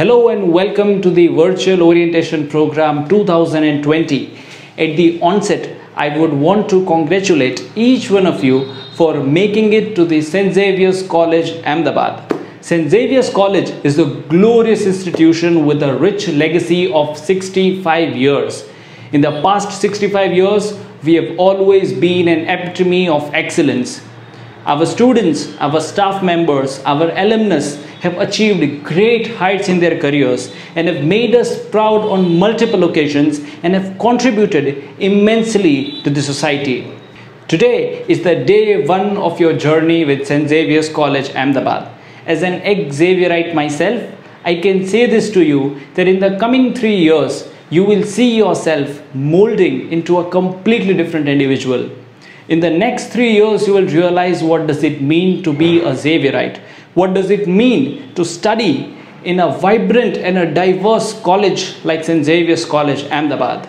Hello and welcome to the Virtual Orientation Program 2020. At the onset, I would want to congratulate each one of you for making it to the St. Xavier's College, Ahmedabad. St. Xavier's College is a glorious institution with a rich legacy of 65 years. In the past 65 years, we have always been an epitome of excellence our students, our staff members, our alumnus have achieved great heights in their careers and have made us proud on multiple occasions and have contributed immensely to the society. Today is the day one of your journey with St. Xavier's College, Ahmedabad. As an ex-Xavierite myself, I can say this to you that in the coming three years, you will see yourself molding into a completely different individual in the next three years you will realize what does it mean to be a Xavierite what does it mean to study in a vibrant and a diverse college like St. Xavier's College Ahmedabad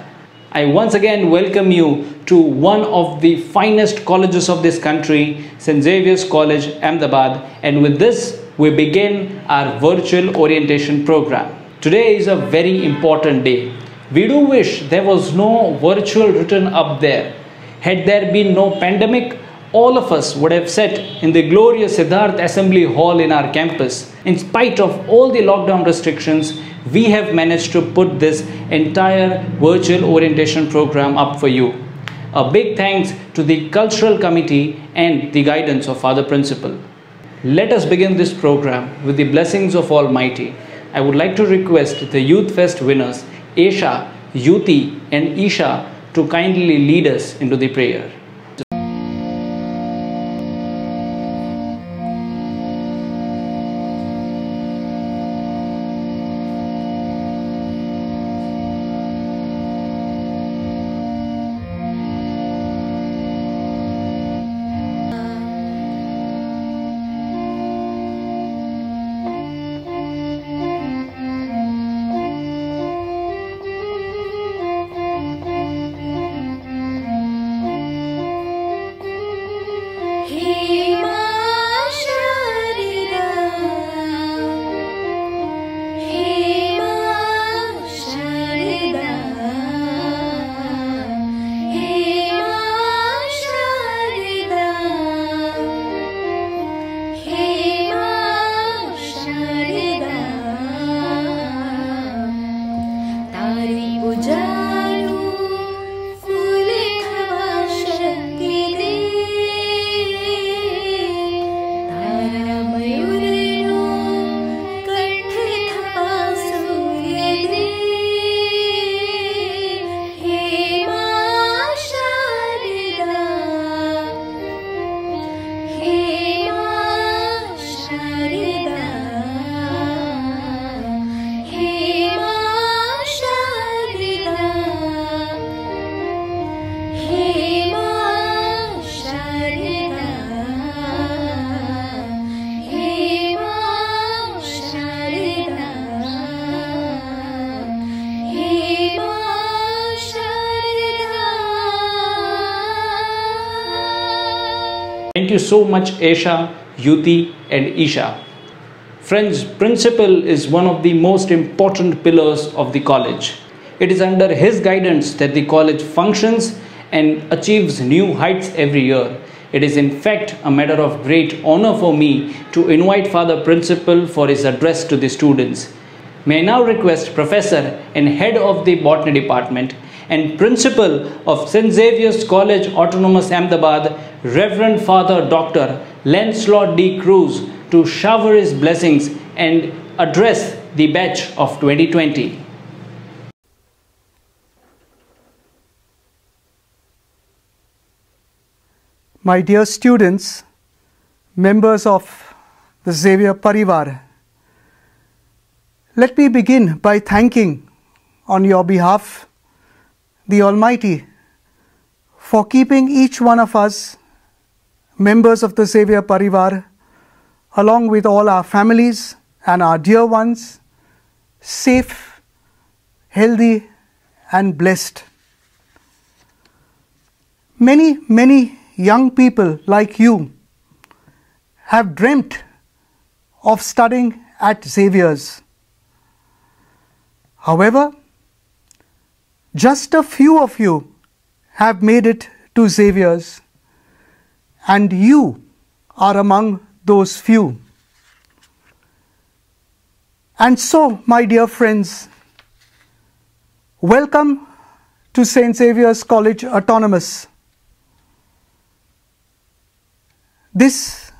I once again welcome you to one of the finest colleges of this country St. Xavier's College Ahmedabad and with this we begin our virtual orientation program today is a very important day we do wish there was no virtual written up there had there been no pandemic, all of us would have sat in the glorious Siddharth Assembly Hall in our campus. In spite of all the lockdown restrictions, we have managed to put this entire virtual orientation program up for you. A big thanks to the cultural committee and the guidance of Father Principal. Let us begin this program with the blessings of Almighty. I would like to request the Youth Fest winners, Aisha, Yuti and Isha to kindly lead us into the prayer. so much Esha, Yuti, and Isha. Friends, principal is one of the most important pillars of the college. It is under his guidance that the college functions and achieves new heights every year. It is in fact a matter of great honor for me to invite Father Principal for his address to the students. May I now request Professor and Head of the Botany Department, and Principal of St. Xavier's College, Autonomous Ahmedabad, Reverend Father Dr. Lancelot D. Cruz to shower his blessings and address the batch of 2020. My dear students, members of the Xavier Parivar, let me begin by thanking on your behalf the Almighty for keeping each one of us, members of the Savior Parivar, along with all our families and our dear ones, safe, healthy, and blessed. Many, many young people like you have dreamt of studying at Xavier's. However, just a few of you have made it to Xavier's, and you are among those few. And so, my dear friends, welcome to St. Xavier's College Autonomous. This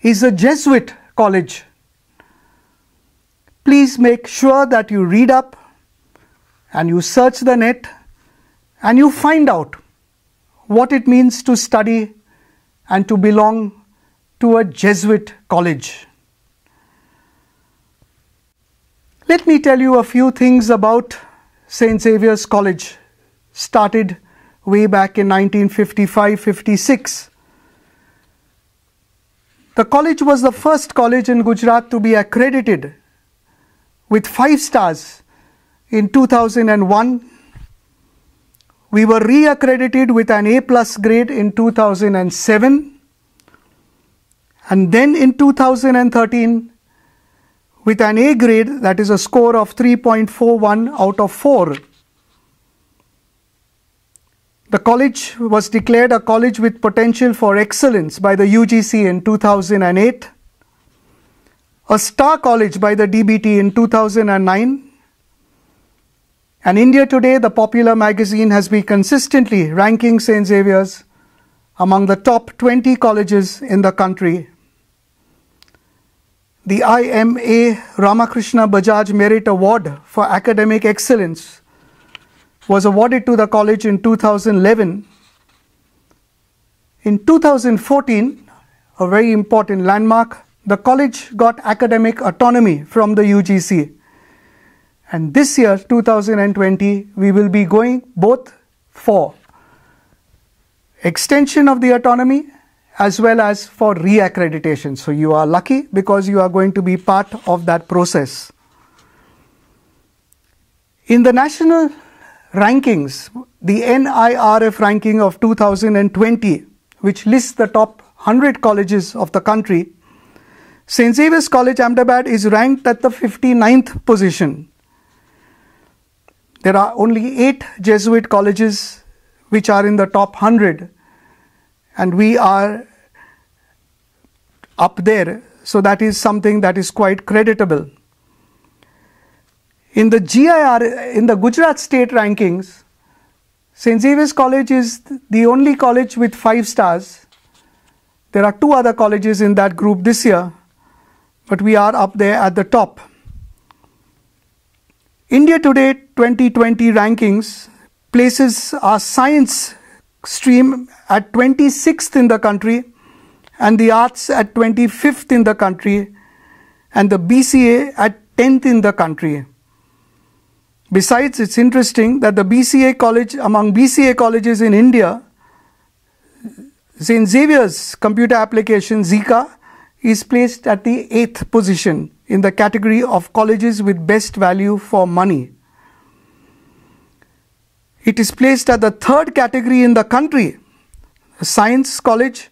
is a Jesuit college. Please make sure that you read up and you search the net and you find out what it means to study and to belong to a Jesuit college. Let me tell you a few things about St. Xavier's College, started way back in 1955 56. The college was the first college in Gujarat to be accredited with five stars in 2001. We were re-accredited with an A plus grade in 2007 and then in 2013 with an A grade that is a score of 3.41 out of 4. The college was declared a college with potential for excellence by the UGC in 2008, a star college by the DBT in 2009, and India Today, the popular magazine, has been consistently ranking St. Xavier's among the top 20 colleges in the country. The IMA Ramakrishna Bajaj Merit Award for Academic Excellence was awarded to the college in 2011. In 2014, a very important landmark, the college got academic autonomy from the UGC and this year 2020 we will be going both for extension of the autonomy as well as for reaccreditation. So you are lucky because you are going to be part of that process. In the national rankings, the NIRF ranking of 2020, which lists the top 100 colleges of the country, St. Xavier's College Ahmedabad is ranked at the 59th position there are only eight Jesuit colleges which are in the top 100, and we are up there, so that is something that is quite creditable. In the GIR, in the Gujarat state rankings, St. Xavier's College is the only college with five stars. There are two other colleges in that group this year, but we are up there at the top. India Today 2020 rankings places our science stream at 26th in the country and the arts at 25th in the country and the BCA at 10th in the country. Besides, it's interesting that the BCA college, among BCA colleges in India, St. Xavier's computer application Zika is placed at the 8th position in the category of colleges with best value for money. It is placed at the third category in the country, Science College,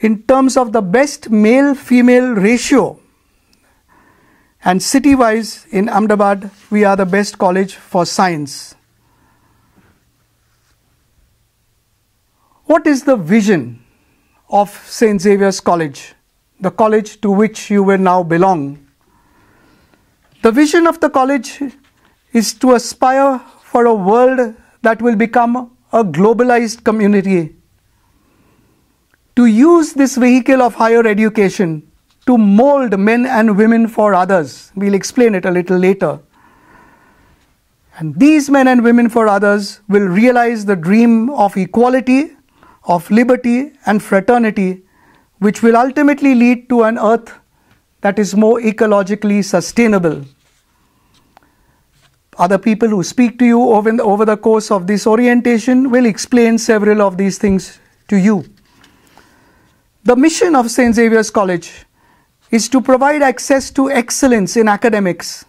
in terms of the best male female ratio. And city wise, in Ahmedabad, we are the best college for science. What is the vision of St. Xavier's College, the college to which you will now belong? The vision of the college is to aspire for a world that will become a globalized community. To use this vehicle of higher education to mold men and women for others. We'll explain it a little later. And these men and women for others will realize the dream of equality, of liberty, and fraternity, which will ultimately lead to an earth that is more ecologically sustainable other people who speak to you over the, over the course of this orientation will explain several of these things to you. The mission of St. Xavier's College is to provide access to excellence in academics,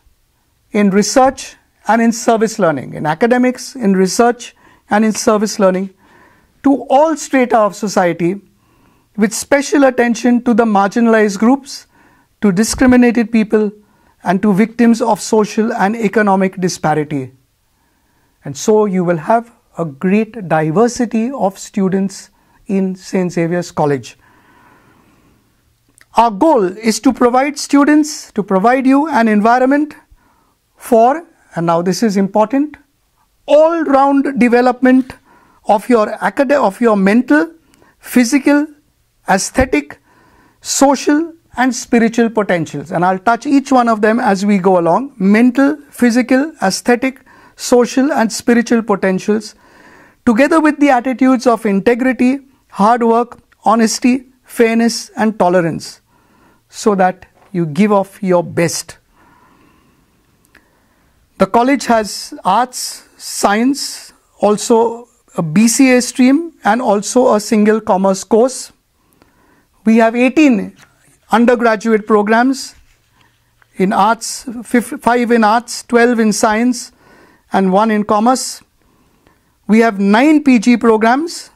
in research, and in service learning, in academics, in research, and in service learning to all strata of society with special attention to the marginalized groups, to discriminated people, and to victims of social and economic disparity. And so you will have a great diversity of students in St. Xavier's College. Our goal is to provide students, to provide you an environment for, and now this is important, all round development of your academic, of your mental, physical, aesthetic, social and spiritual potentials. And I'll touch each one of them as we go along mental, physical, aesthetic, social, and spiritual potentials, together with the attitudes of integrity, hard work, honesty, fairness, and tolerance, so that you give off your best. The college has arts, science, also a BCA stream, and also a single commerce course. We have 18 undergraduate programs in arts, five in arts, 12 in science, and one in commerce. We have nine PG programs.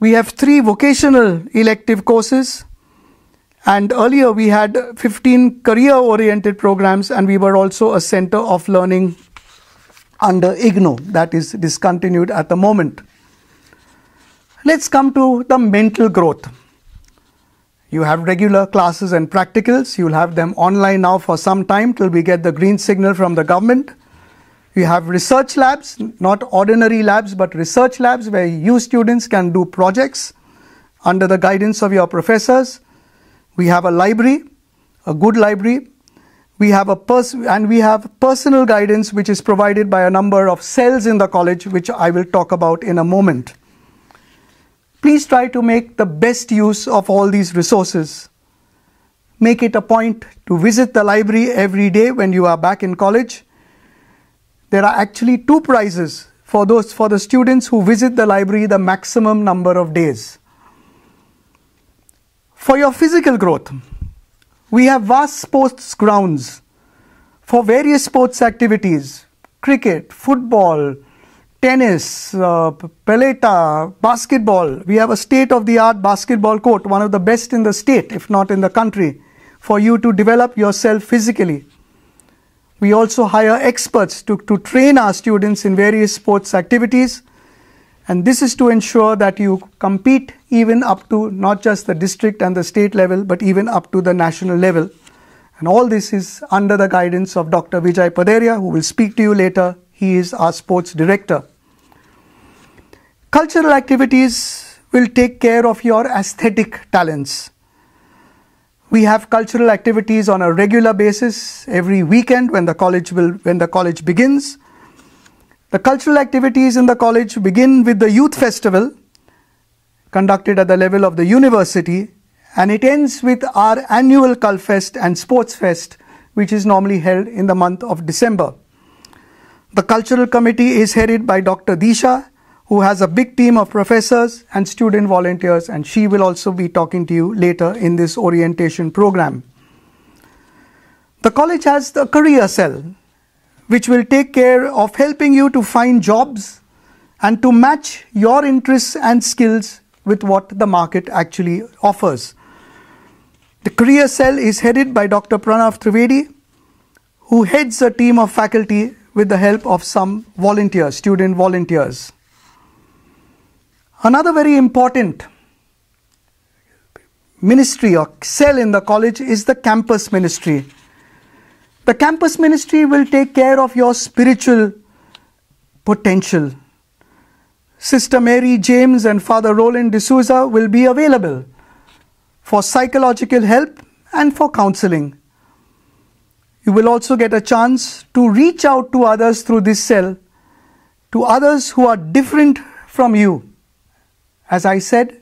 We have three vocational elective courses. And earlier we had 15 career oriented programs, and we were also a center of learning under IGNO, that is discontinued at the moment. Let's come to the mental growth. You have regular classes and practicals. You'll have them online now for some time till we get the green signal from the government. You have research labs, not ordinary labs, but research labs where you students can do projects under the guidance of your professors. We have a library, a good library. We have a pers- and we have personal guidance which is provided by a number of cells in the college, which I will talk about in a moment. Please try to make the best use of all these resources. Make it a point to visit the library every day when you are back in college. There are actually two prizes for those for the students who visit the library the maximum number of days. For your physical growth, we have vast sports grounds for various sports activities, cricket, football, tennis, uh, pelota, basketball. We have a state of the art basketball court, one of the best in the state, if not in the country, for you to develop yourself physically. We also hire experts to, to train our students in various sports activities. And this is to ensure that you compete even up to not just the district and the state level, but even up to the national level. And all this is under the guidance of Dr. Vijay Paderia, who will speak to you later he is our sports director. Cultural activities will take care of your aesthetic talents. We have cultural activities on a regular basis every weekend when the college will when the college begins. The cultural activities in the college begin with the youth festival conducted at the level of the university and it ends with our annual Culfest and Sports Fest which is normally held in the month of December. The cultural committee is headed by Dr. Disha, who has a big team of professors and student volunteers, and she will also be talking to you later in this orientation program. The college has the career cell, which will take care of helping you to find jobs and to match your interests and skills with what the market actually offers. The career cell is headed by Dr. Pranav Trivedi, who heads a team of faculty with the help of some volunteers, student volunteers. Another very important ministry or cell in the college is the campus ministry. The campus ministry will take care of your spiritual potential. Sister Mary James and Father Roland D'Souza will be available for psychological help and for counseling. You will also get a chance to reach out to others through this cell, to others who are different from you. As I said,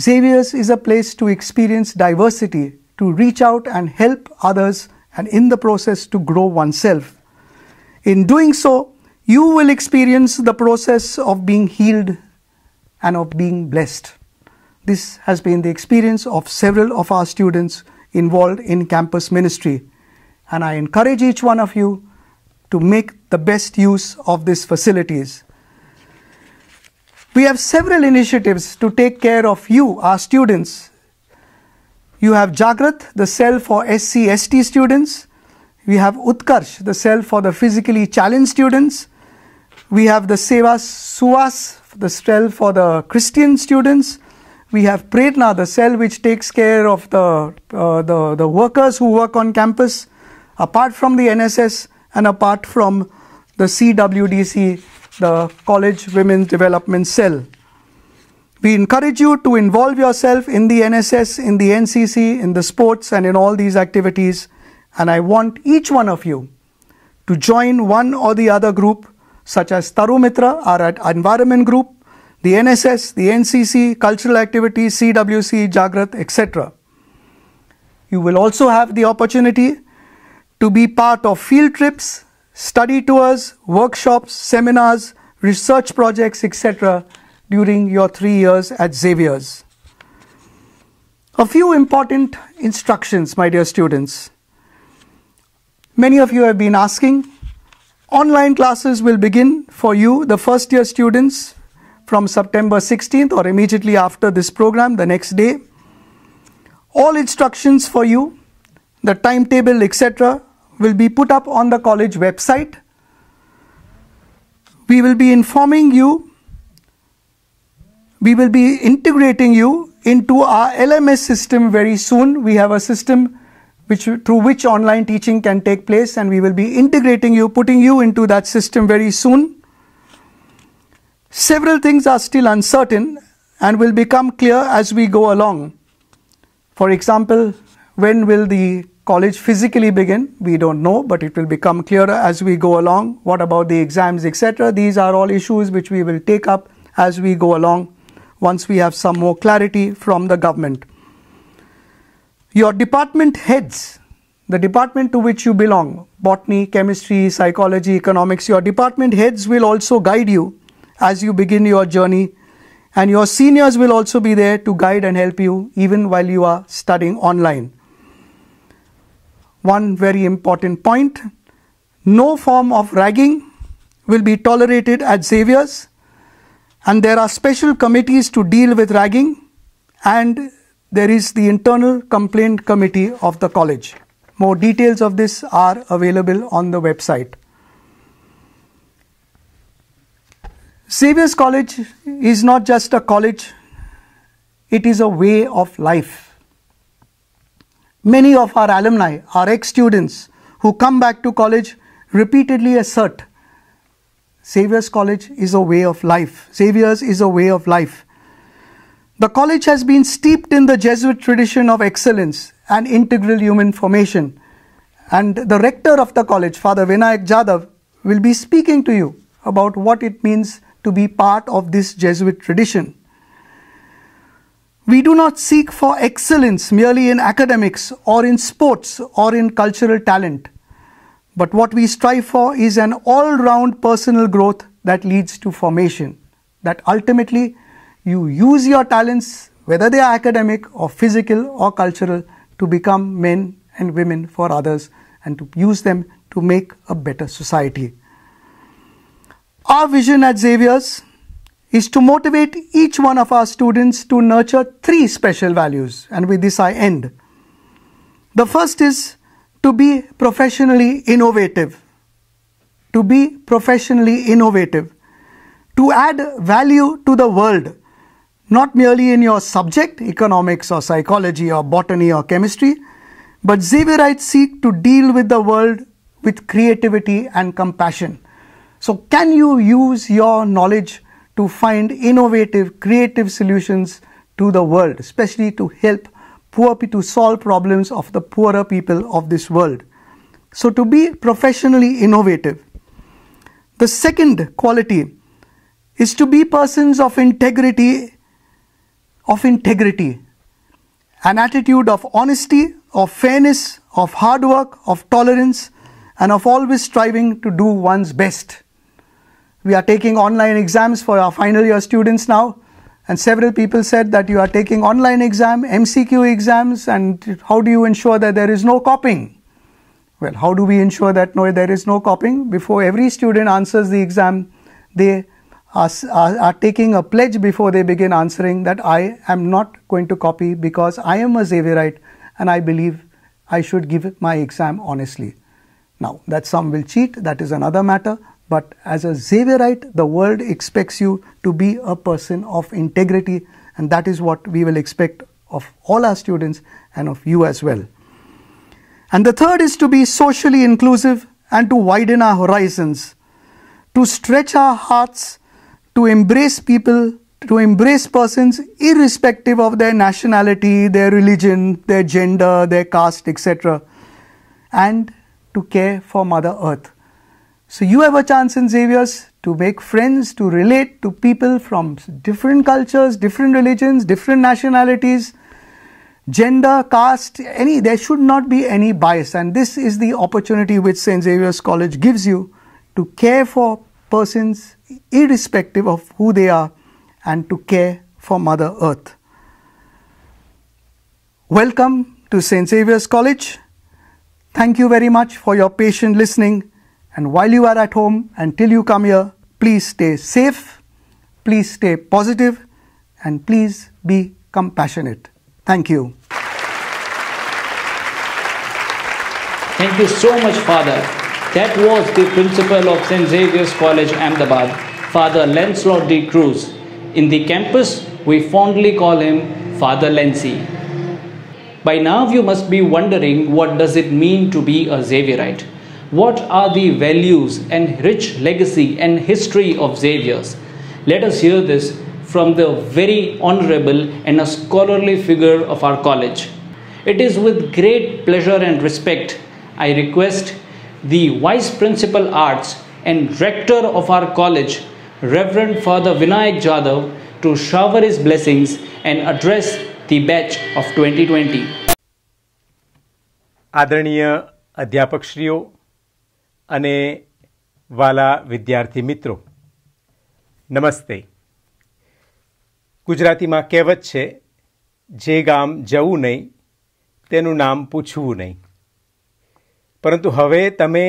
Xavier's is a place to experience diversity, to reach out and help others, and in the process to grow oneself. In doing so, you will experience the process of being healed and of being blessed. This has been the experience of several of our students involved in campus ministry and I encourage each one of you to make the best use of these facilities. We have several initiatives to take care of you, our students. You have Jagrat, the cell for SCST students. We have Utkarsh, the cell for the physically challenged students. We have the Sevas Suas, the cell for the Christian students. We have Pretna, the cell which takes care of the, uh, the, the workers who work on campus apart from the NSS and apart from the CWDC, the College Women's Development Cell. We encourage you to involve yourself in the NSS, in the NCC, in the sports and in all these activities. And I want each one of you to join one or the other group such as Tarumitra, our environment group, the NSS, the NCC, cultural activities, CWC, Jagrat, etc. You will also have the opportunity to be part of field trips, study tours, workshops, seminars, research projects, etc. during your three years at Xavier's. A few important instructions, my dear students. Many of you have been asking. Online classes will begin for you, the first year students, from September 16th or immediately after this program, the next day. All instructions for you, the timetable, etc., will be put up on the college website. We will be informing you, we will be integrating you into our LMS system very soon. We have a system which through which online teaching can take place and we will be integrating you, putting you into that system very soon. Several things are still uncertain and will become clear as we go along. For example, when will the college physically begin? We don't know, but it will become clearer as we go along. What about the exams, etc.? These are all issues which we will take up as we go along once we have some more clarity from the government. Your department heads, the department to which you belong, botany, chemistry, psychology, economics, your department heads will also guide you as you begin your journey and your seniors will also be there to guide and help you even while you are studying online one very important point. No form of ragging will be tolerated at Xavier's and there are special committees to deal with ragging and there is the internal complaint committee of the college. More details of this are available on the website. Xavier's College is not just a college, it is a way of life. Many of our alumni, our ex students who come back to college, repeatedly assert "Saviour's College is a way of life. Saviour's is a way of life. The college has been steeped in the Jesuit tradition of excellence and integral human formation. And the rector of the college, Father Vinayak Jadav, will be speaking to you about what it means to be part of this Jesuit tradition. We do not seek for excellence merely in academics or in sports or in cultural talent. But what we strive for is an all round personal growth that leads to formation. That ultimately you use your talents, whether they are academic or physical or cultural, to become men and women for others and to use them to make a better society. Our vision at Xavier's is to motivate each one of our students to nurture three special values, and with this I end. The first is to be professionally innovative. To be professionally innovative. To add value to the world, not merely in your subject, economics or psychology or botany or chemistry, but Xavierites seek to deal with the world with creativity and compassion. So, can you use your knowledge to find innovative, creative solutions to the world, especially to help poor people to solve problems of the poorer people of this world. So to be professionally innovative. The second quality is to be persons of integrity, of integrity, an attitude of honesty, of fairness, of hard work, of tolerance, and of always striving to do one's best. We are taking online exams for our final year students now. And several people said that you are taking online exam, MCQ exams, and how do you ensure that there is no copying? Well, how do we ensure that no, there is no copying? Before every student answers the exam, they are, are, are taking a pledge before they begin answering that I am not going to copy because I am a Xavierite and I believe I should give my exam honestly. Now, that some will cheat, that is another matter. But as a Xavierite, the world expects you to be a person of integrity, and that is what we will expect of all our students and of you as well. And the third is to be socially inclusive and to widen our horizons, to stretch our hearts, to embrace people, to embrace persons irrespective of their nationality, their religion, their gender, their caste, etc., and to care for Mother Earth. So you have a chance in Xavier's to make friends, to relate to people from different cultures, different religions, different nationalities, gender, caste, any, there should not be any bias. And this is the opportunity which St. Xavier's College gives you to care for persons irrespective of who they are and to care for Mother Earth. Welcome to St. Xavier's College. Thank you very much for your patient listening. And while you are at home until you come here, please stay safe, please stay positive, and please be compassionate. Thank you. Thank you so much, Father. That was the principal of St. Xavier's College, Ahmedabad, Father Lancelot D. Cruz. In the campus, we fondly call him Father Lancy. By now, you must be wondering what does it mean to be a Xavierite. What are the values and rich legacy and history of Xavier's? Let us hear this from the very honorable and a scholarly figure of our college. It is with great pleasure and respect I request the Vice Principal Arts and Rector of our college, Reverend Father Vinayak Jadhav, to shower his blessings and address the batch of 2020. आदरणीय अध्यापक અને વાલા વિદ્યાર્થી મિત્રો નમસ્તે ગુજરાતીમાં કહેવત છે જે ગામ જવું નહીં તેનું નામ પૂછવું નહીં પરંતુ હવે તમે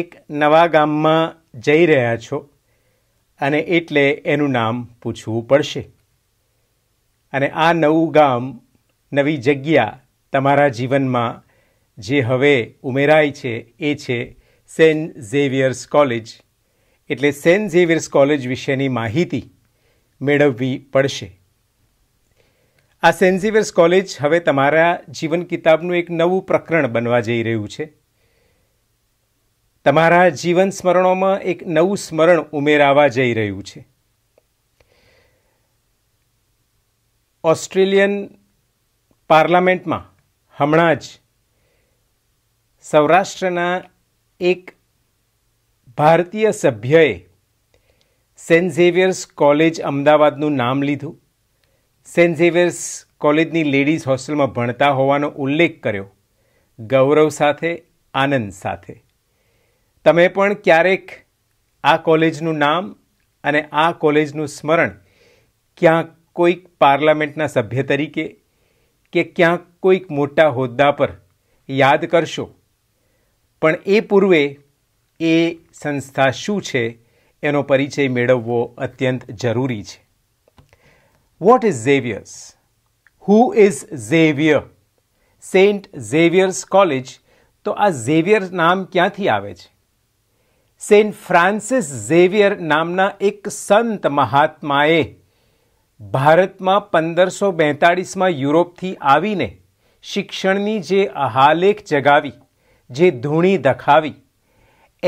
એક નવા ગામમાં જઈ રહ્યા છો અને એટલે એનું નામ પૂછવું પડશે અને આ નવું ગામ નવી જગ્યા તમારા જીવનમાં જે હવે ઉમેરાય છે એ છે સેન્ટ ઝેવિયર્સ કોલેજ એટલે સેન્ટ ઝેવિયર્સ કોલેજ વિશેની માહિતી મેળવવી પડશે આ સેન્ટ ઝેવિયર્સ કોલેજ હવે તમારા જીવન કિતાબનું એક નવું પ્રકરણ બનવા જઈ રહ્યું છે તમારા જીવન સ્મરણોમાં એક નવું સ્મરણ ઉમેરાવા જઈ રહ્યું છે ઓસ્ટ્રેલિયન પાર્લામેન્ટમાં હમણાં જ સૌરાષ્ટ્રના એક ભારતીય સભ્યએ સેન્ટ ઝેવિયર્સ કોલેજ અમદાવાદનું નામ લીધું સેન્ટ ઝેવિયર્સ કોલેજની લેડીઝ હોસ્ટેલમાં ભણતા હોવાનો ઉલ્લેખ કર્યો ગૌરવ સાથે આનંદ સાથે તમે પણ ક્યારેક આ કોલેજનું નામ અને આ કોલેજનું સ્મરણ ક્યાંક કોઈક પાર્લામેન્ટના સભ્ય તરીકે કે ક્યાંક કોઈક મોટા હોદ્દા પર યાદ કરશો પણ એ પૂર્વે એ સંસ્થા શું છે એનો પરિચય મેળવવો અત્યંત જરૂરી છે what is Xavier's who is Xavier Saint Xavier's college તો આ ઝેવિયર નામ ક્યાંથી આવે છે સેન્ટ ફ્રાન્સિસ ઝેવિયર નામના એક સંત મહાત્માએ ભારતમાં પંદરસો બેતાળીસમાં યુરોપથી આવીને શિક્ષણની જે આહાલેખ જગાવી જે ધૂણી दखાવી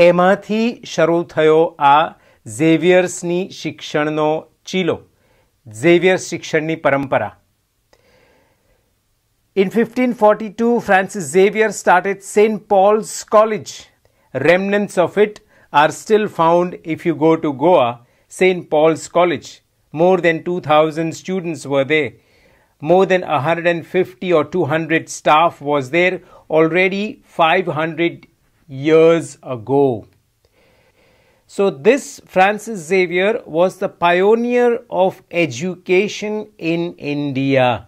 એમાંથી શરૂ થયો આ જેવિયર્સની શિક્ષણનો ચીલો જેવિયર શિક્ષણની પરંપરા in 1542 Francis Xavier started Saint Paul's college remnants of it are still found if you go to Goa Saint Paul's college more than 2000 students were there more than 150 or 200 staff was there already 500 years ago. So, this Francis Xavier was the pioneer of education in India.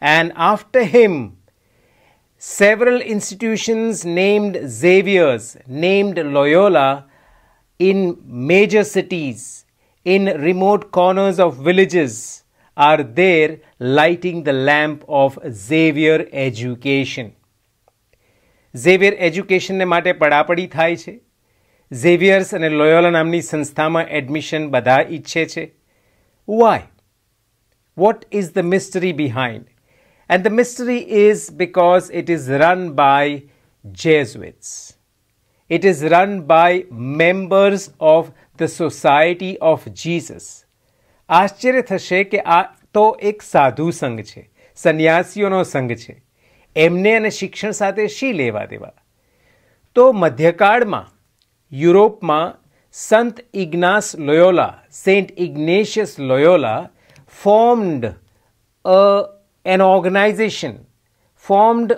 And after him, several institutions named Xavier's, named Loyola, in major cities, in remote corners of villages, are there lighting the lamp of Xavier education. Xavier education ne mate padapadi thai Xavier's and a Loyola namni sanstama admission badai ichche che. Why? What is the mystery behind? And the mystery is because it is run by Jesuits. It is run by members of the Society of Jesus. આશ્ચર્ય થશે કે આ તો એક સાધુ સંઘ છે સંન્યાસીઓનો સંઘ છે એમને અને શિક્ષણ સાથે શી લેવા દેવા તો મધ્યકાળમાં યુરોપમાં સંત Ignace Loyola Saint Ignatius Loyola formed a an organization formed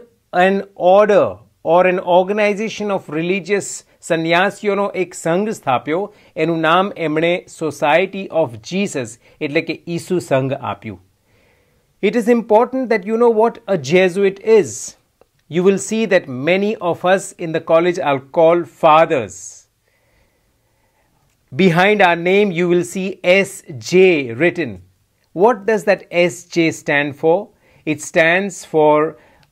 an order or an organization of religious સંન્યાસીઓનો એક સંઘ સ્થાપ્યો એનું નામ એમણે સોસાયટી ઓફ જીસસ એટલે કે ઈસુ સંઘ આપ્યું It is important that you know what a Jesuit is. You will see that many of us in the college are called fathers. Behind our name, you will see SJ written. What does that SJ stand for? It stands for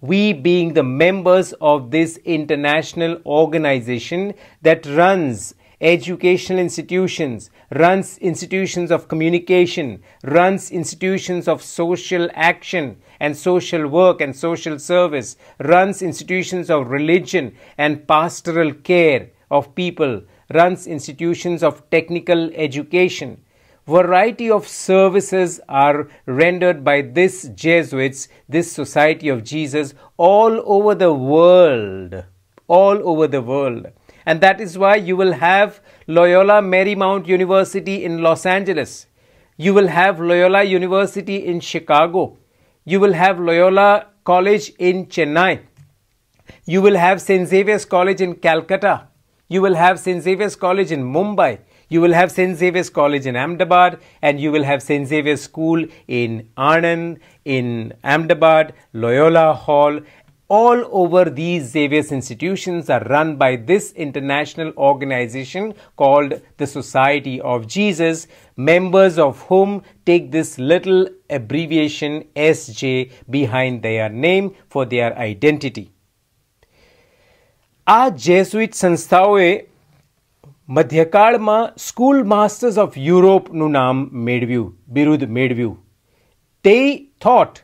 we being the members of this international organization that runs educational institutions, runs institutions of communication, runs institutions of social action and social work and social service, runs institutions of religion and pastoral care of people, runs institutions of technical education, variety of services are rendered by this Jesuits, this Society of Jesus, all over the world. All over the world. And that is why you will have Loyola Marymount University in Los Angeles. You will have Loyola University in Chicago. You will have Loyola College in Chennai. You will have St. Xavier's College in Calcutta. You will have St. Xavier's College in Mumbai. You will have St. Xavier's College in Ahmedabad and you will have St. Xavier's School in Anand, in Ahmedabad, Loyola Hall. All over these Xavier's institutions are run by this international organization called the Society of Jesus, members of whom take this little abbreviation SJ behind their name for their identity. Our Jesuit સંસ્થાઓએ મધ્યકાળમાં school masters of યુરોપનું નામ મેળવ્યું બિરુદ મેળવ્યું they thought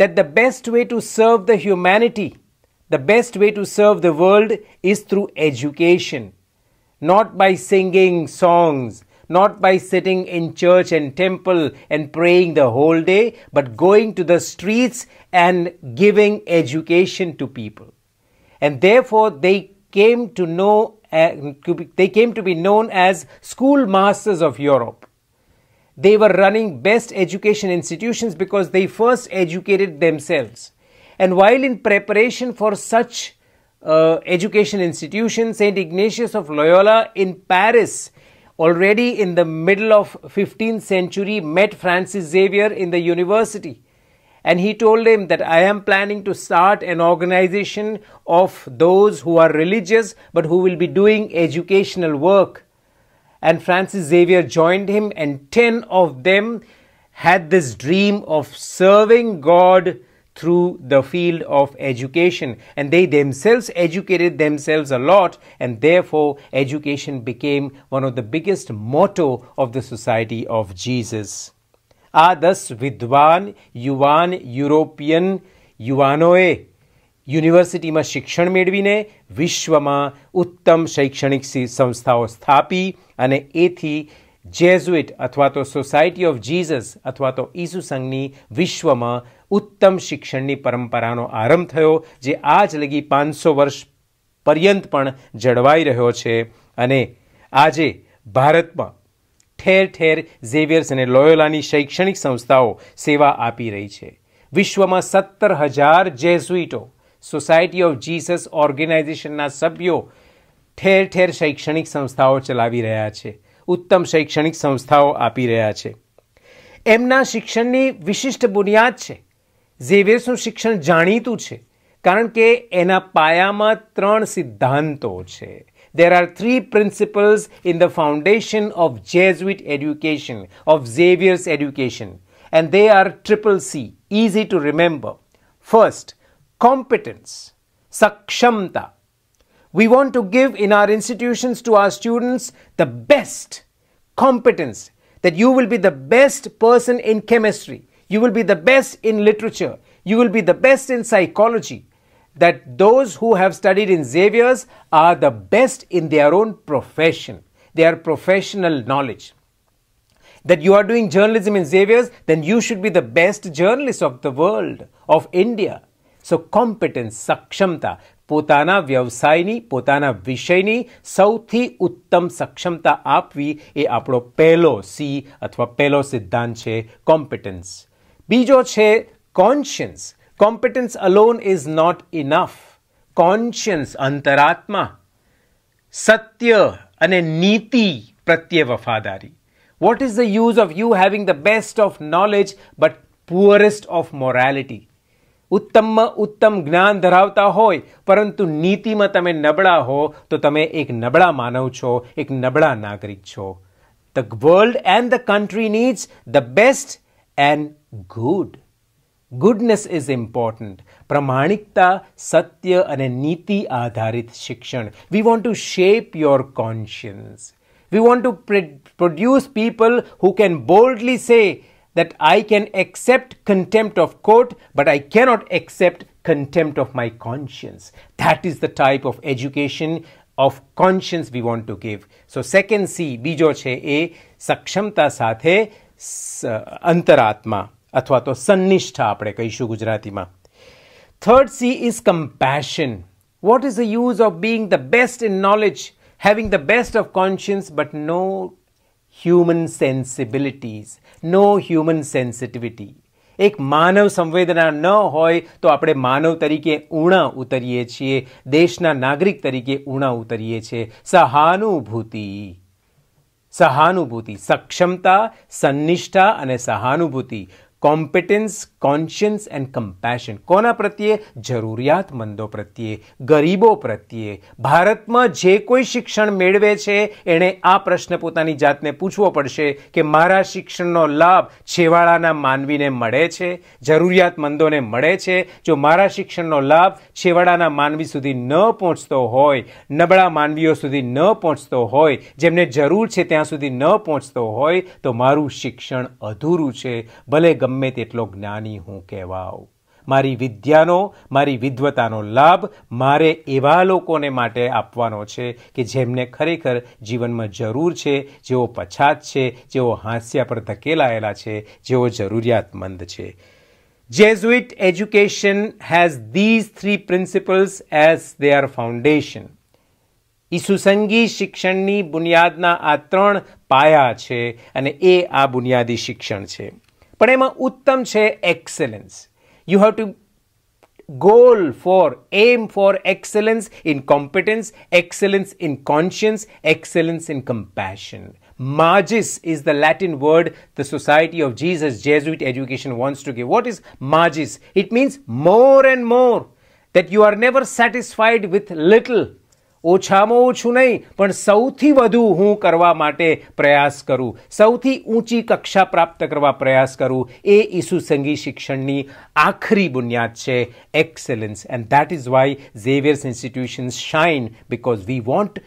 that the best way to serve the humanity, the best way to serve the world is through education, not by singing songs, not by sitting in church and temple and praying the whole day, but going to the streets and giving education to people. And therefore, they came to know they came to be known as schoolmasters of Europe. They were running best education institutions because they first educated themselves. And while in preparation for such uh, education institutions, St. Ignatius of Loyola in Paris, already in the middle of 15th century, met Francis Xavier in the university and he told him that I am planning to start an organization of those who are religious but who will be doing educational work. And Francis Xavier joined him, and 10 of them had this dream of serving God through the field of education. And they themselves educated themselves a lot, and therefore, education became one of the biggest motto of the Society of Jesus. આ દસ વિદ્વાન યુવાન European યુવાનોએ યુનિવર્સિટીમાં શિક્ષણ મેળવીને વિશ્વમાં ઉત્તમ શૈક્ષણિક સંસ્થાઓ સ્થાપી અને એથી જેઝુઇટ અથવા તો સોસાયટી ઓફ જીઝસ અથવા તો ઈસુ સંઘની વિશ્વમાં ઉત્તમ શિક્ષણની પરંપરાનો આરંભ થયો જે આજ લગી પાંચસો વર્ષ પર્યંત પણ જળવાઈ રહ્યો છે અને આજે ભારતમાં ઠેર ઠેર ઝેવિયર્સ અને લોયોલાની શૈક્ષણિક સંસ્થાઓ સેવા આપી રહી છે વિશ્વમાં સત્તર હજાર જેઝુઇટો સોસાયટી ઓફ જીસસ ઓર્ગેનાઇઝેશનના સભ્યો ઠેર ઠેર શૈક્ષણિક સંસ્થાઓ ચલાવી રહ્યા છે ઉત્તમ શૈક્ષણિક સંસ્થાઓ આપી રહ્યા છે એમના શિક્ષણની વિશિષ્ટ બુનિયાદ છે ઝેવિયર્સનું શિક્ષણ જાણીતું છે કારણ કે એના પાયામાં ત્રણ સિદ્ધાંતો છે There are three principles in the foundation of Jesuit education, of Xavier's education, and they are triple C, easy to remember. First, competence, sakshamta. We want to give in our institutions to our students the best competence, that you will be the best person in chemistry, you will be the best in literature, you will be the best in psychology, that those who have studied in Xavier's are the best in their own profession, their professional knowledge. That you are doing journalism in Xavier's, then you should be the best journalist of the world, of India. So, competence, sakshamta, potana વ્યવસાયની પોતાના vishaini, સૌથી uttam સક્ષમતા apvi એ આપણો પહેલો C અથવા પહેલો સિદ્ધાંત che competence. બીજો che conscience. Competence alone is not enough. Conscience, antaratma, satya, and a niti, pratyavafadari. What is the use of you having the best of knowledge but poorest of morality? Uttamma uttam gnan dharavta hoy, parantu niti matame nabada ho, to tame ek nabada manav ek nabada nagarik The world and the country needs the best and good. Goodness is important પ્રમાણિકતા સત્ય અને નીતિ આધારિત શિક્ષણ we want to shape your conscience we want to produce people who can boldly say that I can accept contempt of court, but I cannot accept contempt of my conscience. That is the type of education of conscience we want to give. So, second C, બીજો છે એ સક્ષમતા સાથે અંતરાત્મા અથવા તો સન્નિષ્ઠા આપણે કહીશું ગુજરાતીમાં third C is compassion what is the use of being the best in knowledge having the best of conscience but no human sensibilities no human sensitivity એક માનવ સંવેદના ન હોય તો આપણે માનવ તરીકે ઊણા ઉતરીએ છીએ દેશના નાગરિક તરીકે ઊણા ઉતરીએ છીએ સહાનુભૂતિ સહાનુભૂતિ સક્ષમતા સન્નિષ્ઠા અને સહાનુભૂતિ competence કોન્શિયન્સ એન્ડ કમ્પેશન કોના પ્રત્યે જરૂરિયાતમંદો પ્રત્યે ગરીબો પ્રત્યે ભારતમાં જે કોઈ શિક્ષણ મેળવે છે એણે આ પ્રશ્ન પોતાની જાતને પૂછવો પડશે કે મારા શિક્ષણનો લાભ છેવાડાના માનવીને મળે છે જરૂરિયાતમંદોને મળે છે જો મારા શિક્ષણનો લાભ છેવાડાના માનવી સુધી ન પહોંચતો હોય નબળા માનવીઓ સુધી ન પહોંચતો હોય જેમને જરૂર છે ત્યાં સુધી ન પહોંચતો હોય તો મારું શિક્ષણ અધૂરું છે ભલે ગમે તેટલો જ્ઞાની અહીં હું કહેવાઉં મારી વિદ્યાનો મારી વિદ્વતાનો લાભ મારે એવા લોકોને માટે આપવાનો છે કે જેમને ખરેખર જીવનમાં જરૂર છે જેઓ પછાત છે જેઓ હાસ્યા પર ધકેલાયેલા છે જેઓ જરૂરિયાતમંદ છે Jesuit education has these three principles as their foundation. ઈસુસંગી શિક્ષણની બુનિયાદના આ ત્રણ પાયા છે અને એ આ બુનિયાદી શિક્ષણ છે પણ એમાં ઉત્તમ છે excellence you have to goal for aim for excellence in competence excellence in conscience excellence in compassion Majis is the latin word the society of jesus jesuit education wants to give what is majis? it means more and more that you are never satisfied with little ઓ ચામો ઉછું નહીં પણ સૌથી વધુ હું કરવા માટે પ્રયાસ કરું સૌથી ઊંચી કક્ષા પ્રાપ્ત કરવા પ્રયાસ કરું એ ઈસુ સંગી શિક્ષણની આખરી بنیاد છે excellence and that is why Xavier institution shine because we want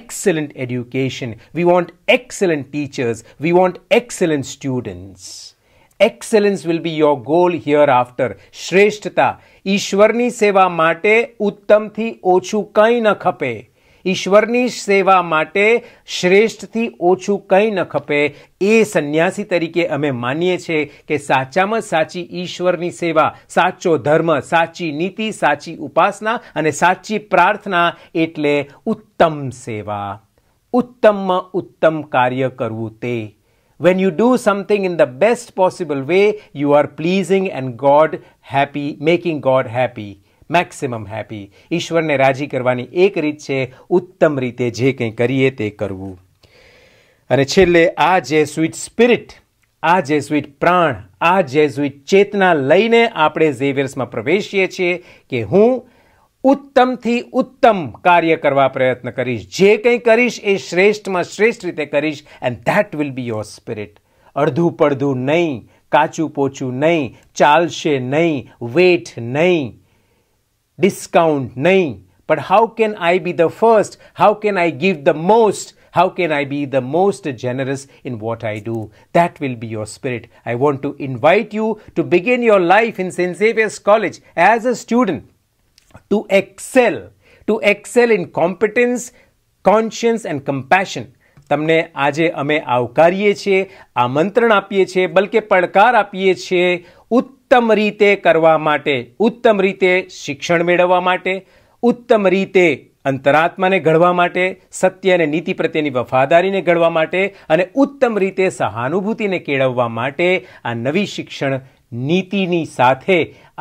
excellent education we want excellent teachers we want excellent students excellence will be your goal here after શ્રેષ્ઠતા ઈશ્વરની સેવા માટે ઉત્તમથી ઓછું કંઈ ન ખપે ઈશ્વરની સેવા માટે શ્રેષ્ઠથી ઓછું કંઈ ન ખપે એ સંન્યાસી તરીકે અમે માનીએ છીએ કે સાચામાં સાચી ઈશ્વરની સેવા સાચો ધર્મ સાચી નીતિ સાચી ઉપાસના અને સાચી પ્રાર્થના એટલે ઉત્તમ સેવા ઉત્તમમાં ઉત્તમ કાર્ય કરવું તે When you do something in the best possible way, you are pleasing and God happy, making God happy. Maximum happy ઈશ્વરને રાજી કરવાની એક રીત છે ઉત્તમ રીતે જે કંઈ કરીએ તે કરવું અને છેલ્લે આ જે સ્વીટ સ્પિરિટ આ જે સ્વીટ પ્રાણ આ જે સ્વીટ ચેતના લઈને આપણે ઝેવિયર્સમાં પ્રવેશીએ છીએ કે હું ઉત્તમથી ઉત્તમ કાર્ય કરવા પ્રયત્ન કરીશ જે કંઈ કરીશ એ શ્રેષ્ઠમાં શ્રેષ્ઠ રીતે કરીશ and that will be your spirit અડધું પડધું નહીં કાચું પોચું નહીં ચાલશે નહીં વેટ નહીં ડિસ્કાઉન્ટ નહીં but how can I be the first how can I give the most How can I be the most generous in what I do? That will be your spirit. I want to invite you to begin your life in St. Xavier's College as a student. to excel to excel in competence conscience and compassion તમને આજે અમે આવકારીએ છીએ આમંત્રણ આપીએ છીએ બલકે પડકાર આપીએ છીએ ઉત્તમ રીતે કરવા માટે ઉત્તમ રીતે શિક્ષણ મેળવવા માટે ઉત્તમ રીતે અંતરાત્માને ઘડવા માટે સત્ય અને નીતિ પ્રત્યેની વફાદારીને ઘડવા માટે અને ઉત્તમ રીતે સહાનુભૂતિને કેળવવા માટે આ નવી શિક્ષણ નીતિની સાથે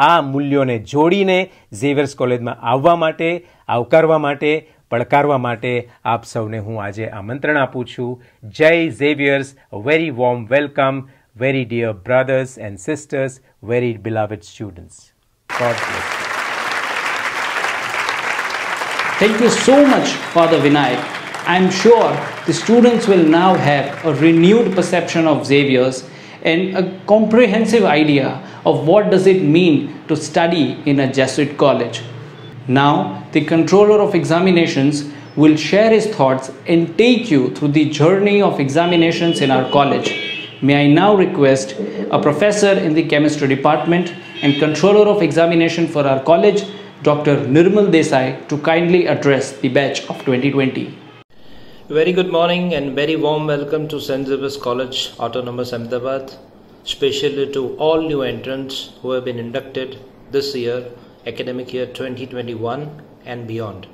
આ મૂલ્યોને જોડીને ઝેવિયર્સ કોલેજમાં આવવા માટે આવકારવા માટે પડકારવા માટે આપ સૌને હું આજે આમંત્રણ આપું છું જય Xavier's very warm welcome very dear brothers and sisters very beloved students God bless Thank you so much, Father Vinay. I'm sure the students will now have a renewed perception of Xavier's and a comprehensive idea of what does it mean to study in a Jesuit college. Now, the controller of examinations will share his thoughts and take you through the journey of examinations in our college. May I now request a professor in the chemistry department and controller of examination for our college, Dr. Nirmal Desai, to kindly address the batch of 2020. Very good morning and very warm welcome to St. Service College, Autonomous Ahmedabad especially to all new entrants who have been inducted this year, academic year 2021 and beyond.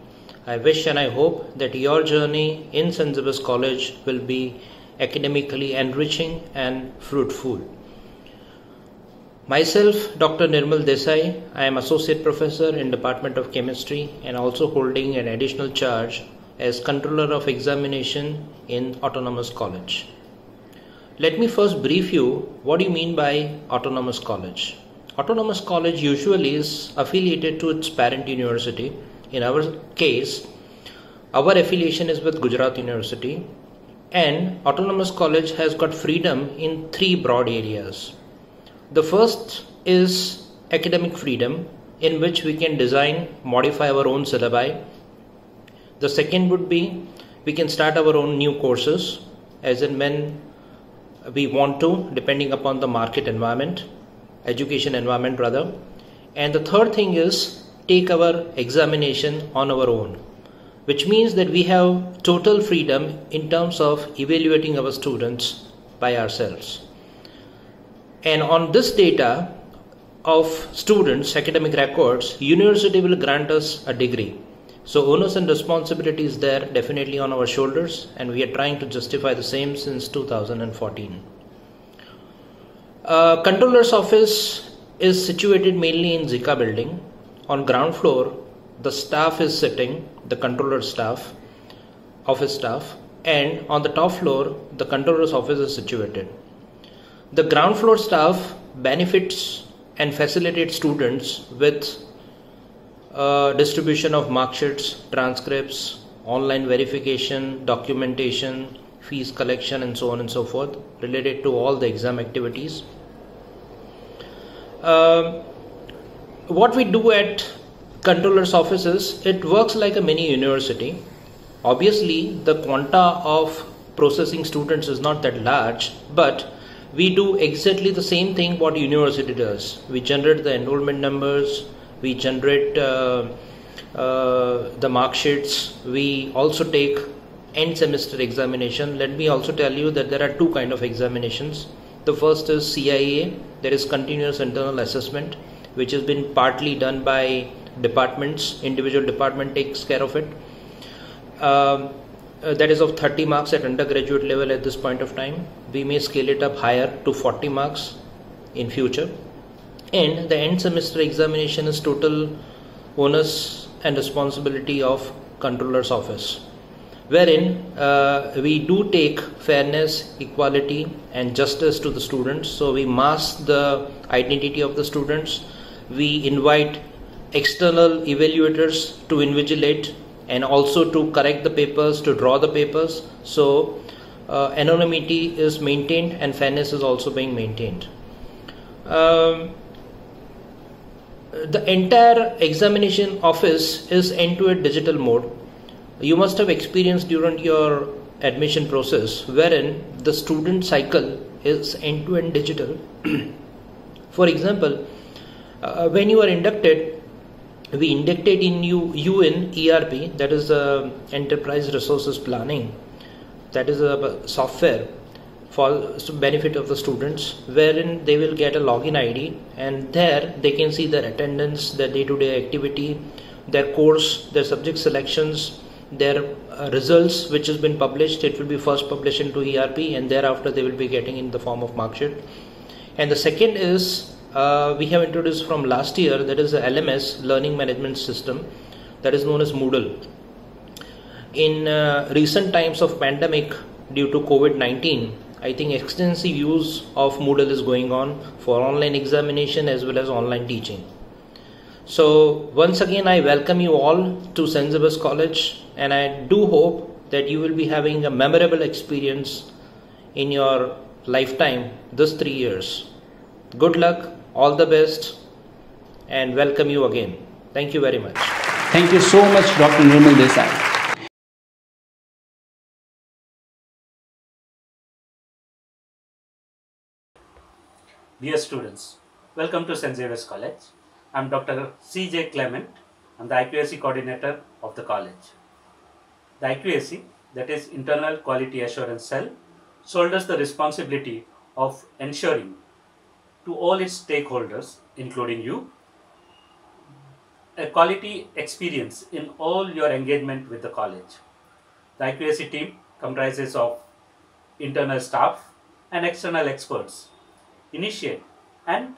I wish and I hope that your journey in St. College will be academically enriching and fruitful. Myself, Dr. Nirmal Desai, I am Associate Professor in Department of Chemistry and also holding an additional charge as Controller of Examination in Autonomous College. Let me first brief you what do you mean by autonomous college. Autonomous college usually is affiliated to its parent university. In our case, our affiliation is with Gujarat University and autonomous college has got freedom in three broad areas. The first is academic freedom in which we can design, modify our own syllabi. The second would be we can start our own new courses as in when we want to depending upon the market environment education environment rather and the third thing is take our examination on our own which means that we have total freedom in terms of evaluating our students by ourselves and on this data of students academic records university will grant us a degree so onus and responsibility is there definitely on our shoulders and we are trying to justify the same since 2014. Uh, controller's office is situated mainly in Zika building. On ground floor, the staff is sitting, the controller staff, office staff, and on the top floor, the controller's office is situated. The ground floor staff benefits and facilitates students with uh, distribution of mark sheets, transcripts, online verification, documentation, fees collection, and so on and so forth related to all the exam activities. Um, what we do at controller's offices, it works like a mini university. Obviously, the quanta of processing students is not that large, but we do exactly the same thing what university does. We generate the enrollment numbers, we generate uh, uh, the mark sheets we also take end semester examination let me also tell you that there are two kind of examinations the first is cia there is continuous internal assessment which has been partly done by departments individual department takes care of it um, uh, that is of 30 marks at undergraduate level at this point of time we may scale it up higher to 40 marks in future and the end semester examination is total onus and responsibility of controller's office wherein uh, we do take fairness equality and justice to the students so we mask the identity of the students we invite external evaluators to invigilate and also to correct the papers to draw the papers so uh, anonymity is maintained and fairness is also being maintained um, the entire examination office is end-to-end digital mode you must have experienced during your admission process wherein the student cycle is end-to-end digital for example uh, when you are inducted we inducted in you UN erp that is uh, enterprise resources planning that is a uh, software for benefit of the students wherein they will get a login id and there they can see their attendance their day-to-day activity their course their subject selections their uh, results which has been published it will be first published into erp and thereafter they will be getting in the form of mark sheet and the second is uh, we have introduced from last year that is the lms learning management system that is known as moodle in uh, recent times of pandemic due to covid-19 I think extensive use of Moodle is going on for online examination as well as online teaching. So once again I welcome you all to Sensibus College and I do hope that you will be having a memorable experience in your lifetime this 3 years. Good luck, all the best and welcome you again. Thank you very much. Thank you so much Dr. Nirmal Desai. Dear students, welcome to St. Xavier's College. I am Dr. C.J. Clement. I am the IQAC coordinator of the college. The IQAC, that is Internal Quality Assurance Cell, shoulders the responsibility of ensuring to all its stakeholders, including you, a quality experience in all your engagement with the college. The IQAC team comprises of internal staff and external experts initiate and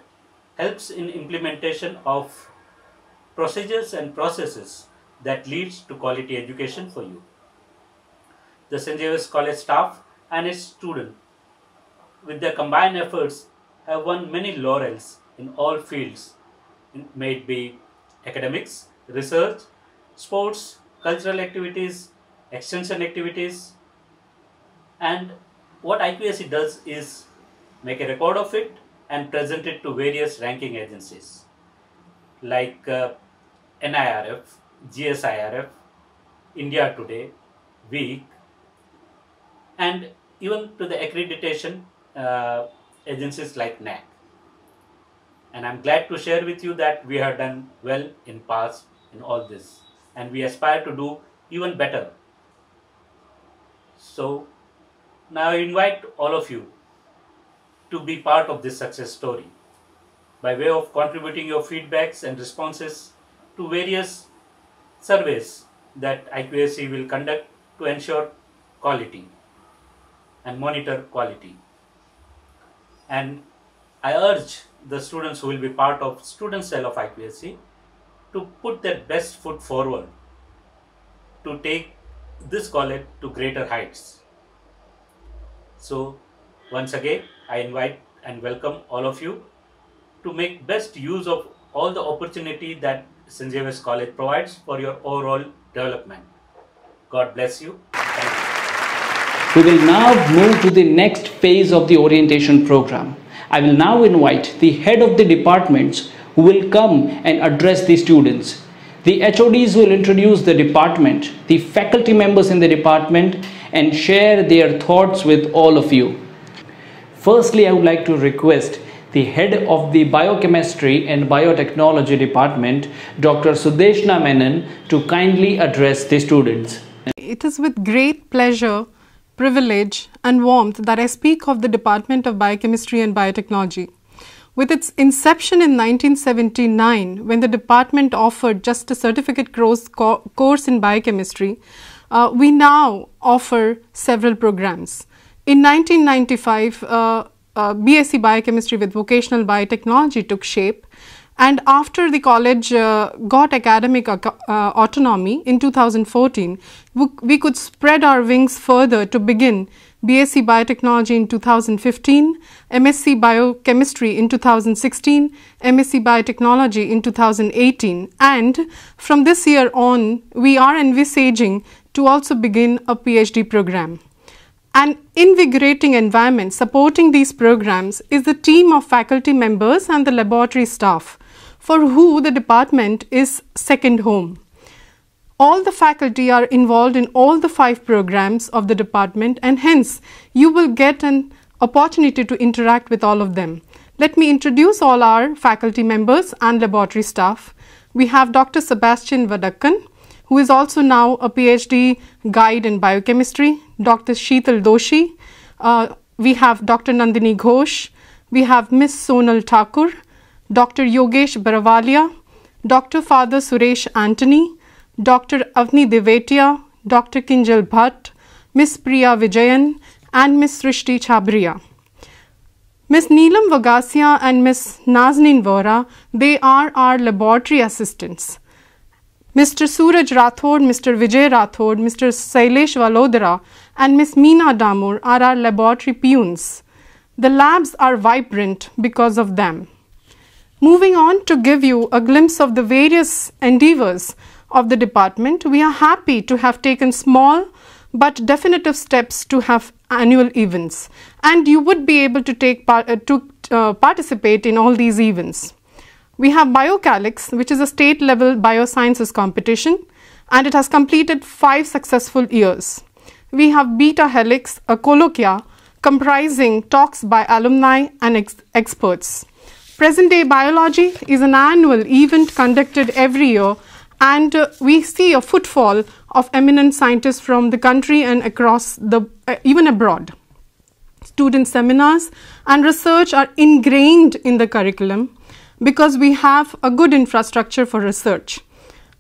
helps in implementation of procedures and processes that leads to quality education for you. The St. College staff and its students with their combined efforts have won many laurels in all fields, may it be academics, research, sports, cultural activities, extension activities and what IQSE does is make a record of it and present it to various ranking agencies like uh, NIRF, GSIRF, India Today, Week, and even to the accreditation uh, agencies like NAC. And I'm glad to share with you that we have done well in past in all this and we aspire to do even better. So now I invite all of you to be part of this success story by way of contributing your feedbacks and responses to various surveys that Iqac will conduct to ensure quality and monitor quality. And I urge the students who will be part of student cell of Iqac to put their best foot forward to take this college to greater heights. So once again, I invite and welcome all of you to make best use of all the opportunity that St. James College provides for your overall development. God bless you. you. We will now move to the next phase of the orientation program. I will now invite the head of the departments who will come and address the students. The HODs will introduce the department, the faculty members in the department and share their thoughts with all of you. Firstly, I would like to request the head of the Biochemistry and Biotechnology Department, Dr. Sudeshna Menon, to kindly address the students. It is with great pleasure, privilege, and warmth that I speak of the Department of Biochemistry and Biotechnology. With its inception in 1979, when the department offered just a certificate course in biochemistry, uh, we now offer several programs. In 1995, uh, uh, BSc Biochemistry with Vocational Biotechnology took shape and after the college uh, got academic uh, autonomy in 2014, we could spread our wings further to begin BSc Biotechnology in 2015, MSc Biochemistry in 2016, MSc Biotechnology in 2018. And from this year on, we are envisaging to also begin a PhD program. An invigorating environment supporting these programs is the team of faculty members and the laboratory staff, for who the department is second home. All the faculty are involved in all the five programs of the department and hence you will get an opportunity to interact with all of them. Let me introduce all our faculty members and laboratory staff. We have Dr. Sebastian Vadakkan, who is also now a PhD guide in biochemistry, Dr. Sheetal Doshi, uh, we have Dr. Nandini Ghosh, we have Miss Sonal Thakur, Dr. Yogesh Baravalia, Dr. Father Suresh Antony, Dr. Avni Devetia, Dr. Kinjal Bhatt, Miss Priya Vijayan, and Miss Srishti Chabria. Miss Neelam Vagasia and Miss Nazneen Vora, they are our laboratory assistants. Mr. Suraj Rathod, Mr. Vijay Rathod, Mr. Sailesh Valodara, and Ms. Meena Damur are our laboratory peons. The labs are vibrant because of them. Moving on to give you a glimpse of the various endeavors of the department, we are happy to have taken small but definitive steps to have annual events and you would be able to take part, uh, to uh, participate in all these events. We have BioCalix, which is a state level biosciences competition, and it has completed five successful years. We have Beta Helix, a colloquia comprising talks by alumni and ex experts. Present day biology is an annual event conducted every year, and uh, we see a footfall of eminent scientists from the country and across the uh, even abroad. Student seminars and research are ingrained in the curriculum because we have a good infrastructure for research.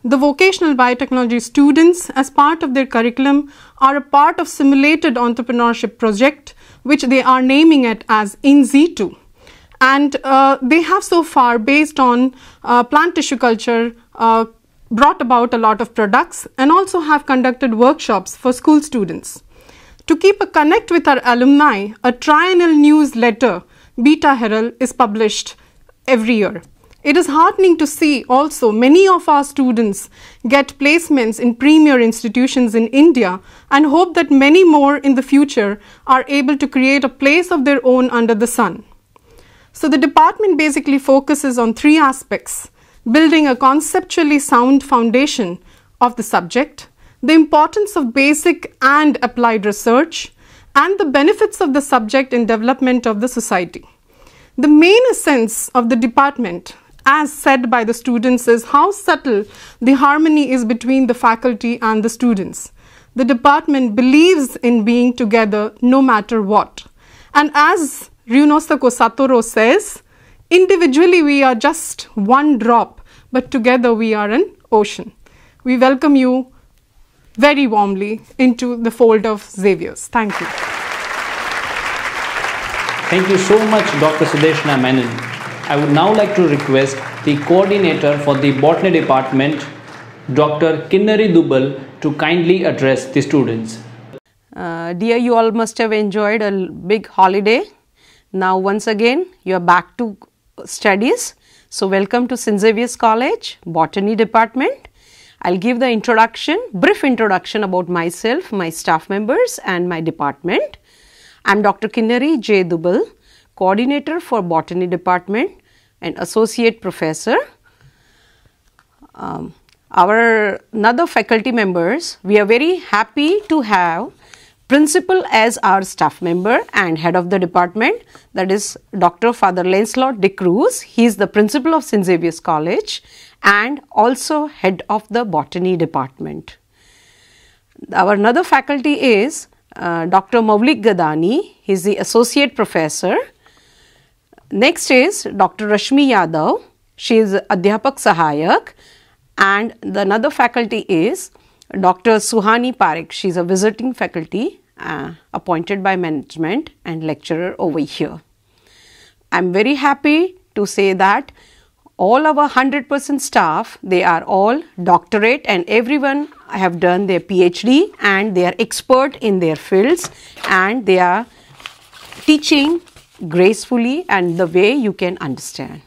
The vocational biotechnology students, as part of their curriculum, are a part of simulated entrepreneurship project, which they are naming it as in 2 And uh, they have so far, based on uh, plant tissue culture, uh, brought about a lot of products and also have conducted workshops for school students. To keep a connect with our alumni, a triennial newsletter, Beta Herald, is published every year. It is heartening to see also many of our students get placements in premier institutions in India and hope that many more in the future are able to create a place of their own under the sun. So the department basically focuses on three aspects building a conceptually sound foundation of the subject, the importance of basic and applied research, and the benefits of the subject in development of the society. The main essence of the department as said by the students is how subtle the harmony is between the faculty and the students. The department believes in being together no matter what. And as Ryunosako Satoru says, individually we are just one drop, but together we are an ocean. We welcome you very warmly into the fold of Xavier's. Thank you. Thank you so much, Dr. Sudeshna Menon. I would now like to request the coordinator for the botany department, Dr. Kinnari Dubal, to kindly address the students. Uh, dear, you all must have enjoyed a big holiday. Now, once again, you are back to studies. So, welcome to St. Xavier's College, Botany Department. I'll give the introduction, brief introduction about myself, my staff members and my department. I am Dr. Kinnari J. Dubal, Coordinator for Botany Department and Associate Professor. Um, our another faculty members, we are very happy to have principal as our staff member and head of the department that is Dr. Father Lancelot de Cruz. He is the principal of St. Xavier's College and also head of the botany department. Our another faculty is uh, Dr. Mavlik Gadani, he is the Associate Professor. Next is Dr. Rashmi Yadav, she is Adhyapak Sahayak and the another faculty is Dr. Suhani Parekh, she is a visiting faculty uh, appointed by management and lecturer over here. I am very happy to say that all our 100% staff, they are all doctorate and everyone have done their PhD and they are expert in their fields and they are teaching gracefully and the way you can understand.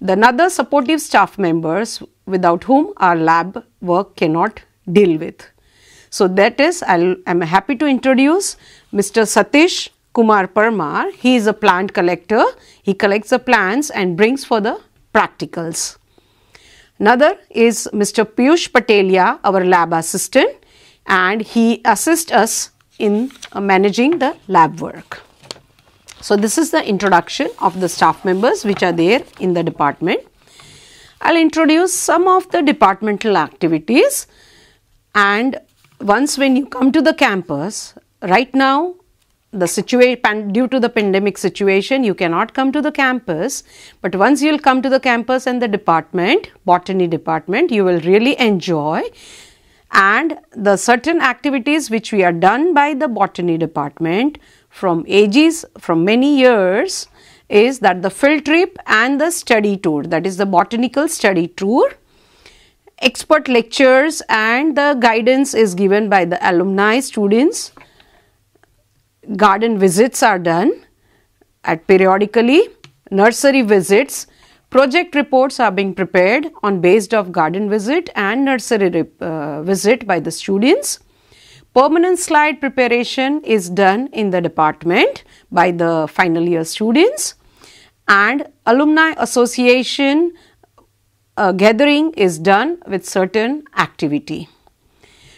The other supportive staff members without whom our lab work cannot deal with. So that is I am happy to introduce Mr. Satish Kumar Parmar. He is a plant collector. He collects the plants and brings for the practicals. Another is Mr. Piyush Patelia, our lab assistant and he assists us in uh, managing the lab work. So, this is the introduction of the staff members which are there in the department. I will introduce some of the departmental activities and once when you come to the campus, right now the situation due to the pandemic situation you cannot come to the campus but once you'll come to the campus and the department botany department you will really enjoy and the certain activities which we are done by the botany department from ages from many years is that the field trip and the study tour that is the botanical study tour expert lectures and the guidance is given by the alumni students garden visits are done at periodically nursery visits project reports are being prepared on based of garden visit and nursery uh, visit by the students permanent slide preparation is done in the department by the final year students and alumni association uh, gathering is done with certain activity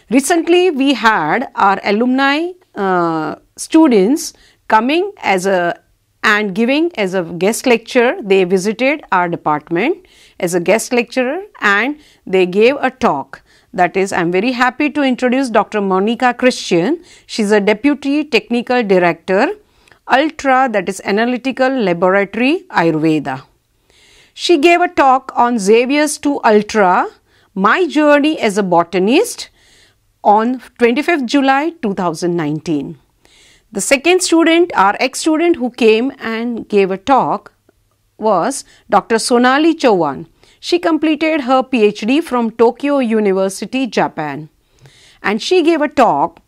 recently we had our alumni uh, students coming as a and giving as a guest lecturer. They visited our department as a guest lecturer and they gave a talk. That is, I am very happy to introduce Dr. Monica Christian. She is a Deputy Technical Director, Ultra, that is Analytical Laboratory, Ayurveda. She gave a talk on Xavier's to Ultra, My Journey as a Botanist on 25th July 2019. The second student, our ex-student who came and gave a talk was Dr. Sonali Chowan. She completed her PhD from Tokyo University, Japan. And she gave a talk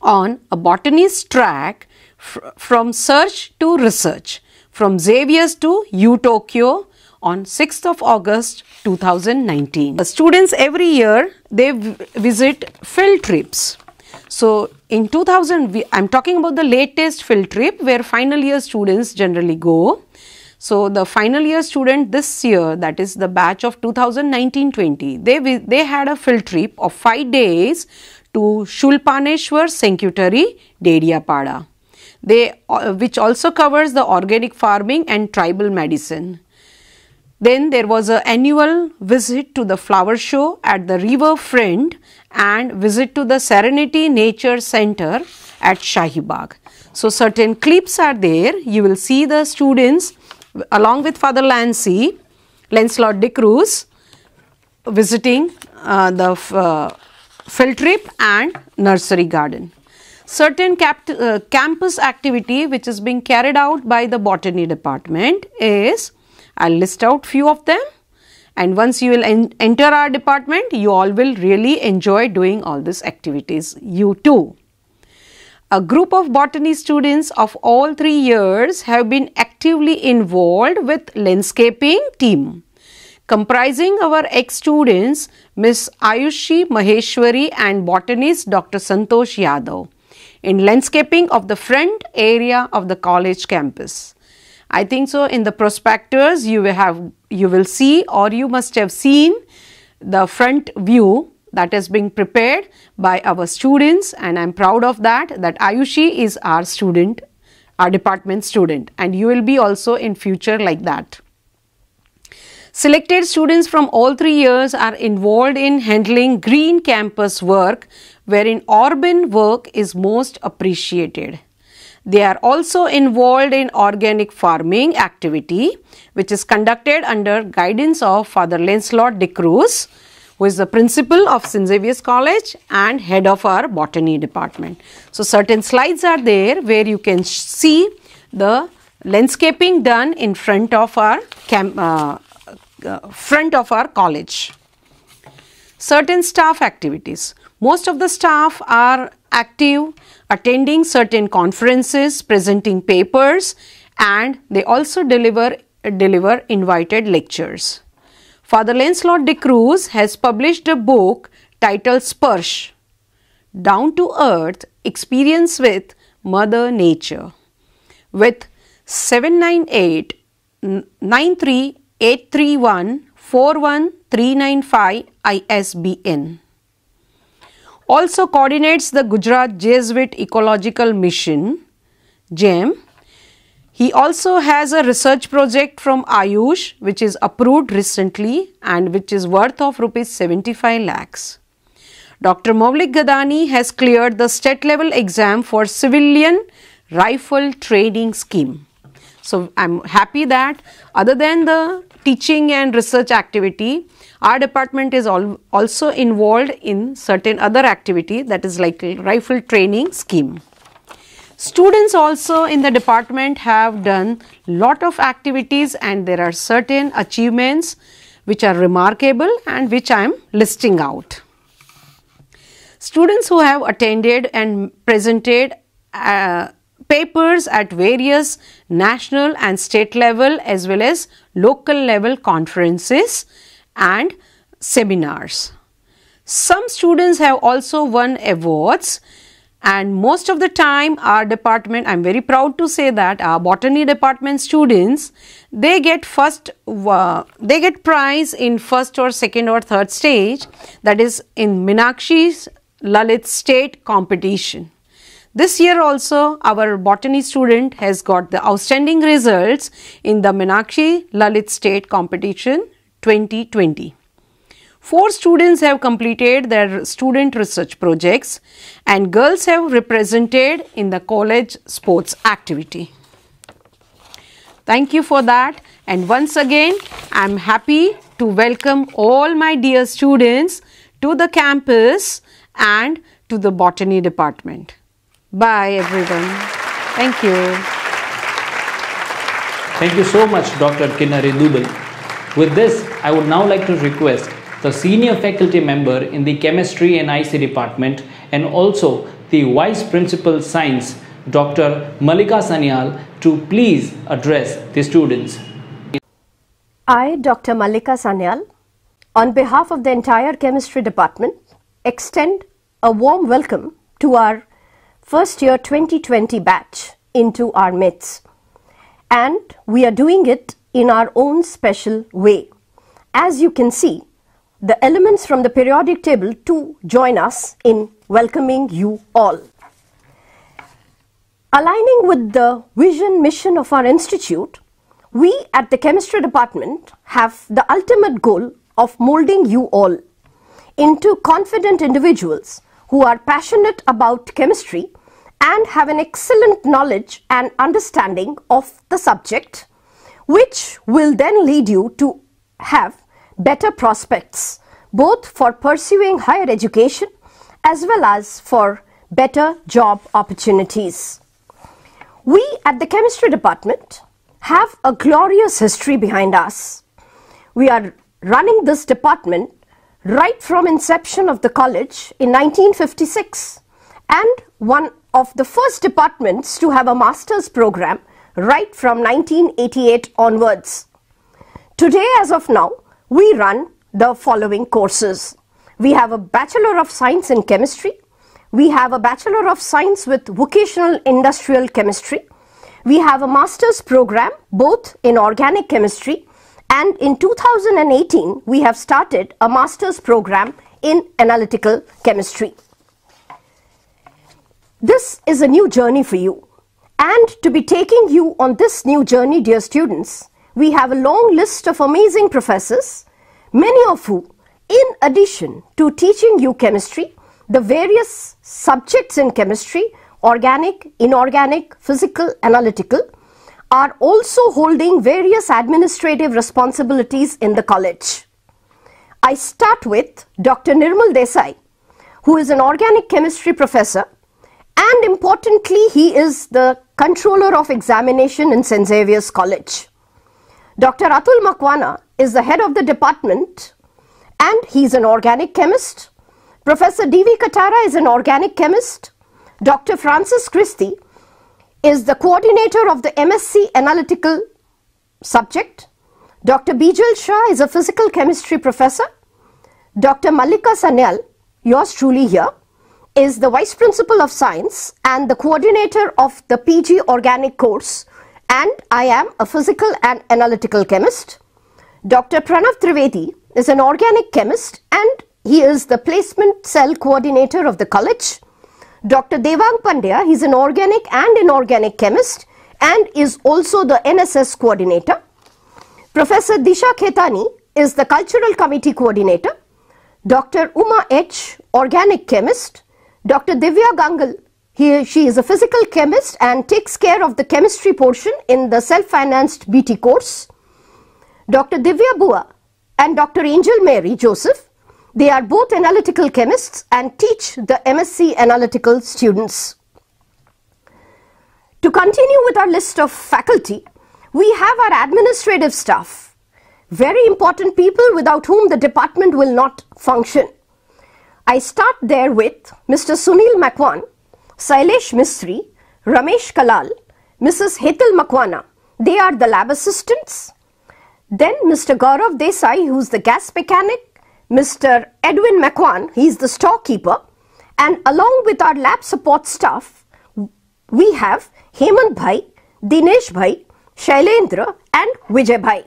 on a botanist track fr from search to research, from Xavier's to UTokyo on 6th of August 2019. The students every year, they visit field trips so in 2000, we, I'm talking about the latest field trip where final year students generally go. So the final year student this year, that is the batch of 2019-20, they, they had a field trip of 5 days to Shulpaneshwar Sanctuary, Dediapada. They, uh, which also covers the organic farming and tribal medicine. Then there was an annual visit to the flower show at the river Friend and visit to the Serenity Nature Center at Shahibagh. So, certain clips are there. You will see the students along with Father Lancy, Lancelot de Cruz visiting uh, the uh, field trip and nursery garden. Certain uh, campus activity which is being carried out by the botany department is, I will list out few of them and once you will en enter our department, you all will really enjoy doing all these activities, you too. A group of botany students of all three years have been actively involved with landscaping team comprising our ex-students Ms. Ayushi Maheshwari and botanist Dr. Santosh Yadav in landscaping of the front area of the college campus. I think so in the prospectors you will have you will see or you must have seen the front view that is being prepared by our students and I am proud of that that Ayushi is our student our department student and you will be also in future like that. Selected students from all three years are involved in handling green campus work wherein urban work is most appreciated. They are also involved in organic farming activity which is conducted under guidance of Father Lancelot de Cruz who is the principal of St. Xavier's College and head of our botany department. So, certain slides are there where you can see the landscaping done in front of our uh, uh, front of our college. Certain staff activities. Most of the staff are active attending certain conferences, presenting papers, and they also deliver, deliver invited lectures. Father Lancelot de Cruz has published a book titled Spursh, Down to Earth Experience with Mother Nature, with 798 93 41395 ISBN also coordinates the Gujarat Jesuit Ecological Mission, JEM. He also has a research project from Ayush which is approved recently and which is worth of rupees 75 lakhs. Dr. Maulik Gadani has cleared the state level exam for civilian rifle trading scheme. So I'm happy that other than the teaching and research activity, our department is al also involved in certain other activity that is like rifle training scheme. Students also in the department have done lot of activities and there are certain achievements which are remarkable and which I am listing out. Students who have attended and presented uh, papers at various national and state level as well as local level conferences and seminars. Some students have also won awards and most of the time our department, I am very proud to say that our botany department students, they get first, uh, they get prize in first or second or third stage that is in Minakshi's Lalit state competition. This year also our botany student has got the outstanding results in the Meenakshi Lalit State Competition 2020. Four students have completed their student research projects and girls have represented in the college sports activity. Thank you for that and once again I am happy to welcome all my dear students to the campus and to the botany department. Bye, everyone. Thank you. Thank you so much, Dr. Kinnari Dubal. With this, I would now like to request the senior faculty member in the chemistry and IC department and also the vice principal science, Dr. Malika Sanyal, to please address the students. I, Dr. Malika Sanyal, on behalf of the entire chemistry department, extend a warm welcome to our first year 2020 batch into our midst. And we are doing it in our own special way. As you can see, the elements from the periodic table to join us in welcoming you all. Aligning with the vision mission of our institute, we at the chemistry department have the ultimate goal of molding you all into confident individuals who are passionate about chemistry and have an excellent knowledge and understanding of the subject, which will then lead you to have better prospects both for pursuing higher education as well as for better job opportunities. We at the chemistry department have a glorious history behind us. We are running this department right from inception of the college in 1956 and one of the first departments to have a master's program right from 1988 onwards. Today, as of now, we run the following courses. We have a Bachelor of Science in Chemistry. We have a Bachelor of Science with Vocational Industrial Chemistry. We have a master's program both in organic chemistry and in 2018 we have started a master's program in analytical chemistry. This is a new journey for you. And to be taking you on this new journey, dear students, we have a long list of amazing professors, many of who, in addition to teaching you chemistry, the various subjects in chemistry, organic, inorganic, physical, analytical, are also holding various administrative responsibilities in the college. I start with Dr. Nirmal Desai, who is an organic chemistry professor importantly, he is the controller of examination in St. Xavier's College. Dr. Atul Makwana is the head of the department and he's an organic chemist. Professor D.V. Katara is an organic chemist. Dr. Francis Christie is the coordinator of the MSc analytical subject. Dr. Bijal Shah is a physical chemistry professor. Dr. Malika Sanyal, yours truly here, is the vice principal of science and the coordinator of the PG organic course and I am a physical and analytical chemist. Dr. Pranav Trivedi is an organic chemist and he is the placement cell coordinator of the college. Dr. Devang Pandya, he is an organic and inorganic chemist and is also the NSS coordinator. Professor Disha Khetani is the cultural committee coordinator. Dr. Uma H, organic chemist, Dr. Divya Gangal, he, she is a physical chemist and takes care of the chemistry portion in the self-financed BT course. Dr. Divya Bua and Dr. Angel Mary Joseph, they are both analytical chemists and teach the MSc analytical students. To continue with our list of faculty, we have our administrative staff, very important people without whom the department will not function. I start there with Mr. Sunil Makwan, Sailesh Misri, Ramesh Kalal, Mrs. Hetal Makwana. They are the lab assistants. Then Mr. Gaurav Desai, who's the gas mechanic, Mr. Edwin Makwan, he's the storekeeper, and along with our lab support staff, we have Hemant Bhai, Dinesh Bhai, Shailendra, and Vijay Bhai.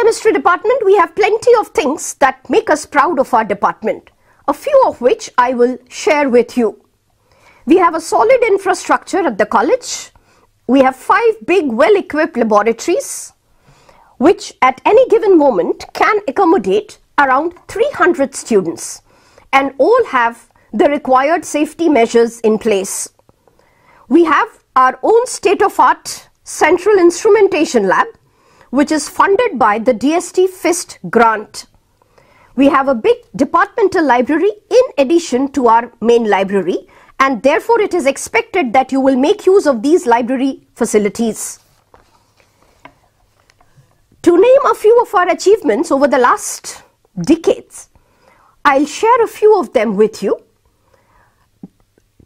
chemistry department, we have plenty of things that make us proud of our department, a few of which I will share with you. We have a solid infrastructure at the college. We have five big, well-equipped laboratories, which at any given moment can accommodate around 300 students and all have the required safety measures in place. We have our own state-of-art central instrumentation lab which is funded by the DST FIST grant. We have a big departmental library in addition to our main library and therefore it is expected that you will make use of these library facilities. To name a few of our achievements over the last decades, I'll share a few of them with you.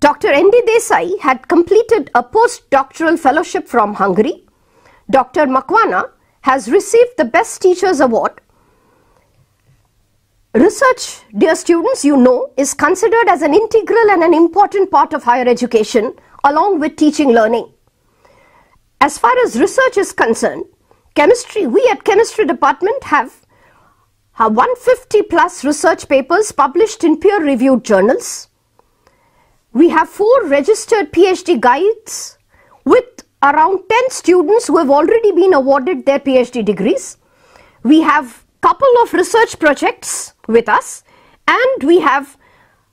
Dr. N.D. Desai had completed a postdoctoral fellowship from Hungary. Dr. Makwana has received the Best Teachers Award. Research, dear students, you know, is considered as an integral and an important part of higher education along with teaching learning. As far as research is concerned, chemistry, we at chemistry department have, have 150 plus research papers published in peer-reviewed journals. We have four registered PhD guides with around 10 students who have already been awarded their PhD degrees. We have couple of research projects with us and we have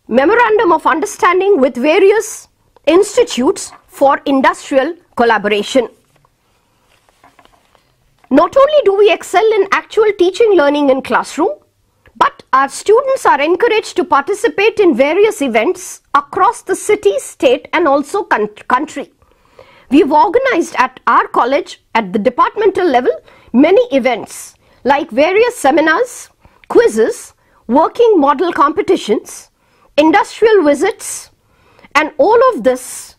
memorandum of understanding with various institutes for industrial collaboration. Not only do we excel in actual teaching learning in classroom, but our students are encouraged to participate in various events across the city, state and also country. We've organized at our college, at the departmental level, many events like various seminars, quizzes, working model competitions, industrial visits, and all of this,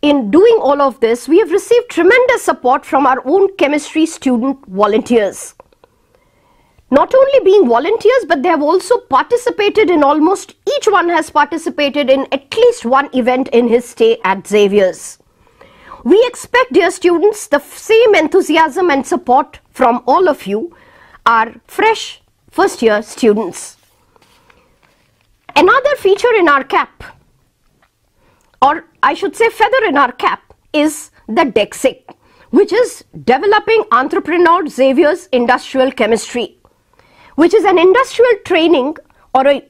in doing all of this, we have received tremendous support from our own chemistry student volunteers. Not only being volunteers, but they have also participated in almost each one has participated in at least one event in his stay at Xavier's. We expect, dear students, the same enthusiasm and support from all of you, our fresh first year students. Another feature in our cap, or I should say feather in our cap, is the DEXIC, which is Developing Entrepreneur Xavier's Industrial Chemistry, which is an industrial training or a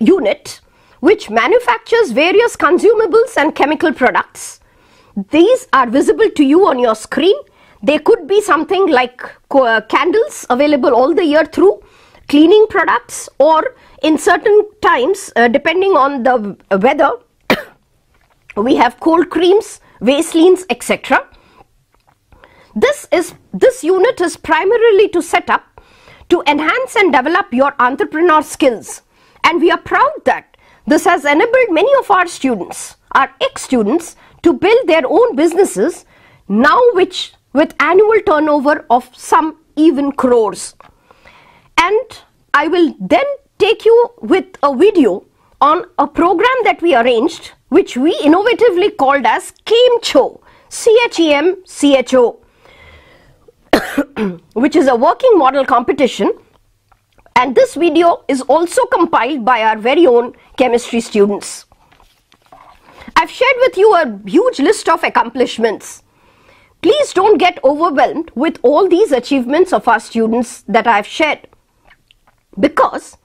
unit which manufactures various consumables and chemical products these are visible to you on your screen. They could be something like uh, candles available all the year through, cleaning products or in certain times uh, depending on the uh, weather we have cold creams, vaselines etc. This is this unit is primarily to set up to enhance and develop your entrepreneur skills and we are proud that this has enabled many of our students, our ex-students to build their own businesses now which with annual turnover of some even crores. And I will then take you with a video on a program that we arranged which we innovatively called as CHEMCHO, C-H-E-M-C-H-O, which is a working model competition. And this video is also compiled by our very own chemistry students. I've shared with you a huge list of accomplishments. Please don't get overwhelmed with all these achievements of our students that I've shared. Because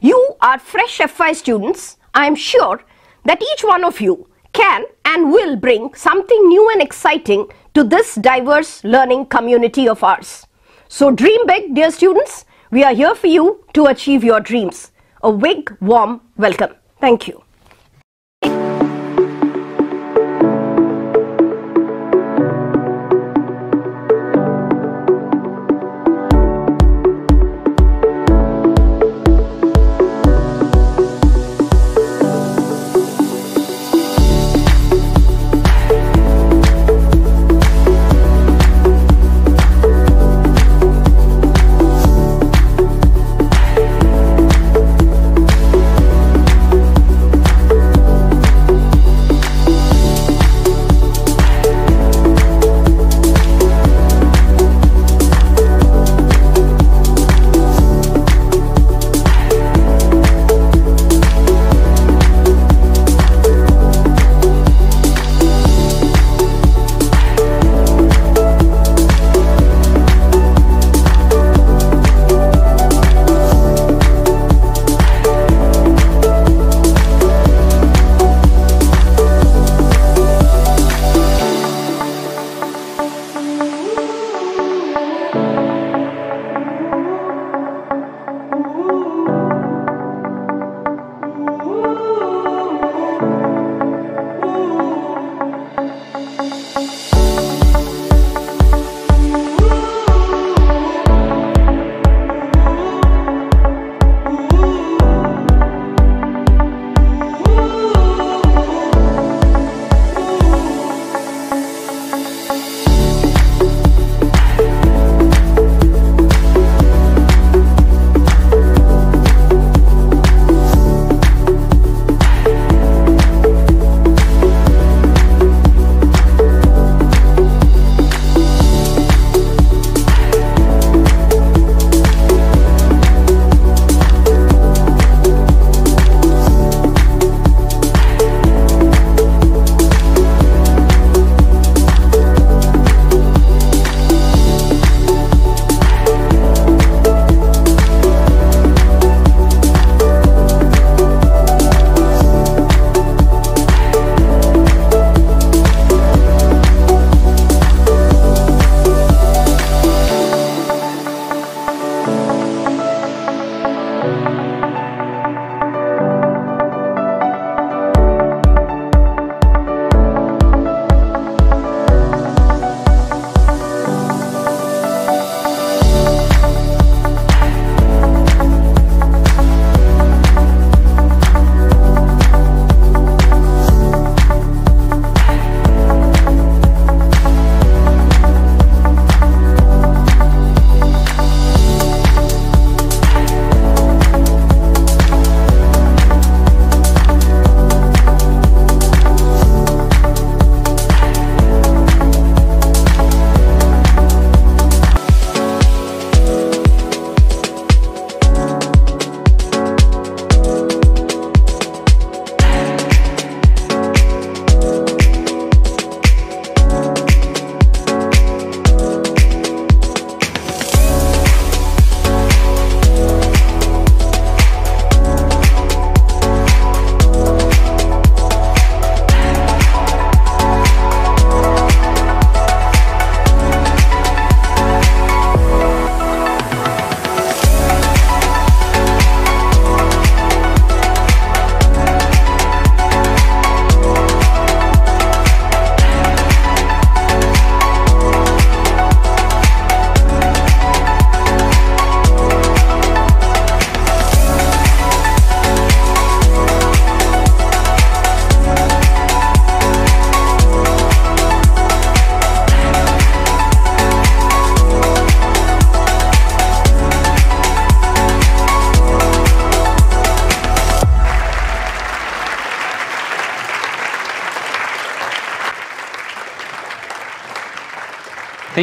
you are fresh FI students, I am sure that each one of you can and will bring something new and exciting to this diverse learning community of ours. So dream big, dear students. We are here for you to achieve your dreams. A big, warm welcome. Thank you.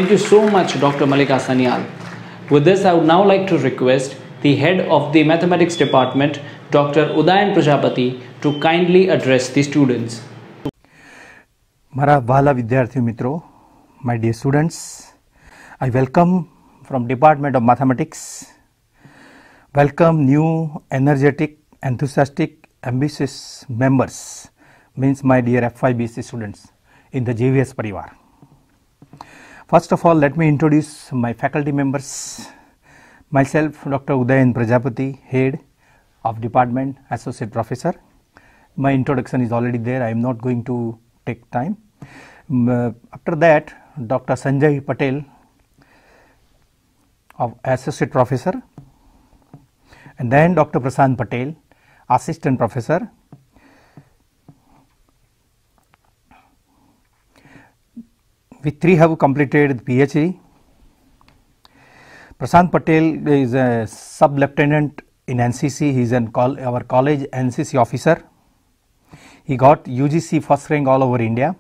Thank you so much, Dr. Malika Sanyal. With this, I would now like to request the head of the mathematics department, Dr. Udayan Prajapati, to kindly address the students. My dear students, I welcome from Department of Mathematics, welcome new energetic, enthusiastic ambitious members means my dear FIBC students in the JVS Parivar. First of all, let me introduce my faculty members. Myself, Dr. Udayan Prajapati, Head of Department, Associate Professor. My introduction is already there, I am not going to take time. Mm, uh, after that, Dr. Sanjay Patel, of Associate Professor, and then Dr. Prasanth Patel, Assistant Professor, we three have completed PhD. Prasant Patel is a sub lieutenant in NCC, he is an col our college NCC officer. He got UGC first rank all over India.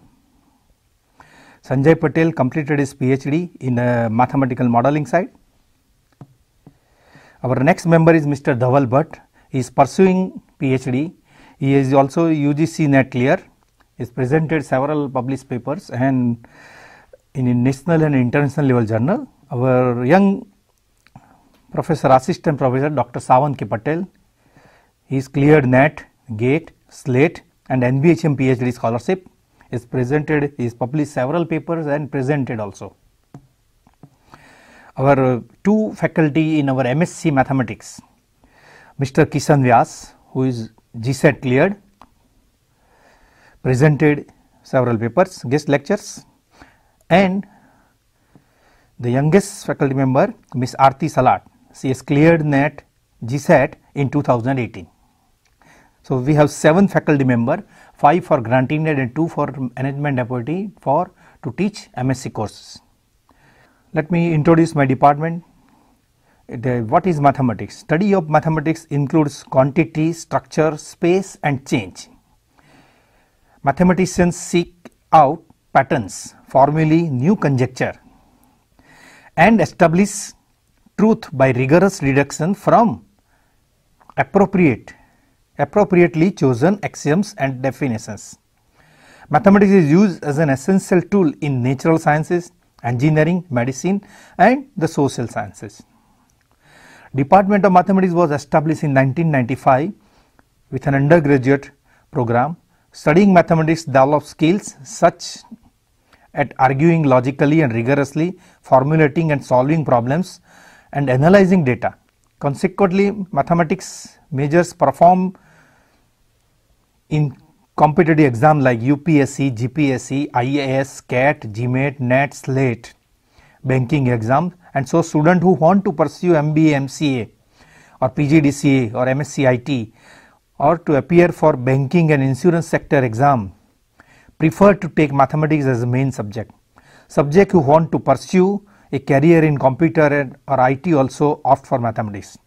Sanjay Patel completed his PhD in uh, mathematical modeling side. Our next member is Mr. Dhaval Bhatt. He is pursuing PhD. He is also UGC net clear. He has presented several published papers and in a national and international level journal. Our young professor, assistant professor Dr. K Patel, he is cleared NAT, GATE, SLATE and NBHM PhD scholarship, is presented, is published several papers and presented also. Our two faculty in our MSc mathematics, Mr. Kishan Vyas, who is GSAT cleared, presented several papers, guest lectures and the youngest faculty member Ms. Arti Salat. She has cleared NET GSAT in 2018. So, we have 7 faculty member, 5 for granting NET and 2 for management deputy for to teach MSc courses. Let me introduce my department. The, what is mathematics? Study of mathematics includes quantity, structure, space and change. Mathematicians seek out patterns, formulate new conjecture and establish truth by rigorous deduction from appropriate appropriately chosen axioms and definitions. Mathematics is used as an essential tool in natural sciences, engineering, medicine and the social sciences. Department of Mathematics was established in 1995 with an undergraduate program. Studying mathematics develops skills such at arguing logically and rigorously, formulating and solving problems, and analyzing data. Consequently, mathematics majors perform in competitive exam like UPSC, GPSC, IAS, CAT, GMAT, NET, SLATE, banking exam and so student who want to pursue MBA, MCA or PGDCA or MSc IT or to appear for banking and insurance sector exam prefer to take mathematics as a main subject. Subject who want to pursue a career in computer and, or IT also opt for mathematics.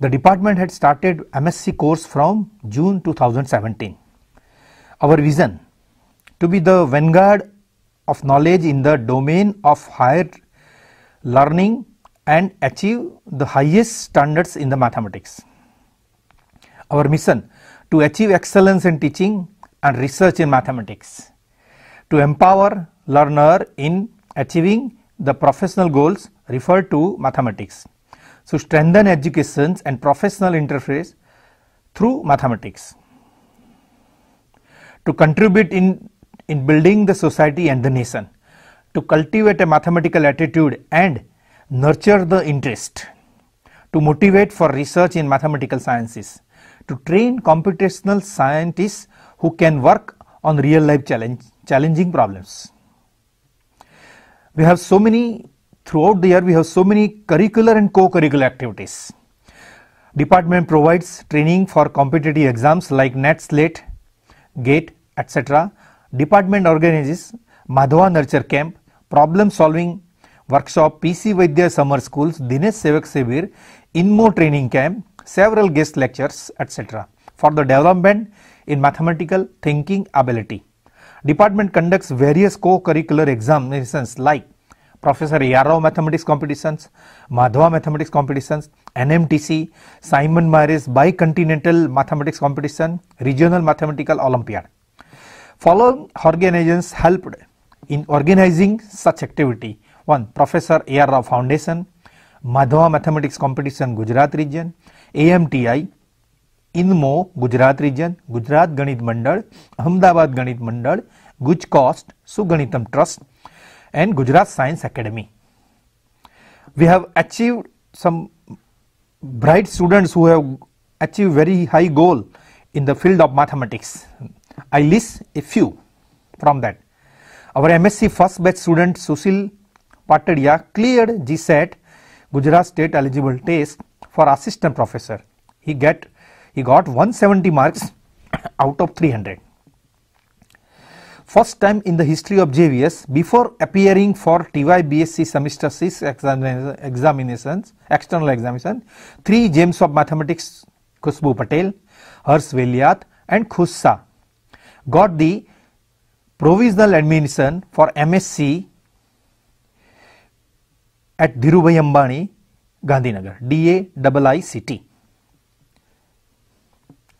The department had started MSc course from June 2017. Our vision to be the vanguard of knowledge in the domain of higher learning and achieve the highest standards in the mathematics. Our mission to achieve excellence in teaching and research in mathematics to empower learner in achieving the professional goals referred to mathematics. So, strengthen educations and professional interface through mathematics to contribute in, in building the society and the nation, to cultivate a mathematical attitude and nurture the interest, to motivate for research in mathematical sciences, to train computational scientists who can work on real life challenge, challenging problems. We have so many, throughout the year, we have so many curricular and co-curricular activities. Department provides training for competitive exams like NET, SLATE, GATE, etc. Department organizes Madhava Nurture Camp, Problem Solving Workshop, PC Vaidya Summer Schools, Dinesh Sevak Sevir, INMO Training Camp, several guest lectures, etc. For the development in mathematical thinking ability. Department conducts various co-curricular examinations like Professor Yarrow Mathematics competitions, Madhwa Mathematics competitions, NMTC, Simon bi Bicontinental Mathematics competition, Regional Mathematical Olympiad. Following organizations helped in organizing such activity. 1. Professor A.R. Rao Foundation, Madhwa Mathematics Competition Gujarat Region, AMTI, INMO Gujarat region Gujarat Ganit Mandal Ahmedabad Ganit Mandal गुज गुजकॉस्ट Suganitam trust and Gujarat science academy we have achieve some bright students who have achieve very high goal in the field of mathematics I list a few from that our M S C first batch student Sushil Patadia clear G SET Gujarat state eligibility test for assistant professor he get he got 170 marks out of 300. First time in the history of JVS, before appearing for TY BSc semester 6 examinations, external examination, three gems of mathematics Kushbu Patel, Harsh Veliat and Khussa got the provisional admission for MSc at Dhirubhai Ambani, Gandhinagar, DAIICT.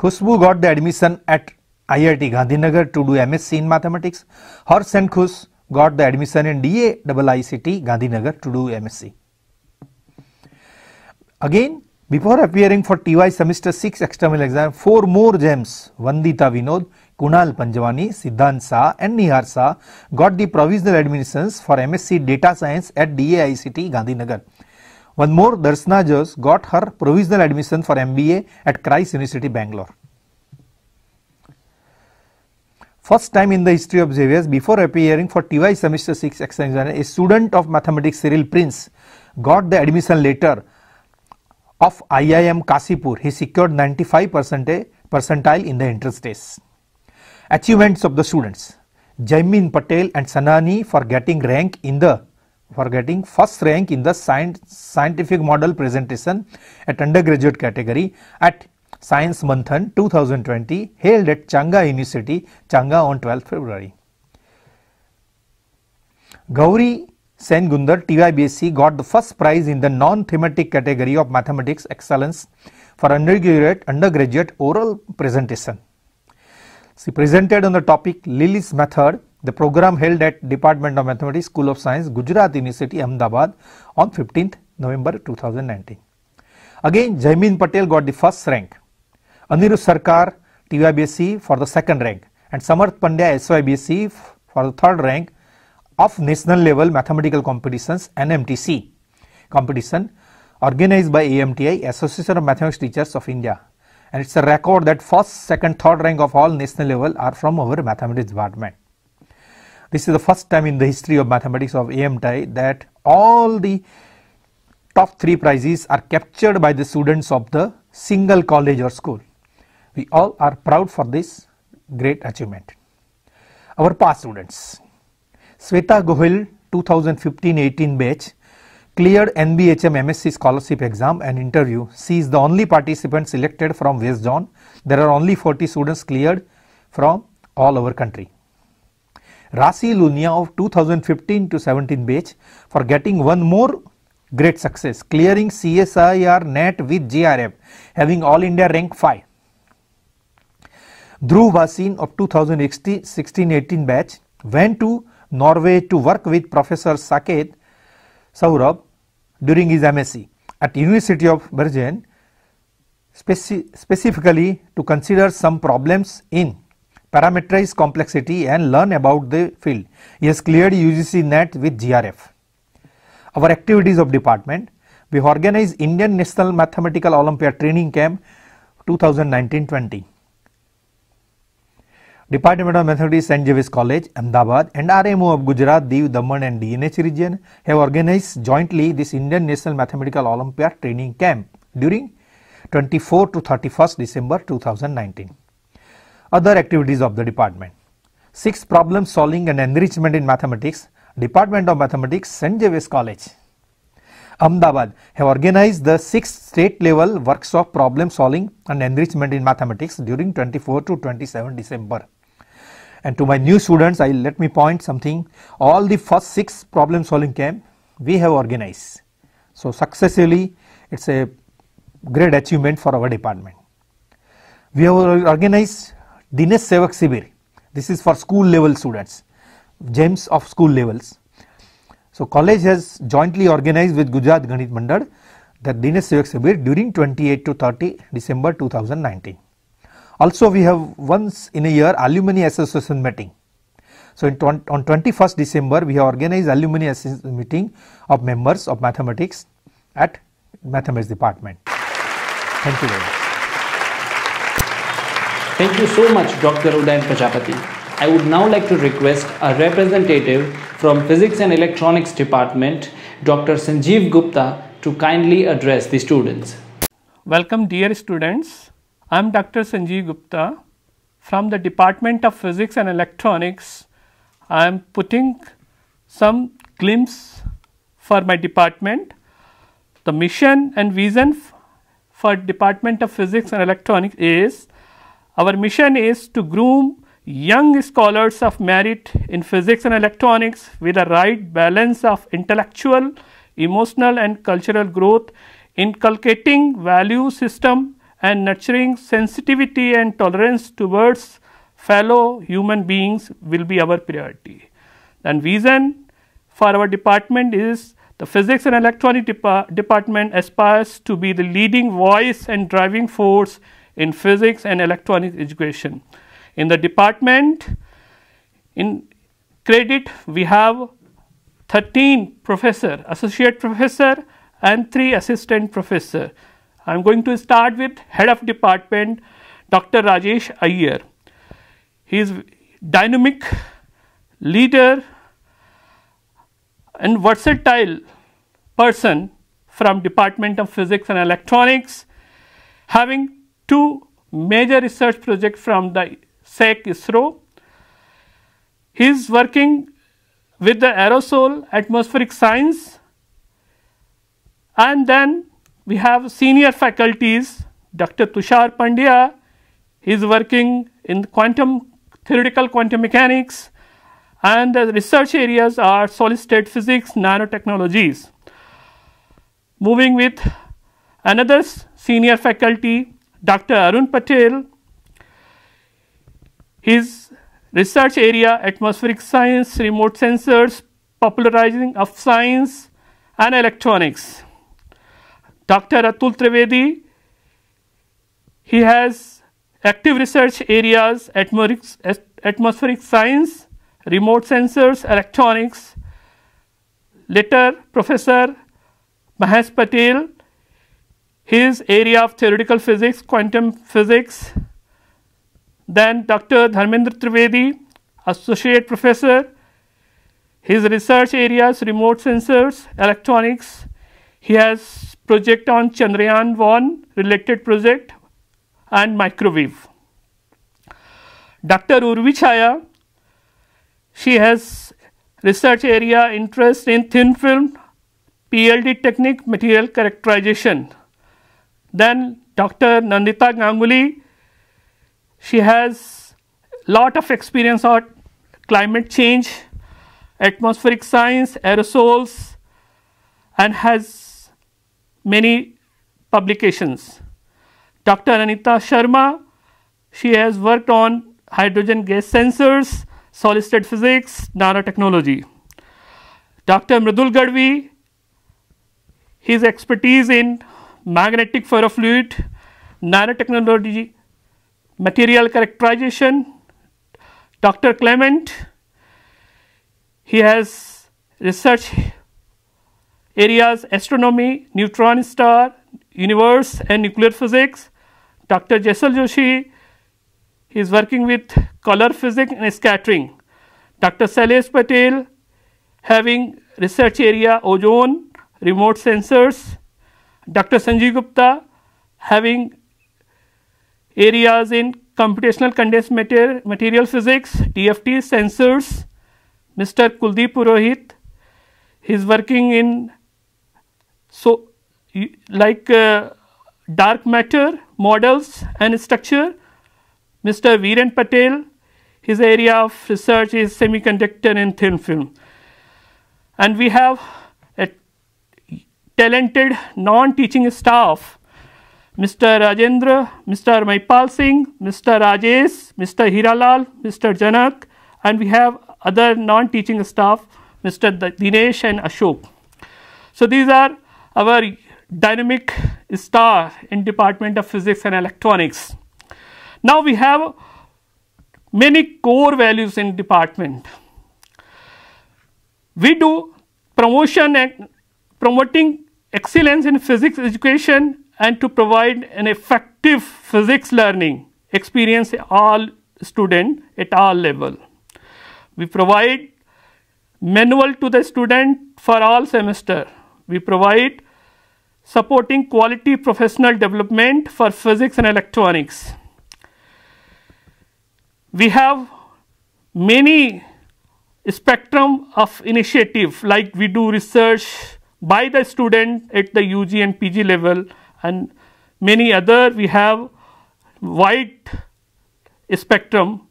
Khushboo got the admission at I I T Gandhinagar to do MSc in mathematics Harsh and Khush got the admission in DA double ICT Gandhinagar to do M S C again before appearing for TY semester six external exam four more gems Vandita Vinod Kunal Panjwani Siddhant Shah and Nihar Shah got the provisional admission for M S C data science at D A I C T Gandhinagar One more, Darsana Jas got her provisional admission for MBA at Christ University, Bangalore. First time in the history of Xavier's, before appearing for TY Semester 6 examination, a student of mathematics Cyril Prince got the admission letter of IIM Kasipur. He secured 95 percentile in the entrance test. Achievements of the students Jaimin Patel and Sanani for getting rank in the for getting first rank in the scientific model presentation at undergraduate category at Science Manthan 2020 held at Changa University, Changa on 12 February. Gauri Sengundar TYBSC got the first prize in the non-thematic category of mathematics excellence for undergraduate, undergraduate oral presentation. She presented on the topic Lilly's method the program held at Department of Mathematics, School of Science, Gujarat University, Ahmedabad on 15th November 2019. Again, Jaimin Patel got the first rank. Anirudh Sarkar, TYBSC for the second rank and Samarth Pandya, SYBSC for the third rank of national level mathematical competitions NMTC competition organized by AMTI Association of Mathematics Teachers of India and it's a record that first, second, third rank of all national level are from our mathematics department. This is the first time in the history of mathematics of AMTI that all the top three prizes are captured by the students of the single college or school. We all are proud for this great achievement. Our past students, Sweta Gohil 2015-18 batch cleared NBHM MSc scholarship exam and interview. She is the only participant selected from West John. There are only 40 students cleared from all over country. Rasi Lunia of 2015 to 17 batch for getting one more great success clearing CSIR NET with JRF having all India rank 5. Dhruv Basin of 2016-18 batch went to Norway to work with Professor Saket Saurabh during his MSc at University of Bergen speci specifically to consider some problems in parameterize complexity and learn about the field. He has cleared UGC NET with GRF. Our activities of department, we organize Indian National Mathematical Olympiad Training Camp 2019-20. Department of Mathematics St. Javis College, Ahmedabad and RMO of Gujarat, Div, Daman and DNH region have organized jointly this Indian National Mathematical Olympiad Training Camp during 24 to 31st December 2019 other activities of the department. 6 Problem solving and enrichment in mathematics, Department of Mathematics, St. Javis College. Ahmedabad have organized the 6th state level workshop problem solving and enrichment in mathematics during 24 to 27 December. And to my new students, I let me point something. All the first six problem solving camp we have organized. So successfully, it's a great achievement for our department. We have organized Dinesh Sevak Sibir. This is for school level students, gems of school levels. So college has jointly organized with Gujarat Ganit Mandar the Dinesh Sevak Sibir during 28 to 30 December 2019. Also we have once in a year alumni association meeting. So on 21st December we have organized alumni association meeting of members of mathematics at mathematics department. Thank you very much. Thank you so much, Dr. Udayan Prajapati. I would now like to request a representative from Physics and Electronics Department, Dr. Sanjeev Gupta, to kindly address the students. Welcome, dear students. I am Dr. Sanjeev Gupta from the Department of Physics and Electronics. I am putting some glimpse for my department. The mission and vision for Department of Physics and Electronics is our mission is to groom young scholars of merit in physics and electronics with a right balance of intellectual, emotional and cultural growth, inculcating value system and nurturing sensitivity and tolerance towards fellow human beings will be our priority. And vision for our department is the physics and electronic department aspires to be the leading voice and driving force in physics and electronics education. In the department, in credit, we have 13 professor, associate professor and 3 assistant professor. I am going to start with head of department, Dr. Rajesh Iyer. He is dynamic, leader and versatile person from Department of Physics and Electronics having two major research projects from the SEC ISRO. He is working with the aerosol atmospheric science and then we have senior faculties Dr. Tushar Pandya, he is working in quantum theoretical quantum mechanics and the research areas are solid state physics, nanotechnologies. Moving with another senior faculty Dr. Arun Patel, his research area atmospheric science, remote sensors, popularizing of science and electronics. Dr. Atul Trivedi, he has active research areas atmospheric science, remote sensors, electronics. Later, Professor Mahesh Patel, his area of theoretical physics, quantum physics. Then Dr. Dharmendra Trivedi, associate professor. His research areas, remote sensors, electronics. He has project on Chandrayaan 1 related project and microwave. Dr. Urvichaya, she has research area interest in thin film, PLD technique, material characterization. Then Dr. Nandita Ganguly, she has lot of experience on climate change, atmospheric science, aerosols, and has many publications. Dr. Anita Sharma, she has worked on hydrogen gas sensors, solid-state physics, nanotechnology. Dr. Mridul Gadvi, his expertise in magnetic ferrofluid, nanotechnology, material characterization, Dr. Clement. He has research areas astronomy, neutron star, universe and nuclear physics. Dr. Jessel Joshi he is working with color physics and scattering. Dr. Sales Patel having research area ozone, remote sensors, Dr. Sanjeev Gupta having areas in computational condensed matter material physics, TFT sensors, Mr. Kuldeep Purohit, he is working in so like uh, dark matter models and structure. Mr. Viren Patel, his area of research is semiconductor and thin film. And we have talented non-teaching staff, Mr. Rajendra, Mr. Maipal Singh, Mr. Rajesh, Mr. Hiralal, Mr. Janak, and we have other non-teaching staff, Mr. Dinesh and Ashok. So, these are our dynamic star in Department of Physics and Electronics. Now, we have many core values in department. We do promotion and promoting excellence in physics education and to provide an effective physics learning experience all student at all level. We provide manual to the student for all semester. We provide supporting quality professional development for physics and electronics. We have many spectrum of initiative like we do research, by the student at the UG and PG level and many other we have wide spectrum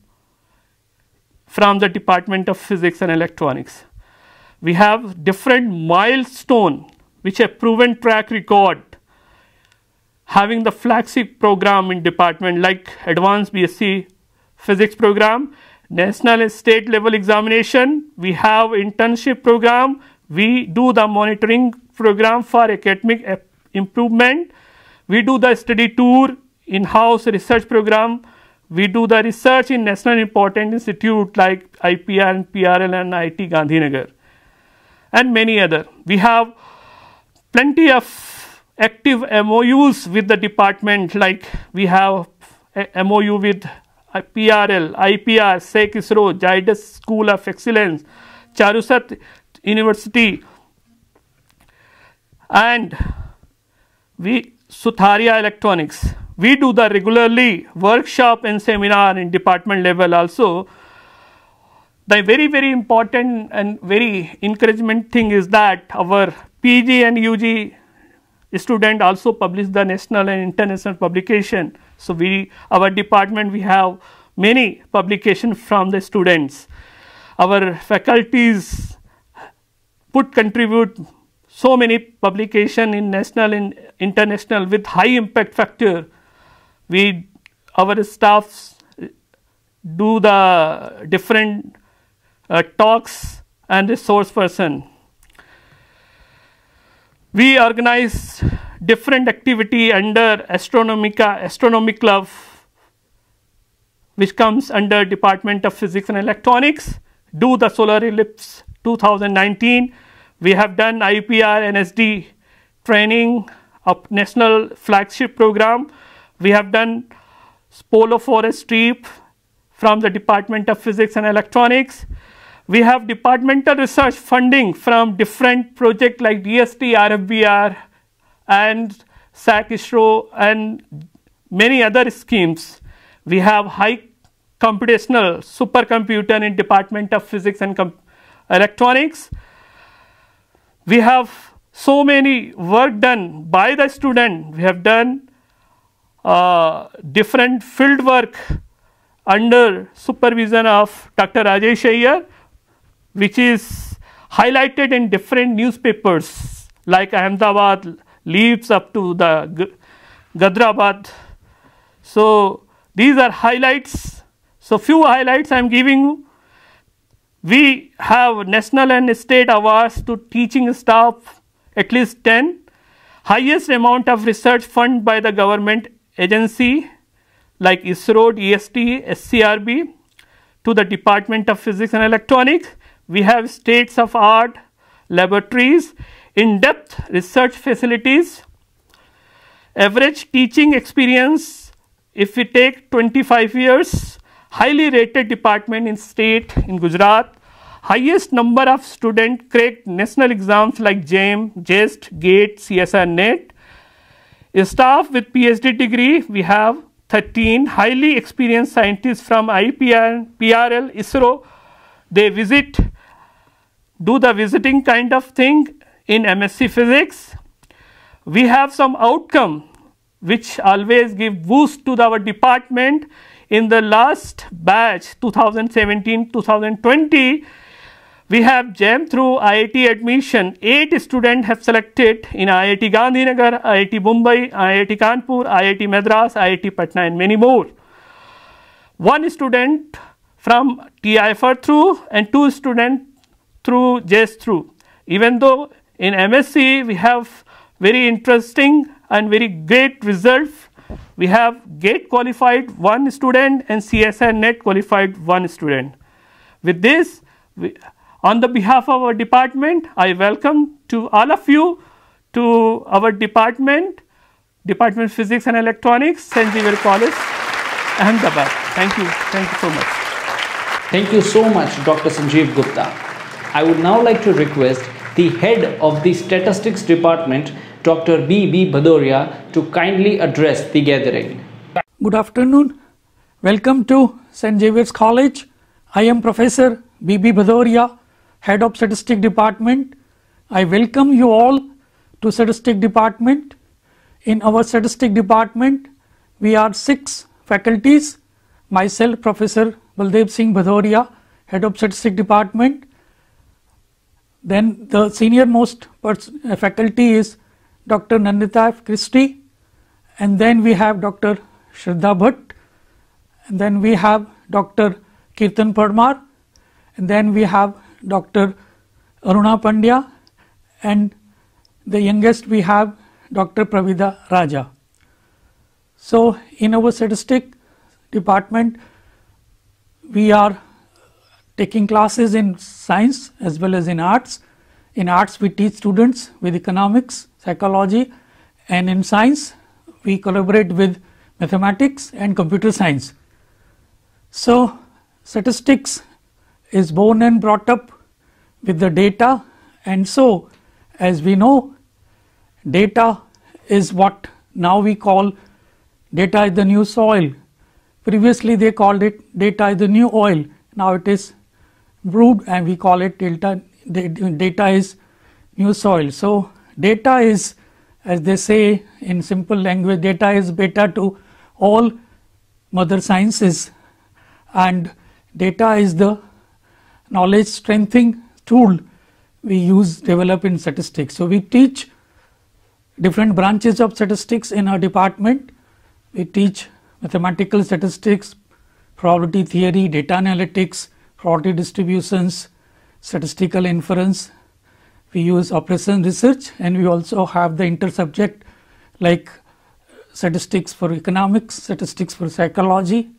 from the Department of Physics and Electronics. We have different milestone which have proven track record having the flagship program in department like advanced BSc physics program, national and state level examination, we have internship program we do the monitoring program for academic improvement, we do the study tour, in-house research program, we do the research in national important institute like IPR and PRL and IIT Gandhinagar and many other. We have plenty of active MOUs with the department like we have MOU with PRL, IPR, SEC ISRO, Zydus School of Excellence, Charusat University and we Sutharia Electronics. We do the regularly workshop and seminar in department level also. The very very important and very encouragement thing is that our PG and UG student also publish the national and international publication. So, we our department we have many publication from the students. Our faculties put contribute so many publication in national and international with high impact factor. We, our staffs uh, do the different uh, talks and resource person. We organize different activity under Astronomica, Astronomy Club, which comes under Department of Physics and Electronics, do the solar ellipse 2019. We have done IPR NSD training, a national flagship program. We have done Polo Forest Trip from the Department of Physics and Electronics. We have departmental research funding from different projects like DST, RFBR, and SAC ISRO, and many other schemes. We have high computational supercomputer in Department of Physics and electronics. We have so many work done by the student. We have done uh, different field work under supervision of Dr. Rajesh Iyer, which is highlighted in different newspapers like Ahmedabad leaves up to the Gadrabad. So, these are highlights. So, few highlights I am giving we have national and state awards to teaching staff, at least 10. Highest amount of research fund by the government agency like ISRO, DST, SCRB to the Department of Physics and Electronics. We have states of art, laboratories, in-depth research facilities, average teaching experience if we take 25 years highly rated department in state in Gujarat, highest number of student cracked national exams like JAM, JEST, GATE, CSIR, NET. staff with PhD degree, we have 13 highly experienced scientists from IPR, PRL, ISRO. They visit, do the visiting kind of thing in MSc Physics. We have some outcome which always give boost to our department in the last batch 2017-2020, we have jammed through IIT admission. Eight students have selected in IIT Gandhinagar, IIT Mumbai, IIT Kanpur, IIT Madras, IIT Patna and many more. One student from TIFR through and two students through JS through. Even though in MSc we have very interesting and very great results we have GATE qualified one student and CSN NET qualified one student. With this, we, on the behalf of our department, I welcome to all of you to our department, Department of Physics and Electronics, St. Xavier College, Ahmedabad. Thank you. Thank you so much. Thank you so much, Dr. Sanjeev Gupta. I would now like to request the head of the statistics department Dr. B. B. Badoria to kindly address the gathering. Good afternoon. Welcome to St. Xavier's College. I am Professor B. B. Badoria, Head of Statistics Department. I welcome you all to Statistics Department. In our Statistics Department, we are six faculties. Myself, Professor Baldev Singh Badoria, Head of Statistics Department. Then the senior most faculty is Dr. Nandita Christie, and then we have Dr. Shraddha Bhatt, and then we have Dr. Kirtan Parmar, and then we have Dr. Aruna Pandya, and the youngest we have Dr. Pravida Raja. So, in our statistic department, we are taking classes in science as well as in arts. In arts, we teach students with economics, psychology and in science we collaborate with mathematics and computer science. So, statistics is born and brought up with the data and so as we know data is what now we call data is the new soil. Previously they called it data is the new oil. Now it is brewed and we call it data, data is new soil. So Data is as they say in simple language data is beta to all mother sciences and data is the knowledge strengthening tool we use develop in statistics. So, we teach different branches of statistics in our department. We teach mathematical statistics, probability theory, data analytics, probability distributions, statistical inference we use operation research and we also have the intersubject like statistics for economics, statistics for psychology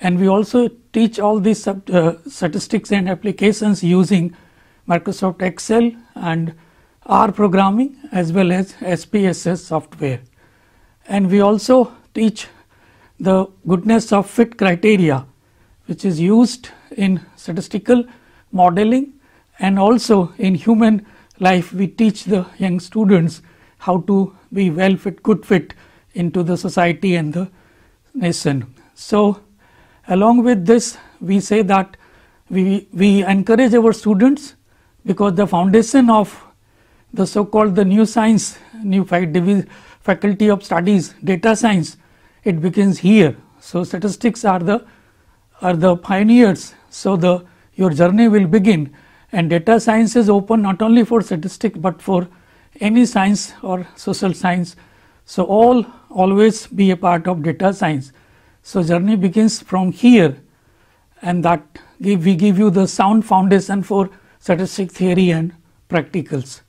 and we also teach all these sub, uh, statistics and applications using Microsoft Excel and R programming as well as SPSS software. And we also teach the goodness of fit criteria which is used in statistical modeling and also in human life we teach the young students how to be well fit, good fit into the society and the nation. So, along with this, we say that we, we encourage our students because the foundation of the so called the new science, new faculty of studies, data science, it begins here. So, statistics are the are the pioneers. So, the your journey will begin and data science is open not only for statistics, but for any science or social science. So, all always be a part of data science. So, journey begins from here and that give, we give you the sound foundation for statistic theory and practicals.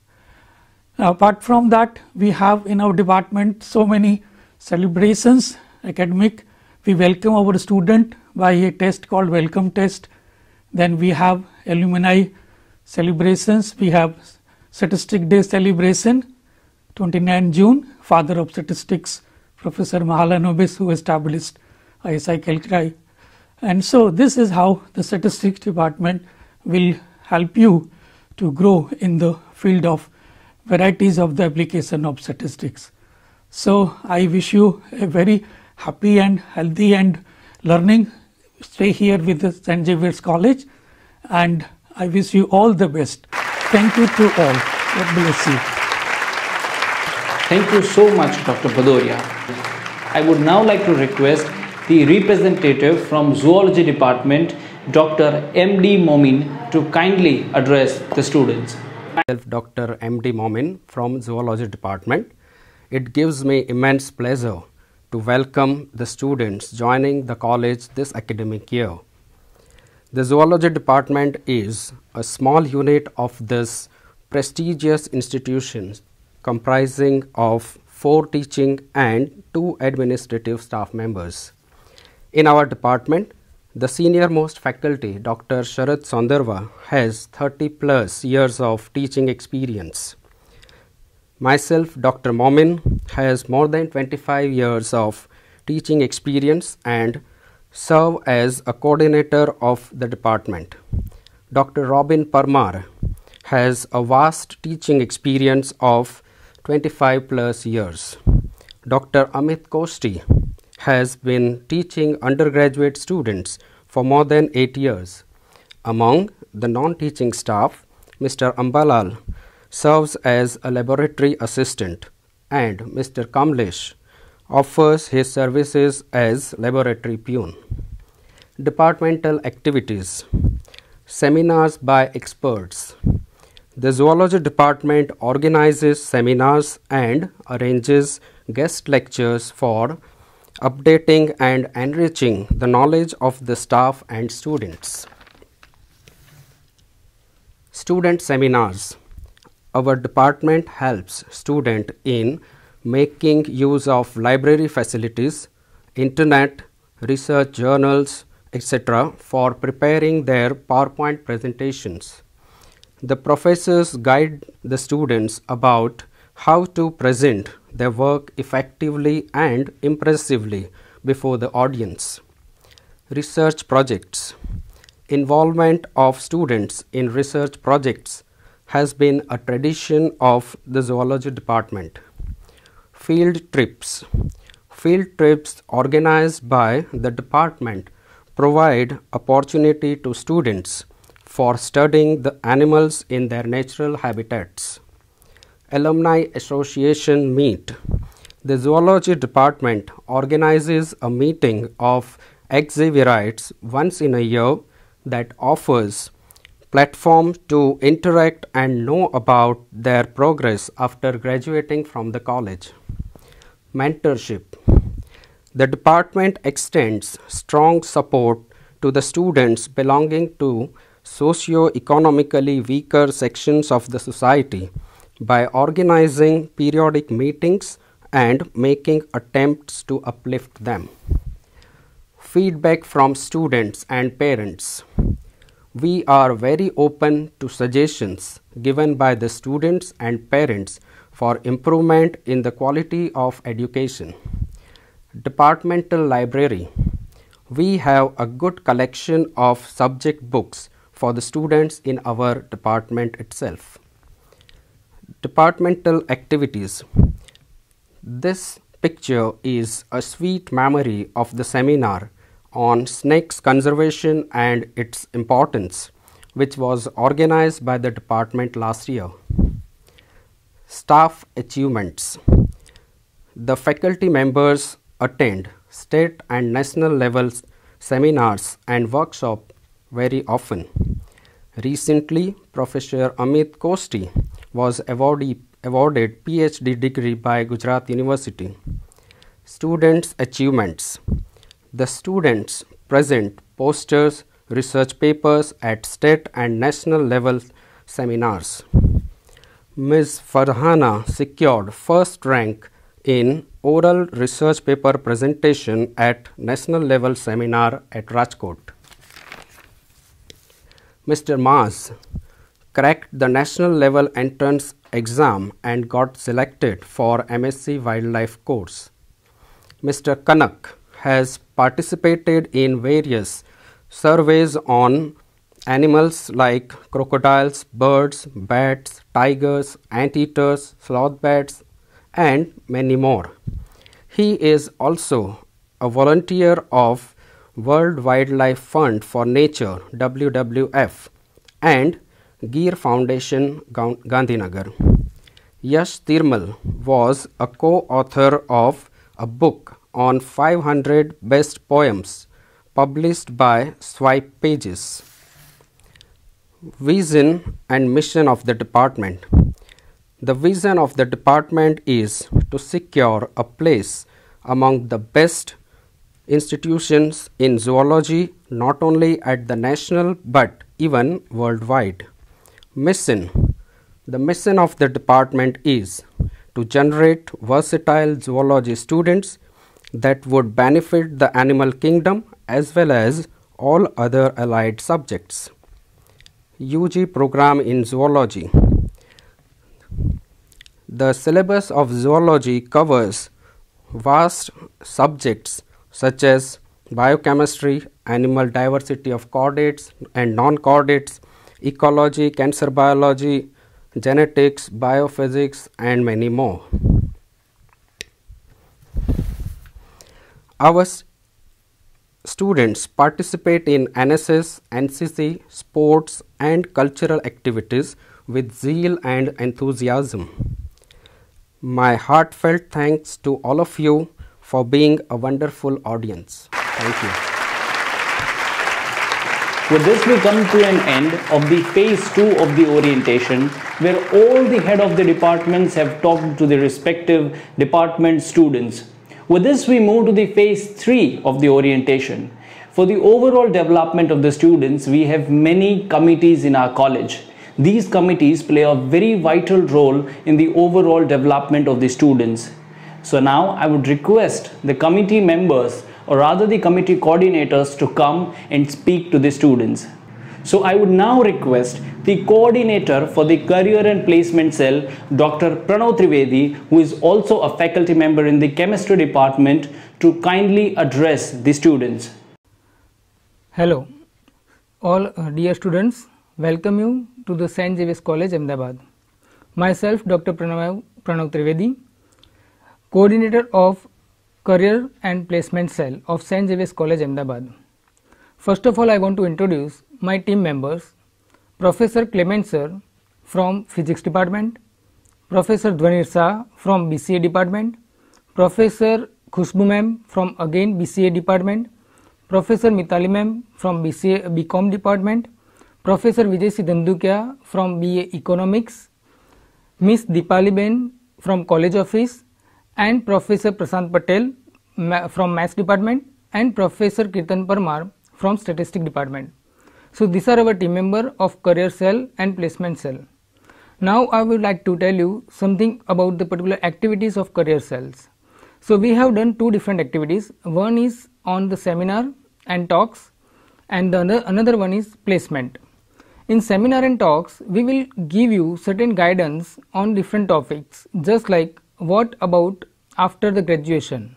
Apart from that, we have in our department so many celebrations academic. We welcome our student by a test called welcome test. Then we have alumni celebrations we have statistic day celebration 29 June father of statistics Professor Mahalanobis who established ISI Calcutta and so this is how the statistics department will help you to grow in the field of varieties of the application of statistics. So, I wish you a very happy and healthy and learning stay here with the St. Xavier's College and I wish you all the best. Thank you to all. God bless you. Thank you so much, Dr. Badoria. I would now like to request the representative from Zoology Department, Dr. M.D. Momin, to kindly address the students. Myself, Dr. M.D. Momin from Zoology Department. It gives me immense pleasure to welcome the students joining the college this academic year. The zoology department is a small unit of this prestigious institution comprising of four teaching and two administrative staff members. In our department, the senior most faculty, Dr. Sharad Sondarva, has 30 plus years of teaching experience. Myself, Dr. Momin, has more than 25 years of teaching experience and serve as a coordinator of the department. Dr. Robin Parmar has a vast teaching experience of 25 plus years. Dr. Amit Kosti has been teaching undergraduate students for more than 8 years. Among the non-teaching staff, Mr. Ambalal serves as a laboratory assistant and Mr. Kamlesh offers his services as laboratory peon. Departmental activities Seminars by experts. The zoology department organizes seminars and arranges guest lectures for updating and enriching the knowledge of the staff and students. Student seminars. Our department helps student in making use of library facilities, internet, research journals, etc. for preparing their PowerPoint presentations. The professors guide the students about how to present their work effectively and impressively before the audience. Research projects Involvement of students in research projects has been a tradition of the zoology department field trips. Field trips organized by the department provide opportunity to students for studying the animals in their natural habitats. Alumni Association Meet The Zoology Department organizes a meeting of exhibitors once in a year that offers platform to interact and know about their progress after graduating from the college. Mentorship The department extends strong support to the students belonging to socio-economically weaker sections of the society by organizing periodic meetings and making attempts to uplift them. Feedback from students and parents. We are very open to suggestions given by the students and parents for improvement in the quality of education. Departmental library. We have a good collection of subject books for the students in our department itself. Departmental activities. This picture is a sweet memory of the seminar on snakes conservation and its importance, which was organized by the department last year staff achievements. The faculty members attend state and national level seminars and workshops very often. Recently, Professor Amit Kosti was awardee, awarded PhD degree by Gujarat University. Students' achievements. The students present posters, research papers at state and national level seminars. Ms. Farhana secured first rank in oral research paper presentation at national level seminar at Rajkot. Mr. Maas cracked the national level entrance exam and got selected for MSc wildlife course. Mr. Kanak has participated in various surveys on animals like crocodiles, birds, bats, tigers, anteaters, bats, and many more. He is also a volunteer of World Wildlife Fund for Nature WWF and Gear Foundation Gandhinagar. Yash Thirmal was a co-author of a book on 500 best poems published by Swipe Pages. Vision and mission of the department. The vision of the department is to secure a place among the best institutions in zoology not only at the national but even worldwide. Mission The mission of the department is to generate versatile zoology students that would benefit the animal kingdom as well as all other allied subjects. UG program in zoology. The syllabus of zoology covers vast subjects such as biochemistry, animal diversity of chordates and non-chordates, ecology, cancer biology, genetics, biophysics and many more. Our students participate in NSS, NCC, sports and cultural activities with zeal and enthusiasm. My heartfelt thanks to all of you for being a wonderful audience. Thank you. With this, we come to an end of the phase two of the orientation, where all the head of the departments have talked to the respective department students with this, we move to the phase 3 of the orientation. For the overall development of the students, we have many committees in our college. These committees play a very vital role in the overall development of the students. So now I would request the committee members or rather the committee coordinators to come and speak to the students. So I would now request the coordinator for the career and placement cell, Dr. Pranav Trivedi, who is also a faculty member in the chemistry department, to kindly address the students. Hello, all uh, dear students, welcome you to the St. Javier College, Ahmedabad. Myself, Dr. Pranav, Pranav Trivedi, coordinator of career and placement cell of St. Javier College, Ahmedabad. First of all, I want to introduce my team members Professor Clement Sir from Physics Department, Professor Dwanirsa from BCA Department, Professor Khushbu Ma'am from again BCA Department, Professor Mitali Ma'am from BCA BCom Department, Professor Vijay Sidhandukia from BA Economics, Miss Dipali Ben from College Office, and Professor Prasant Patel from Maths Department, and Professor Kirtan Parmar from statistic department. So these are our team member of career cell and placement cell. Now I would like to tell you something about the particular activities of career cells. So we have done two different activities. One is on the seminar and talks and the another one is placement. In seminar and talks, we will give you certain guidance on different topics just like what about after the graduation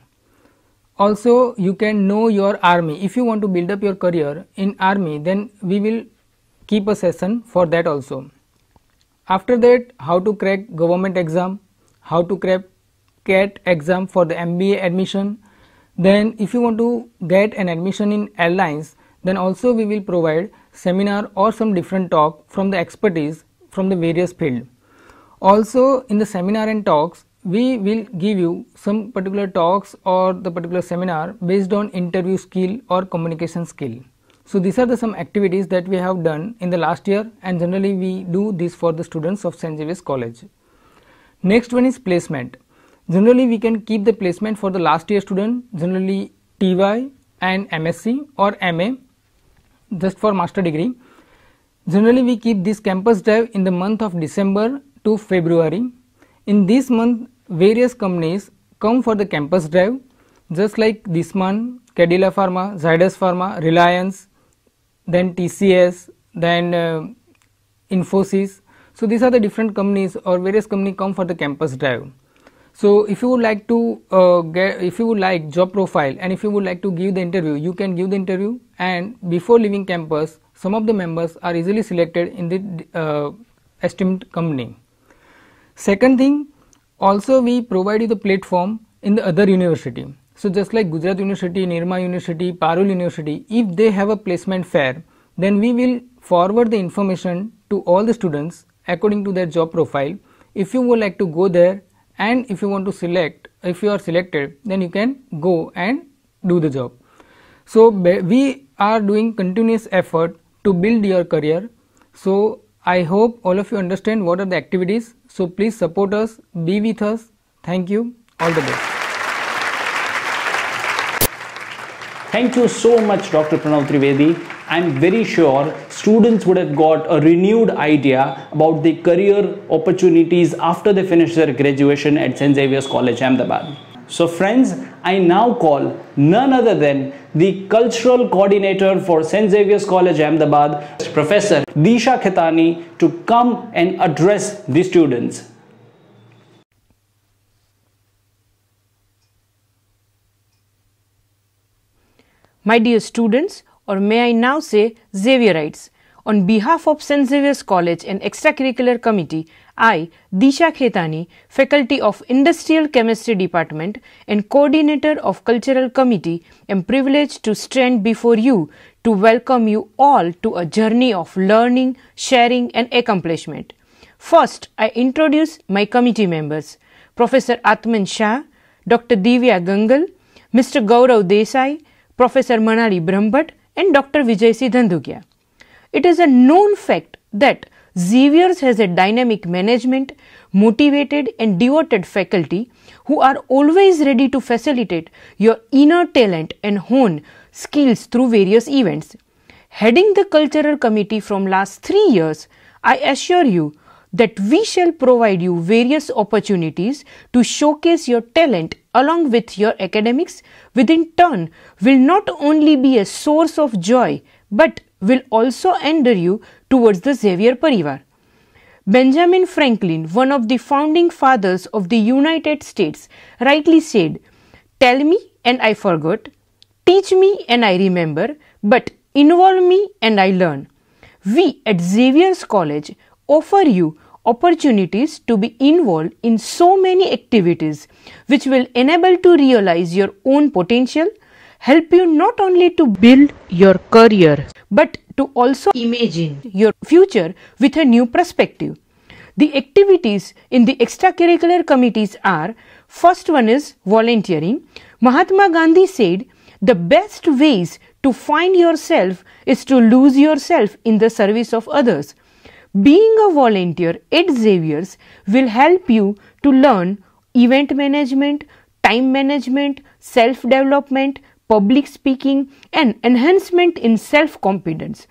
also you can know your army if you want to build up your career in army then we will keep a session for that also after that how to crack government exam how to crack cat exam for the mba admission then if you want to get an admission in airlines then also we will provide seminar or some different talk from the expertise from the various field also in the seminar and talks we will give you some particular talks or the particular seminar based on interview skill or communication skill. So these are the some activities that we have done in the last year and generally we do this for the students of St. College. Next one is placement. Generally we can keep the placement for the last year student generally TY and MSc or MA just for master degree. Generally we keep this campus drive in the month of December to February. In this month various companies come for the campus drive just like this one Cadilla Pharma, Zydus Pharma, Reliance, then TCS, then uh, Infosys. So these are the different companies or various company come for the campus drive. So if you would like to uh, get, if you would like job profile and if you would like to give the interview, you can give the interview and before leaving campus, some of the members are easily selected in the uh, esteemed company. Second thing, also, we provide you the platform in the other university. So just like Gujarat University, Nirma University, Parul University, if they have a placement fair, then we will forward the information to all the students according to their job profile. If you would like to go there and if you want to select, if you are selected, then you can go and do the job. So we are doing continuous effort to build your career. So I hope all of you understand what are the activities so please support us, be with us. Thank you. All the best. Thank you so much, Dr. Pranav Trivedi. I'm very sure students would have got a renewed idea about the career opportunities after they finish their graduation at St. Xavier's College, Ahmedabad. So, friends, I now call none other than the cultural coordinator for St. Xavier's College Ahmedabad, Professor Disha Khetani, to come and address the students. My dear students, or may I now say Xavierites, on behalf of St. Xavier's College and Extracurricular Committee, I, Disha Khetani, Faculty of Industrial Chemistry Department and Coordinator of Cultural Committee, am privileged to stand before you to welcome you all to a journey of learning, sharing and accomplishment. First, I introduce my committee members, Professor Atman Shah, Dr. Divya Gangal, Mr. Gaurav Desai, Professor Manali Brahmbat and Dr. Vijay Sidhandugia. It is a known fact that Xavier's has a dynamic management, motivated and devoted faculty who are always ready to facilitate your inner talent and hone skills through various events. Heading the cultural committee from last 3 years, I assure you that we shall provide you various opportunities to showcase your talent along with your academics, which in turn will not only be a source of joy but will also ender you towards the Xavier Parivar. Benjamin Franklin, one of the founding fathers of the United States, rightly said, Tell me and I forgot, teach me and I remember, but involve me and I learn. We at Xavier's College offer you opportunities to be involved in so many activities which will enable to realize your own potential help you not only to build your career but to also imagine your future with a new perspective. The activities in the extracurricular committees are first one is volunteering. Mahatma Gandhi said the best ways to find yourself is to lose yourself in the service of others. Being a volunteer at Xavier's will help you to learn event management, time management, self development, public speaking, and enhancement in self confidence.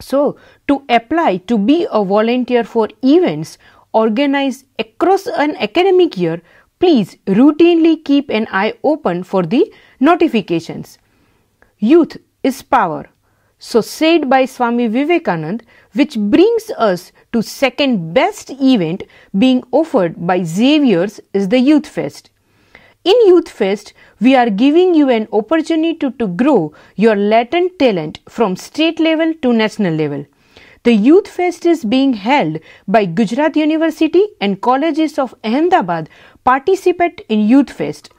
So, to apply to be a volunteer for events organized across an academic year, please routinely keep an eye open for the notifications. Youth is power. So said by Swami Vivekanand, which brings us to second best event being offered by Xavier's is the Youth Fest. In Youth Fest, we are giving you an opportunity to, to grow your latent talent from state level to national level. The Youth Fest is being held by Gujarat University and colleges of Ahmedabad. Participate in Youth Fest.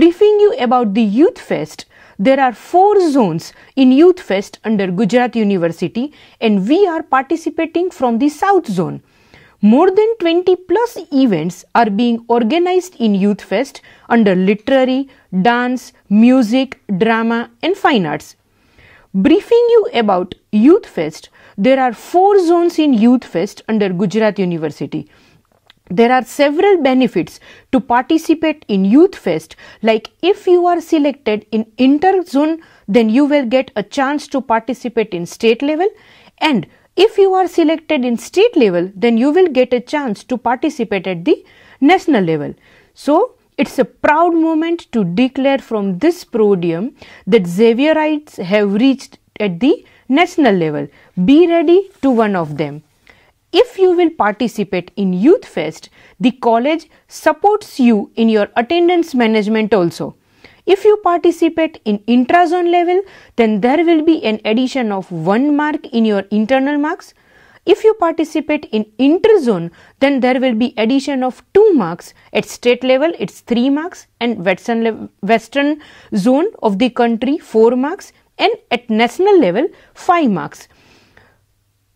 Briefing you about the Youth Fest, there are four zones in Youth Fest under Gujarat University, and we are participating from the South Zone. More than 20 plus events are being organized in Youth Fest under literary, dance, music, drama, and fine arts. Briefing you about Youth Fest, there are four zones in Youth Fest under Gujarat University. There are several benefits to participate in Youth Fest, like if you are selected in inter zone, then you will get a chance to participate in state level and if you are selected in state level, then you will get a chance to participate at the national level. So, it's a proud moment to declare from this podium that Xavierites have reached at the national level. Be ready to one of them. If you will participate in Youth Fest, the college supports you in your attendance management also. If you participate in intrazone level, then there will be an addition of 1 mark in your internal marks. If you participate in interzone, then there will be addition of 2 marks. At state level, it's 3 marks and western, western zone of the country, 4 marks and at national level, 5 marks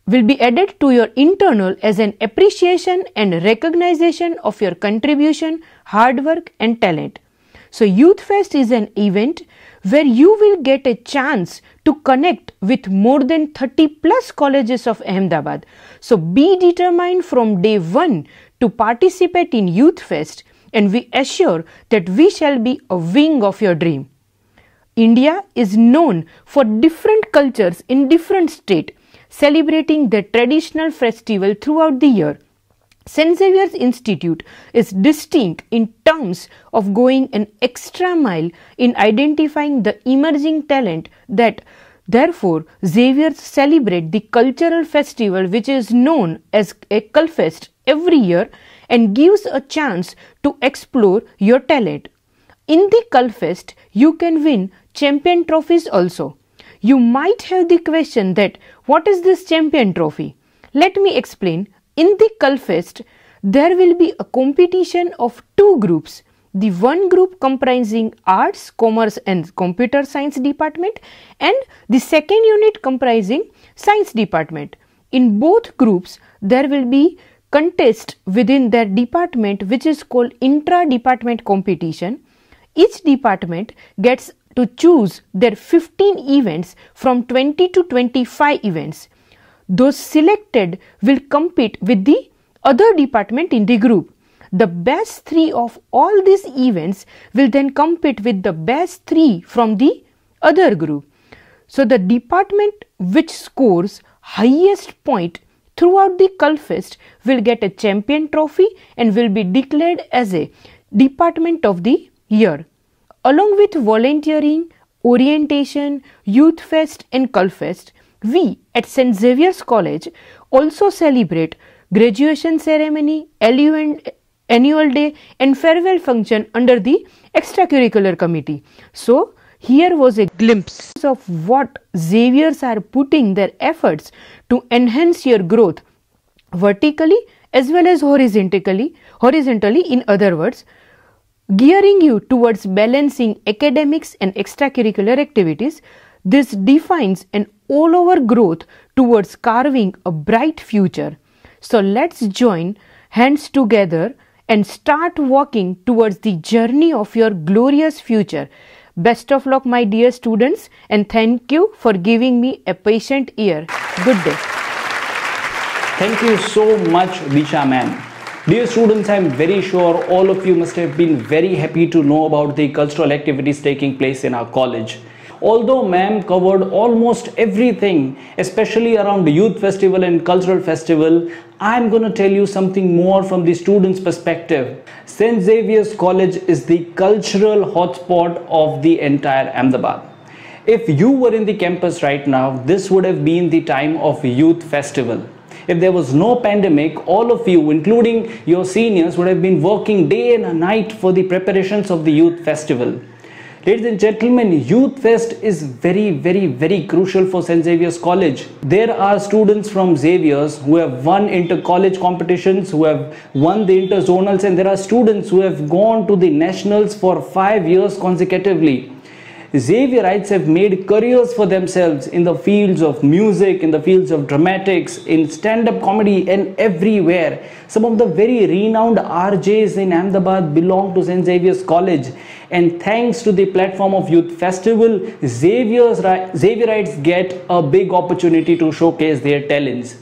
will be added to your internal as an appreciation and recognition of your contribution, hard work and talent. So, Youth Fest is an event where you will get a chance to connect with more than 30 plus colleges of Ahmedabad. So, be determined from day one to participate in Youth Fest, and we assure that we shall be a wing of your dream. India is known for different cultures in different states celebrating their traditional festival throughout the year. St. Xavier's Institute is distinct in terms of going an extra mile in identifying the emerging talent that Therefore, Xavier's celebrate the cultural festival which is known as a Culfest every year and gives a chance to explore your talent. In the Culfest, you can win champion trophies also. You might have the question that what is this champion trophy? Let me explain in the Culfest, there will be a competition of two groups. The one group comprising Arts, Commerce and Computer Science department and the second unit comprising Science department. In both groups, there will be contest within their department which is called intra-department competition. Each department gets to choose their 15 events from 20 to 25 events. Those selected will compete with the other department in the group. The best three of all these events will then compete with the best three from the other group. So the department which scores highest point throughout the Culfest will get a champion trophy and will be declared as a department of the year. Along with volunteering, orientation, youth fest and Culfest, we at St. Xavier's College also celebrate graduation ceremony, annual day and farewell function under the extracurricular committee. So here was a glimpse of what Xaviers are putting their efforts to enhance your growth vertically as well as horizontally, horizontally in other words, gearing you towards balancing academics and extracurricular activities this defines an all over growth towards carving a bright future. So let's join hands together and start walking towards the journey of your glorious future. Best of luck, my dear students, and thank you for giving me a patient ear. Good day. Thank you so much, Disha ma'am. Dear students, I am very sure all of you must have been very happy to know about the cultural activities taking place in our college. Although ma'am covered almost everything, especially around the youth festival and cultural festival, I'm going to tell you something more from the student's perspective. St. Xavier's College is the cultural hotspot of the entire Ahmedabad. If you were in the campus right now, this would have been the time of youth festival. If there was no pandemic, all of you, including your seniors, would have been working day and night for the preparations of the youth festival. Ladies and gentlemen, Youth Fest is very, very, very crucial for St. Xavier's College. There are students from Xavier's who have won inter-college competitions, who have won the inter-zonals, and there are students who have gone to the nationals for five years consecutively. Xavierites have made careers for themselves in the fields of music, in the fields of dramatics, in stand up comedy, and everywhere. Some of the very renowned RJs in Ahmedabad belong to St. Xavier's College. And thanks to the platform of Youth Festival, Xavier's, Xavierites get a big opportunity to showcase their talents.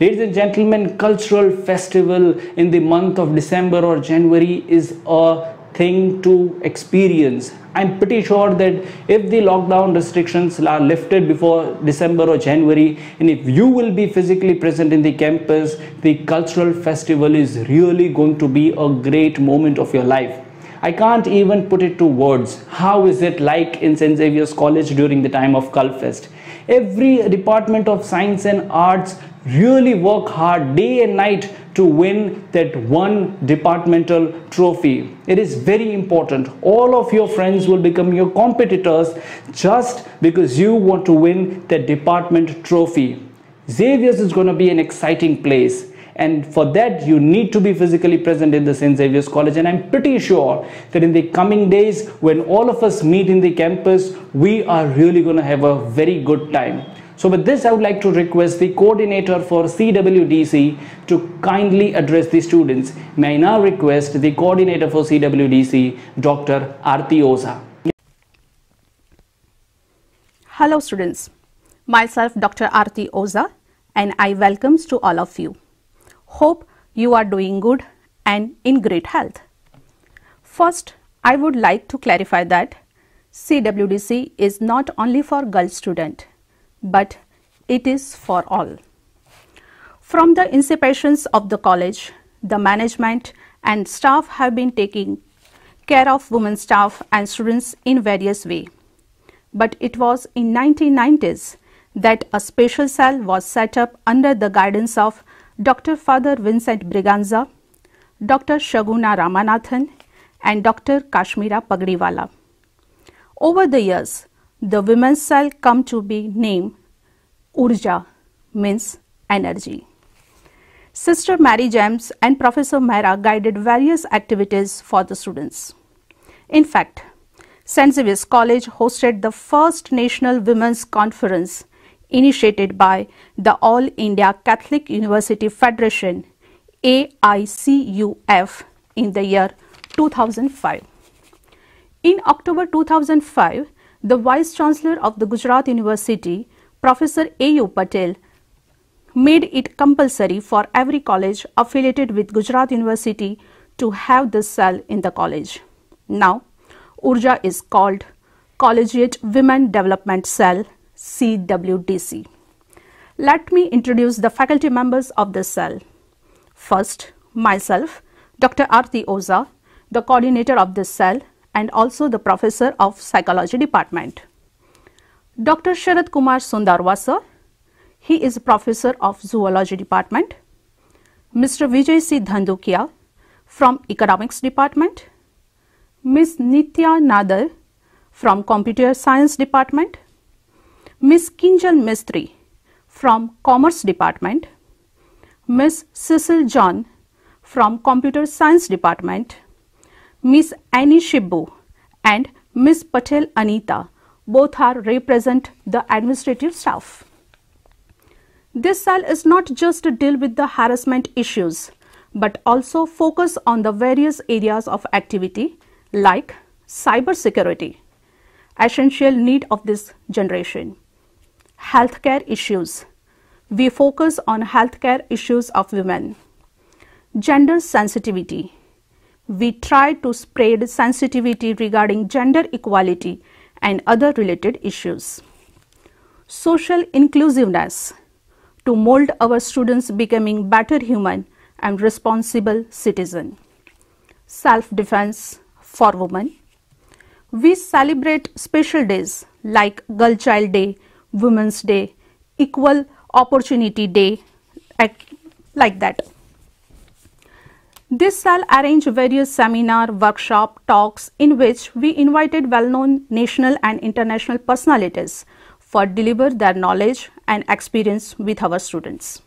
Ladies and gentlemen, cultural festival in the month of December or January is a thing to experience. I'm pretty sure that if the lockdown restrictions are lifted before December or January, and if you will be physically present in the campus, the cultural festival is really going to be a great moment of your life. I can't even put it to words. How is it like in St. Xavier's College during the time of Culfest? Every department of science and arts really work hard day and night to win that one departmental trophy. It is very important. All of your friends will become your competitors just because you want to win that department trophy. Xavier's is going to be an exciting place and for that you need to be physically present in the St. Xavier's College and I'm pretty sure that in the coming days when all of us meet in the campus we are really going to have a very good time. So with this, I would like to request the coordinator for CWDC to kindly address the students. May I now request the coordinator for CWDC, Dr. Arti Oza. Hello students, myself Dr. Arti Oza and I welcomes to all of you. Hope you are doing good and in great health. First, I would like to clarify that CWDC is not only for girl student but it is for all. From the inception of the college, the management and staff have been taking care of women staff and students in various ways. But it was in 1990s that a special cell was set up under the guidance of Dr. Father Vincent Briganza, Dr. Shaguna Ramanathan and Dr. Kashmira Pagdiwala. Over the years, the women's cell come to be named Urja, means energy. Sister Mary James and Professor Mehra guided various activities for the students. In fact, St. Xavier's College hosted the first National Women's Conference initiated by the All India Catholic University Federation AICUF in the year 2005. In October 2005, the Vice Chancellor of the Gujarat University, Professor A.U. Patel, made it compulsory for every college affiliated with Gujarat University to have this cell in the college. Now, Urja is called Collegiate Women Development Cell CWDC. Let me introduce the faculty members of this cell. First, myself, Dr. Arti Oza, the coordinator of this cell, and also the professor of psychology department. Dr. Sharad Kumar Sundarwasa, he is professor of zoology department. Mr. Vijay C. Dhandukia from economics department. Ms. Nitya Nadar from computer science department. Ms. Kinjal Mistry from commerce department. Ms. Cecil John from computer science department. Miss Annie Shibbo and Miss Patel Anita. Both are represent the administrative staff. This cell is not just to deal with the harassment issues, but also focus on the various areas of activity like cyber security, essential need of this generation, healthcare issues. We focus on healthcare issues of women, gender sensitivity, we try to spread sensitivity regarding gender equality and other related issues. Social inclusiveness to mold our students becoming better human and responsible citizen. Self-defense for women. We celebrate special days like Girl Child Day, Women's Day, Equal Opportunity Day, like that. This shall arrange various seminar, workshop, talks in which we invited well-known national and international personalities for deliver their knowledge and experience with our students.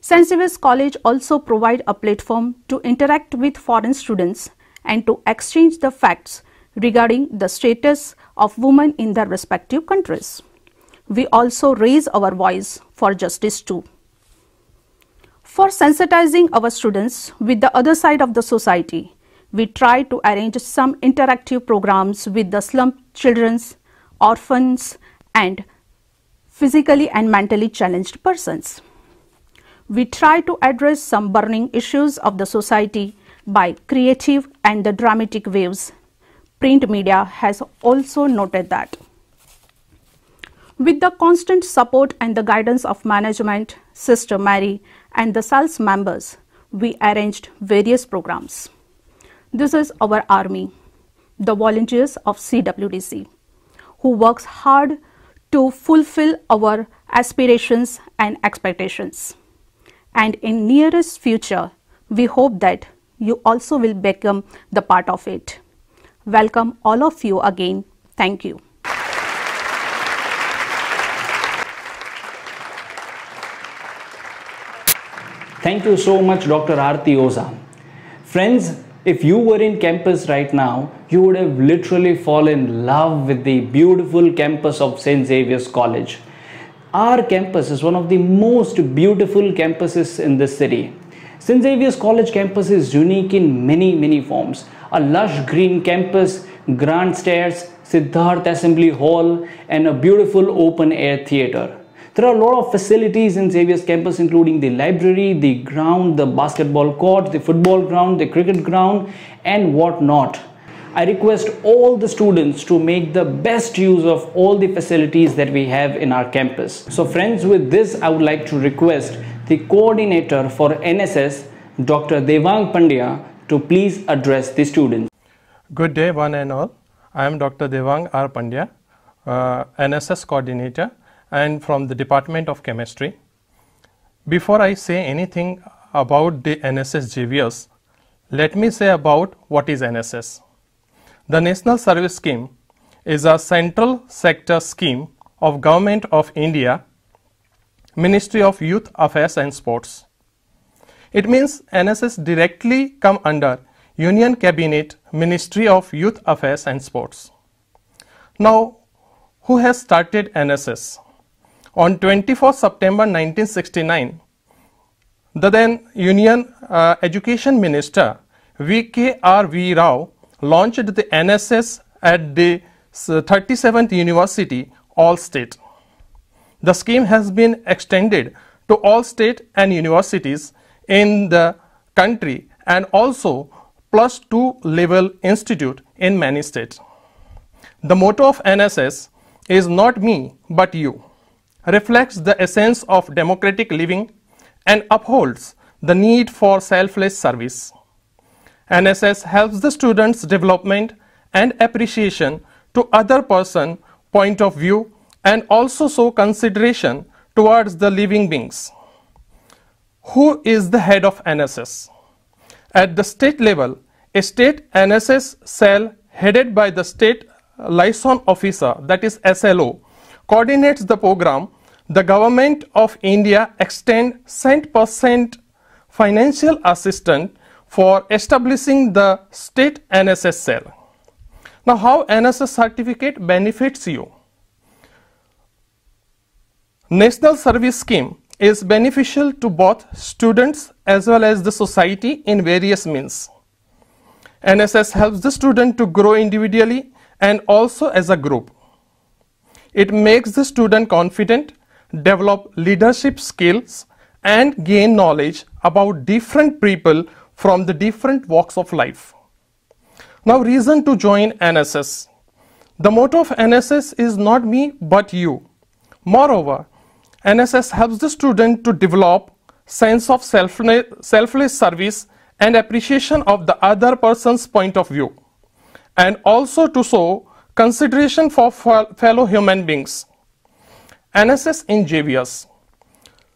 St. College also provide a platform to interact with foreign students and to exchange the facts regarding the status of women in their respective countries. We also raise our voice for justice too. For sensitizing our students with the other side of the society, we try to arrange some interactive programs with the slum children's, orphans and physically and mentally challenged persons. We try to address some burning issues of the society by creative and the dramatic waves. Print media has also noted that. With the constant support and the guidance of management, Sister Mary and the SALS members, we arranged various programs. This is our army, the volunteers of CWDC, who works hard to fulfill our aspirations and expectations. And in nearest future, we hope that you also will become the part of it. Welcome all of you again. Thank you. Thank you so much, Dr. Arti Oza. Friends, if you were in campus right now, you would have literally fallen in love with the beautiful campus of St. Xavier's College. Our campus is one of the most beautiful campuses in the city. St. Xavier's College campus is unique in many, many forms. A lush green campus, grand stairs, Siddharth Assembly Hall, and a beautiful open air theatre. There are a lot of facilities in Xavier's campus, including the library, the ground, the basketball court, the football ground, the cricket ground, and whatnot. I request all the students to make the best use of all the facilities that we have in our campus. So friends, with this, I would like to request the coordinator for NSS, Dr. Devang Pandya, to please address the students. Good day one and all. I am Dr. Devang R. Pandya, uh, NSS coordinator and from the Department of Chemistry. Before I say anything about the NSS JVS, let me say about what is NSS. The National Service Scheme is a central sector scheme of Government of India, Ministry of Youth Affairs and Sports. It means NSS directly come under Union Cabinet, Ministry of Youth Affairs and Sports. Now, who has started NSS? On 24 September 1969, the then Union uh, Education Minister V K R V Rao launched the NSS at the 37th University, all state. The scheme has been extended to all state and universities in the country and also plus two level institute in many states. The motto of NSS is not me but you reflects the essence of democratic living and upholds the need for selfless service. NSS helps the students' development and appreciation to other person point of view and also show consideration towards the living beings. Who is the head of NSS? At the state level, a state NSS cell headed by the state liaison officer that is SLO coordinates the program the government of India extend 100% financial assistance for establishing the state NSS cell. Now, how NSS certificate benefits you? National Service Scheme is beneficial to both students as well as the society in various means. NSS helps the student to grow individually and also as a group. It makes the student confident develop leadership skills and gain knowledge about different people from the different walks of life. Now reason to join NSS. The motto of NSS is not me but you. Moreover, NSS helps the student to develop sense of selfless service and appreciation of the other person's point of view and also to show consideration for fellow human beings. NSS in JVS.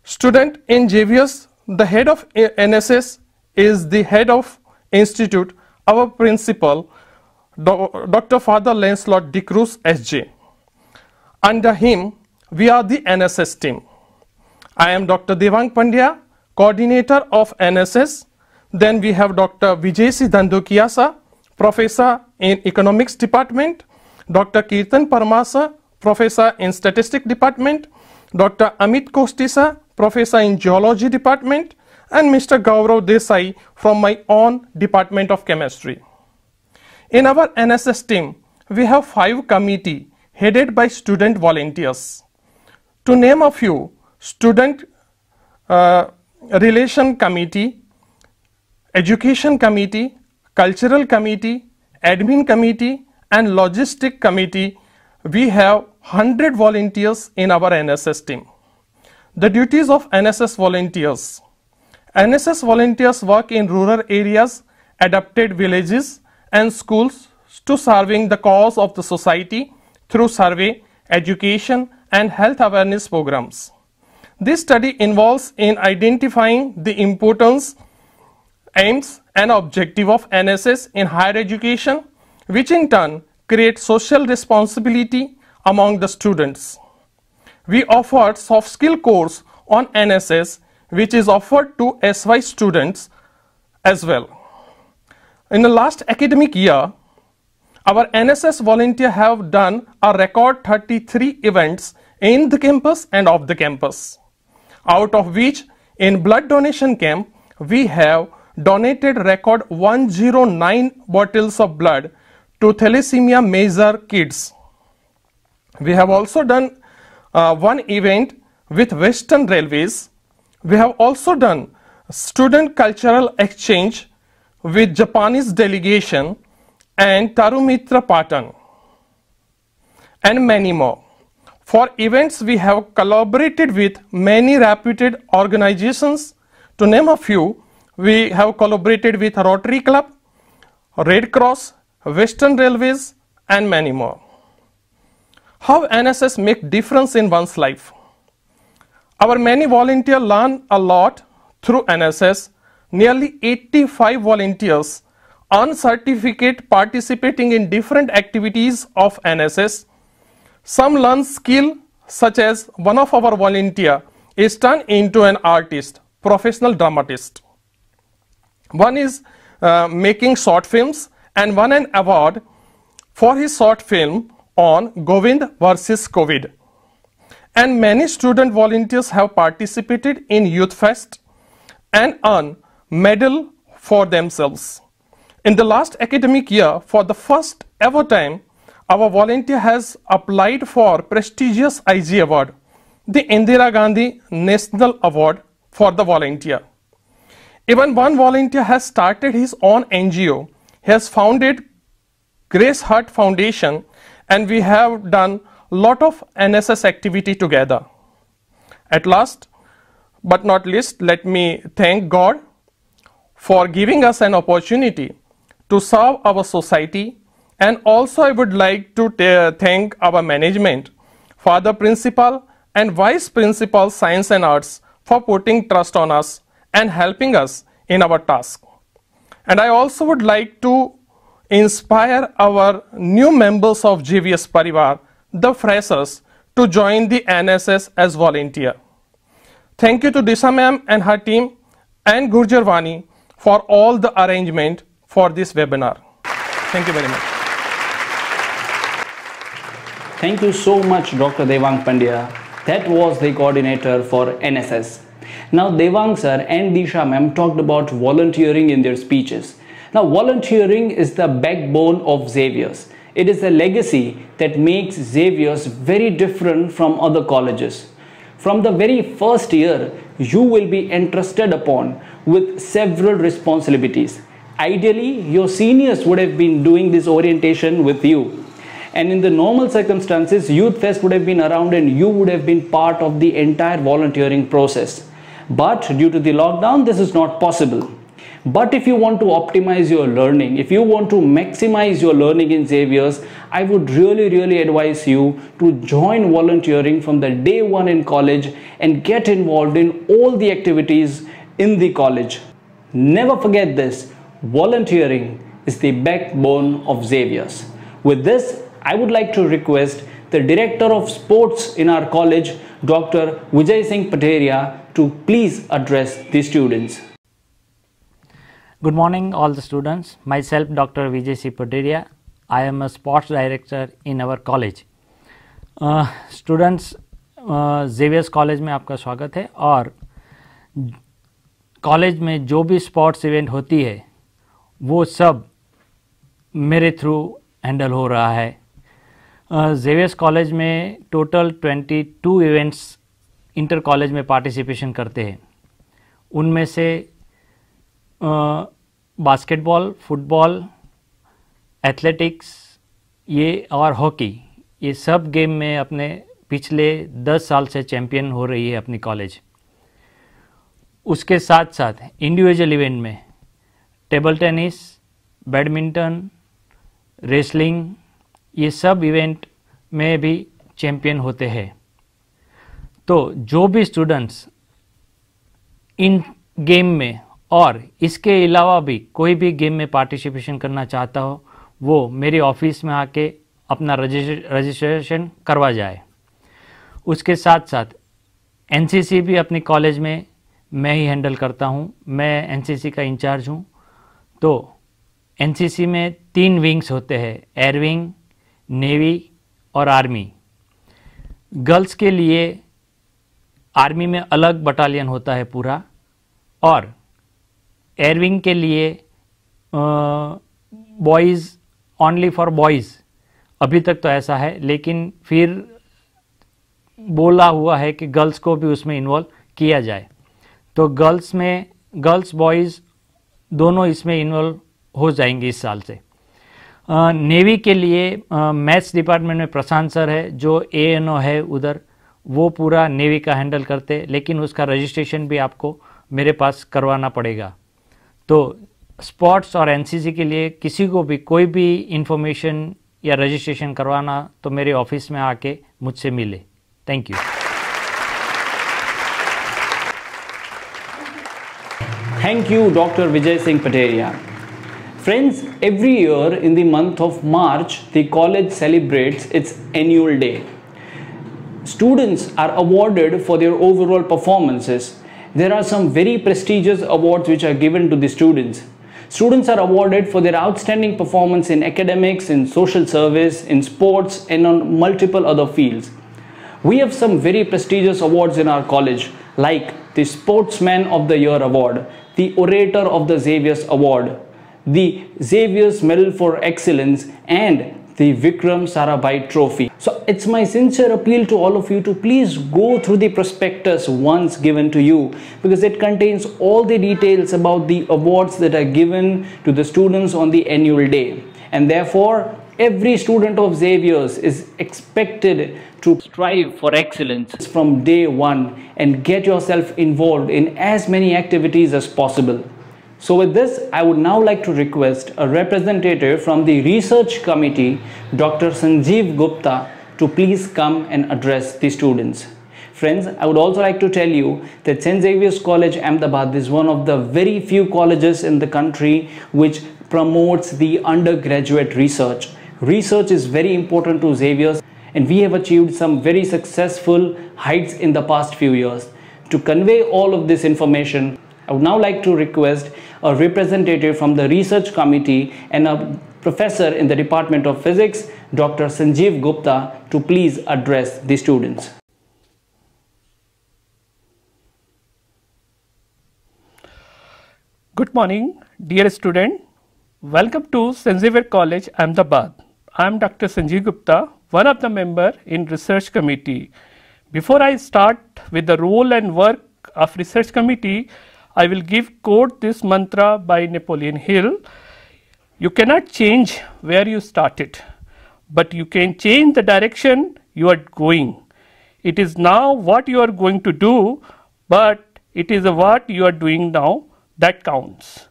Student in JVS, the head of NSS is the head of institute, our principal, Dr. Father Lancelot de Cruz SJ. Under him, we are the NSS team. I am Dr. Devang Pandya, coordinator of NSS. Then we have Dr. Vijay Sidhandokiasa, professor in economics department. Dr. Kirtan Parmasa, Professor in Statistics Department, Dr. Amit Kostisa, Professor in Geology Department, and Mr. Gaurav Desai from my own Department of Chemistry. In our NSS team, we have five committee headed by student volunteers. To name a few, Student uh, Relation Committee, Education Committee, Cultural Committee, Admin Committee and Logistic Committee, we have 100 volunteers in our NSS team. The duties of NSS volunteers. NSS volunteers work in rural areas, adapted villages and schools to serving the cause of the society through survey, education and health awareness programs. This study involves in identifying the importance, aims and objective of NSS in higher education, which in turn create social responsibility among the students. We offered soft skill course on NSS which is offered to SY students as well. In the last academic year, our NSS volunteer have done a record 33 events in the campus and off the campus, out of which in blood donation camp, we have donated record 109 bottles of blood to thalassemia major kids. We have also done uh, one event with Western Railways. We have also done student cultural exchange with Japanese delegation and Tarumitra Patan and many more. For events, we have collaborated with many reputed organizations. To name a few, we have collaborated with Rotary Club, Red Cross, Western Railways and many more. How NSS make difference in one's life? Our many volunteers learn a lot through NSS. Nearly 85 volunteers earn certificate participating in different activities of NSS. Some learn skill such as one of our volunteer is turned into an artist, professional dramatist. One is uh, making short films and won an award for his short film on Govind versus COVID. And many student volunteers have participated in Youth Fest and earned medal for themselves. In the last academic year, for the first ever time, our volunteer has applied for prestigious IG award, the Indira Gandhi National Award for the volunteer. Even one volunteer has started his own NGO. He has founded Grace Heart Foundation and we have done lot of NSS activity together. At last but not least, let me thank God for giving us an opportunity to serve our society and also I would like to thank our management, Father Principal and Vice Principal Science and Arts for putting trust on us and helping us in our task. And I also would like to inspire our new members of JVS Parivar, the freshers, to join the NSS as volunteer. Thank you to Disha ma'am and her team and Gurjarwani for all the arrangement for this webinar. Thank you very much. Thank you so much, Dr. Devang Pandya. That was the coordinator for NSS. Now, Devang sir and Disha ma'am talked about volunteering in their speeches. Now, volunteering is the backbone of Xavier's. It is a legacy that makes Xavier's very different from other colleges. From the very first year, you will be entrusted upon with several responsibilities. Ideally, your seniors would have been doing this orientation with you. And in the normal circumstances, Youth Fest would have been around and you would have been part of the entire volunteering process. But due to the lockdown, this is not possible. But if you want to optimize your learning, if you want to maximize your learning in Xavier's, I would really, really advise you to join volunteering from the day one in college and get involved in all the activities in the college. Never forget this, volunteering is the backbone of Xavier's. With this, I would like to request the director of sports in our college, Dr. Vijay Singh Pateria, to please address the students. Good morning all the students. Myself Dr. Vijay Sipoderia. I am a sports director in our college. Students Xavier's college में आपका स्वागत है और college में जो भी sports event होती है वो सब मेरे थ्रू हैंडल हो रहा है जेवियर्स uh, कॉलेज में टोटल 22 इवेंट्स इंटर कॉलेज में पार्टिसिपेशन करते हैं उनमें से बास्केटबॉल फुटबॉल एथलेटिक्स ये और हॉकी ये सब गेम में अपने पिछले दस साल से चैम्पियन हो रही है अपनी कॉलेज उसके साथ साथ इंडिविजुअल इवेंट में टेबल टेनिस बैडमिंटन रेसलिंग ये सब इवेंट में भी चैम्पियन होते हैं तो जो भी स्टूडेंट्स इन गेम में और इसके अलावा भी कोई भी गेम में पार्टिसिपेशन करना चाहता हो वो मेरे ऑफिस में आके अपना रजिस्ट्रेशन करवा जाए उसके साथ साथ एनसीसी भी अपने कॉलेज में मैं ही हैंडल करता हूँ मैं एनसीसी का इंचार्ज हूँ तो एनसीसी में तीन विंग्स होते हैं एयर विंग नेवी और आर्मी गर्ल्स के लिए आर्मी में अलग बटालियन होता है पूरा और एयरविंग के लिए बॉयज़ ओनली फॉर बॉयज़ अभी तक तो ऐसा है लेकिन फिर बोला हुआ है कि गर्ल्स को भी उसमें इन्वॉल्व किया जाए तो गर्ल्स में गर्ल्स बॉयज़ दोनों इसमें इन्वॉल्व हो जाएंगे इस साल से नेवी के लिए मैथ्स डिपार्टमेंट में प्रशांत सर है जो ए है उधर वो पूरा नेवी का हैंडल करते लेकिन उसका रजिस्ट्रेशन भी आपको मेरे पास करवाना पड़ेगा तो स्पोर्ट्स और एनसीसी के लिए किसी को भी कोई भी इंफॉर्मेशन या रजिस्ट्रेशन करवाना तो मेरे ऑफिस में आके मुझसे मिले thank you thank you doctor Vijay Singh Pateriya friends every year in the month of March the college celebrates its annual day students are awarded for their overall performances there are some very prestigious awards which are given to the students. Students are awarded for their outstanding performance in academics, in social service, in sports and on multiple other fields. We have some very prestigious awards in our college like the Sportsman of the Year Award, the Orator of the Xavier's Award, the Xavier's Medal for Excellence and the Vikram Sarabhai Trophy. So it's my sincere appeal to all of you to please go through the prospectus once given to you because it contains all the details about the awards that are given to the students on the annual day. And therefore, every student of Xavier's is expected to strive for excellence from day one and get yourself involved in as many activities as possible. So with this, I would now like to request a representative from the research committee, Dr. Sanjeev Gupta, to please come and address the students. Friends, I would also like to tell you that St. Xavier's College Ahmedabad is one of the very few colleges in the country which promotes the undergraduate research. Research is very important to Xavier's and we have achieved some very successful heights in the past few years. To convey all of this information, I would now like to request a representative from the research committee and a professor in the Department of Physics, Dr. Sanjeev Gupta, to please address the students. Good morning, dear student. Welcome to Sanjeev College, Ahmedabad. I am Dr. Sanjeev Gupta, one of the member in research committee. Before I start with the role and work of research committee, I will give quote this mantra by Napoleon Hill. You cannot change where you started, but you can change the direction you are going. It is now what you are going to do, but it is what you are doing now that counts.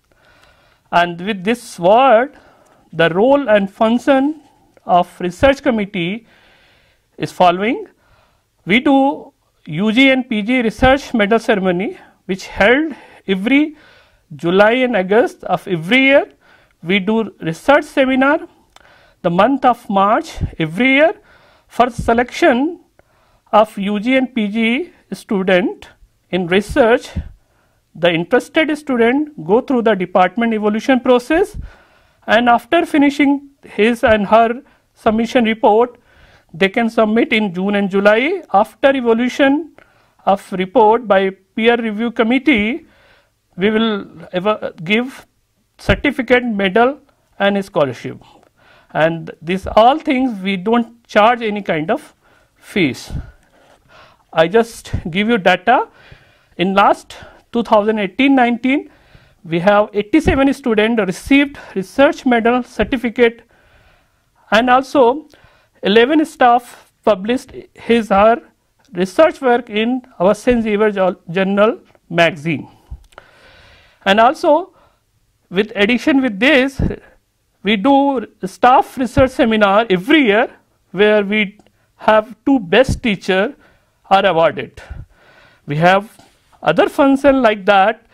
And with this word, the role and function of research committee is following. We do UG and PG research medal ceremony which held every July and August of every year we do research seminar the month of March every year for selection of UG and PG student in research the interested student go through the department evolution process and after finishing his and her submission report they can submit in June and July after evolution of report by peer review committee we will ever give certificate, medal and scholarship and these all things we do not charge any kind of fees. I just give you data in last 2018-19 we have 87 students received research medal certificate and also 11 staff published his or her research work in our Sensevier journal magazine. And also with addition with this, we do staff research seminar every year where we have two best teacher are awarded. We have other function like that.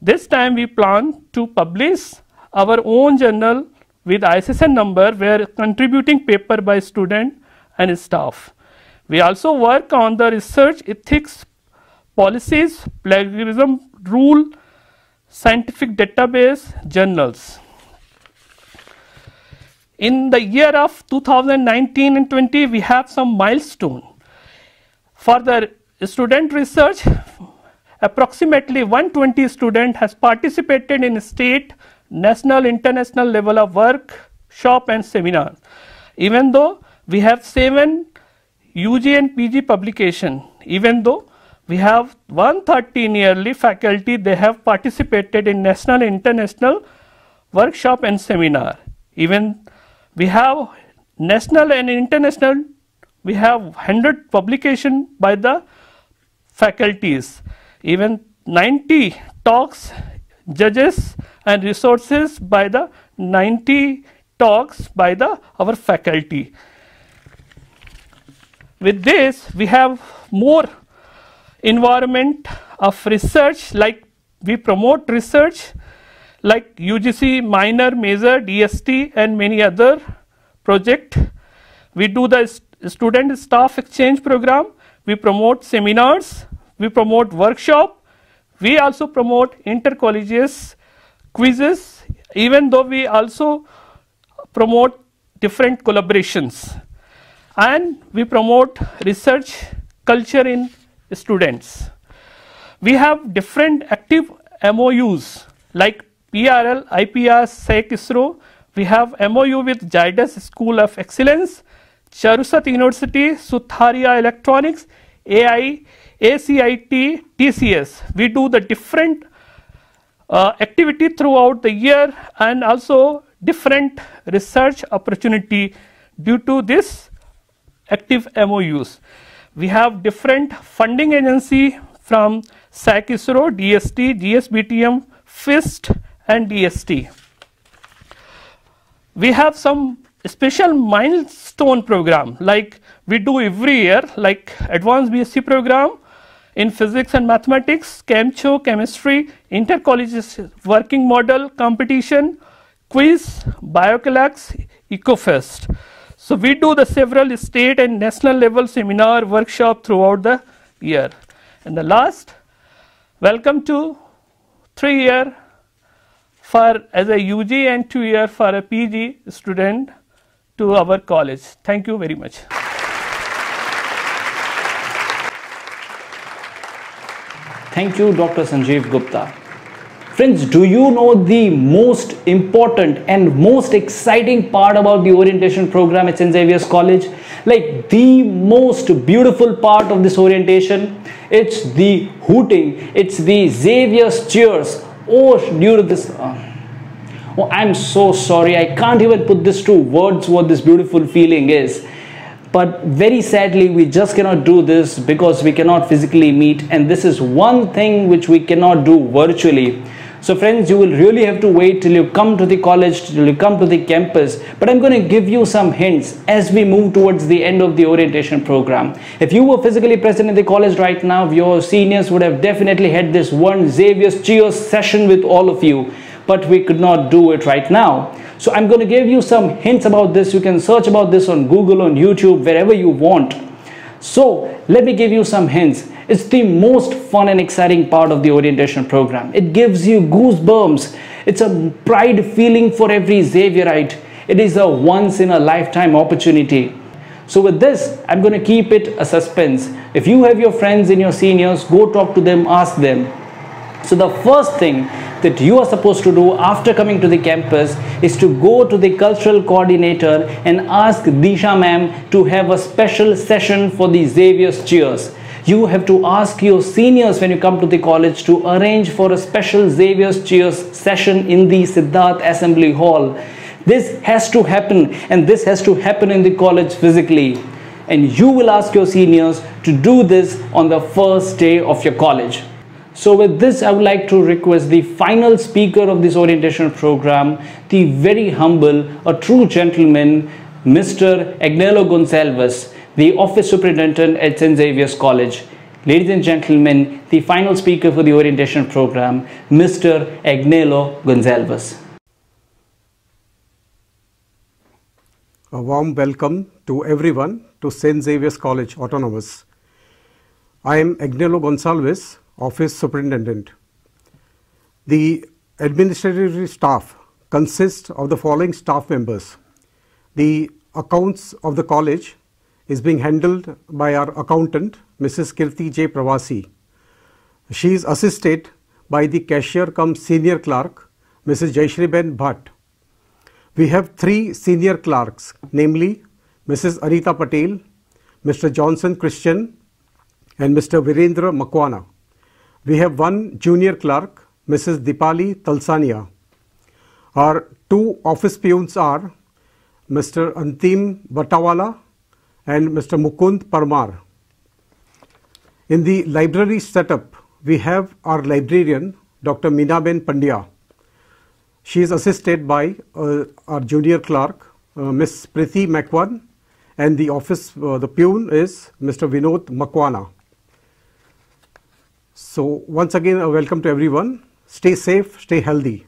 This time we plan to publish our own journal with ISSN number where contributing paper by student and staff. We also work on the research ethics policies, plagiarism rule scientific database journals. In the year of 2019 and 20, we have some milestone. For the student research, approximately 120 student has participated in state, national, international level of workshop and seminar. Even though we have seven UG and PG publication, even though we have 130 nearly faculty they have participated in national international workshop and seminar even we have national and international we have 100 publication by the faculties even 90 talks judges and resources by the 90 talks by the our faculty with this we have more environment of research like we promote research like UGC minor, major, DST and many other project. We do the st student staff exchange program, we promote seminars, we promote workshop, we also promote intercolleges quizzes even though we also promote different collaborations and we promote research culture in students. We have different active MOUs like PRL, IPR, SEC, ISRO. We have MOU with Jaidas School of Excellence, Charusat University, Sutharia Electronics, AI, ACIT, TCS. We do the different uh, activity throughout the year and also different research opportunity due to this active MOUs we have different funding agency from SAC ISRO, DST, GSBTM, FIST and DST. We have some special milestone program like we do every year like advanced BSc program in physics and mathematics, ChemCho, chemistry, inter working model competition, quiz, BioCalax, EcoFest. So we do the several state and national level seminar workshop throughout the year. And the last, welcome to three year for as a UG and two year for a PG student to our college. Thank you very much. Thank you, Dr. Sanjeev Gupta. Friends, do you know the most important and most exciting part about the orientation program at St. Xavier's College? Like the most beautiful part of this orientation, it's the hooting, it's the Xavier's cheers. Oh, due this. Uh, oh, I'm so sorry. I can't even put this to words what this beautiful feeling is but very sadly we just cannot do this because we cannot physically meet and this is one thing which we cannot do virtually so friends, you will really have to wait till you come to the college, till you come to the campus. But I'm going to give you some hints as we move towards the end of the orientation program. If you were physically present in the college right now, your seniors would have definitely had this one Xavier's Cheers session with all of you. But we could not do it right now. So I'm going to give you some hints about this. You can search about this on Google, on YouTube, wherever you want. So let me give you some hints it's the most fun and exciting part of the orientation program. It gives you goosebumps. It's a pride feeling for every Xavierite. It is a once in a lifetime opportunity. So with this, I'm going to keep it a suspense. If you have your friends in your seniors, go talk to them, ask them. So the first thing that you are supposed to do after coming to the campus is to go to the cultural coordinator and ask Disha ma'am to have a special session for the Xavier's cheers you have to ask your seniors when you come to the college to arrange for a special Xavier's Cheers session in the Siddharth Assembly Hall. This has to happen and this has to happen in the college physically. And you will ask your seniors to do this on the first day of your college. So with this, I would like to request the final speaker of this orientation program, the very humble, a true gentleman, Mr. Agnello Gonsalves the Office Superintendent at St. Xavier's College. Ladies and gentlemen, the final speaker for the orientation program, Mr. Agnelo Gonzalez. A warm welcome to everyone to St. Xavier's College Autonomous. I am Agnelo Gonsalves, Office Superintendent. The administrative staff consists of the following staff members. The accounts of the college is being handled by our accountant, Mrs. Kirti J. Pravasi. She is assisted by the cashier cum senior clerk, Mrs. Ben Bhatt. We have three senior clerks, namely Mrs. Aritha Patel, Mr. Johnson Christian, and Mr. Virendra Makwana. We have one junior clerk, Mrs. Dipali Talsania. Our two office peons are Mr. Antim Batawala and Mr. Mukund Parmar. In the library setup, we have our librarian, Dr. Meenaben Pandya. She is assisted by uh, our junior clerk, uh, Ms. Prithi Makwan, and the office, uh, the pune is Mr. Vinod Makwana. So once again, welcome to everyone. Stay safe, stay healthy.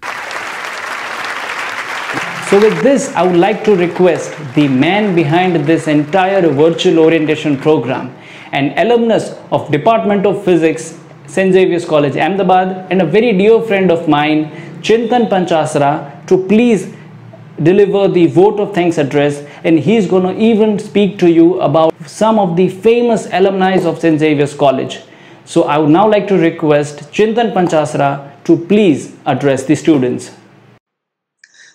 So with this, I would like to request the man behind this entire virtual orientation program, an alumnus of Department of Physics, St. Xavier's College, Ahmedabad, and a very dear friend of mine, Chintan Panchasara, to please deliver the vote of thanks address and he's going to even speak to you about some of the famous alumni of St. Xavier's College. So I would now like to request Chintan Panchasara to please address the students.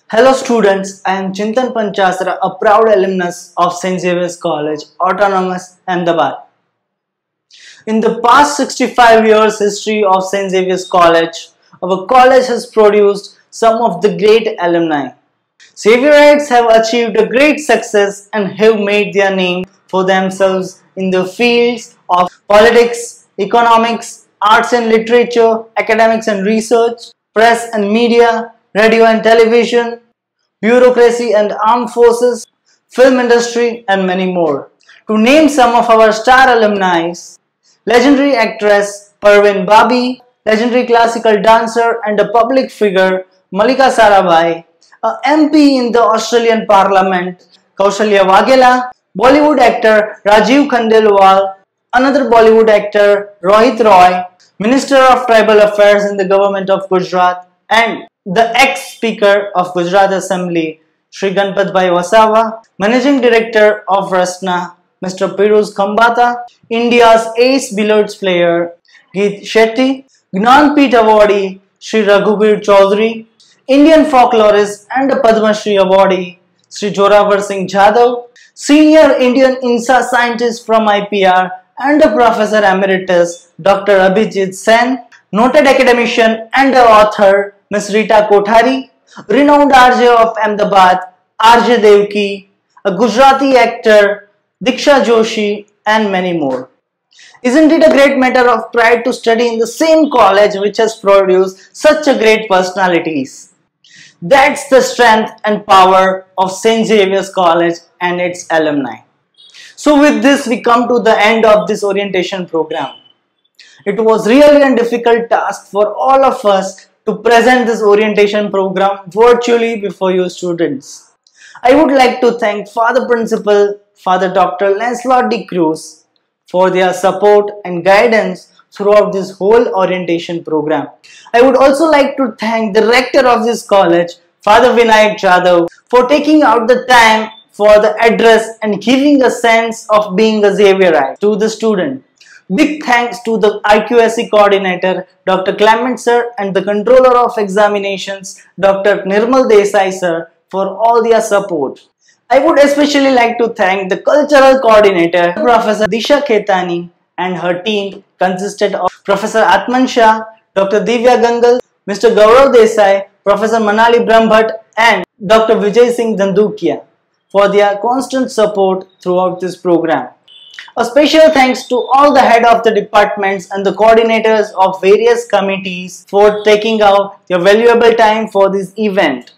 Hello students, I am Chintan Panchasra, a proud alumnus of St. Xavier's College, Autonomous Ahmedabad. In the past 65 years history of St. Xavier's College, our college has produced some of the great alumni. Xavierites have achieved a great success and have made their name for themselves in the fields of politics, economics, arts and literature, academics and research, press and media, radio and television, bureaucracy and armed forces, film industry and many more. To name some of our star alumni, legendary actress Parvin Babi, legendary classical dancer and a public figure Malika Sarabhai, a MP in the Australian Parliament Kaushalya Wagela, Bollywood actor Rajiv Khandelwal, another Bollywood actor Rohit Roy, Minister of Tribal Affairs in the Government of Gujarat and the ex-speaker of Gujarat Assembly, Sri Ganpat Bhai Vasava, Managing Director of Rasna, Mr. Piruz Kambata, India's ace billiards player, Geet Shetty, Gnanpeet awardee, Sri Raghubir Chaudhary, Indian folklorist and Padma Shri awardee, Sri Joravar Singh Jadhav, Senior Indian INSA scientist from IPR and Professor Emeritus, Dr. Abhijit Sen, noted academician and author, Miss Rita Kothari, renowned RJ of Ahmedabad, RJ Devki, a Gujarati actor, Diksha Joshi, and many more. Isn't it a great matter of pride to study in the same college which has produced such a great personalities? That's the strength and power of St. Xavier's College and its alumni. So with this we come to the end of this orientation program. It was really a difficult task for all of us to present this orientation program virtually before your students. I would like to thank Father Principal, Father Dr. Lancelot De Cruz for their support and guidance throughout this whole orientation program. I would also like to thank the rector of this college, Father Vinayak Jadhav, for taking out the time for the address and giving a sense of being a Xavierite to the student. Big thanks to the IQSE coordinator, Dr. Clement sir, and the controller of examinations, Dr. Nirmal Desai sir, for all their support. I would especially like to thank the cultural coordinator, Professor Disha Khetani, and her team consisted of Professor Atman Shah, Dr. Divya Gangal, Mr. Gaurav Desai, Professor Manali Brahmbhatt, and Dr. Vijay Singh Dandukia for their constant support throughout this program. A special thanks to all the head of the departments and the coordinators of various committees for taking out your valuable time for this event.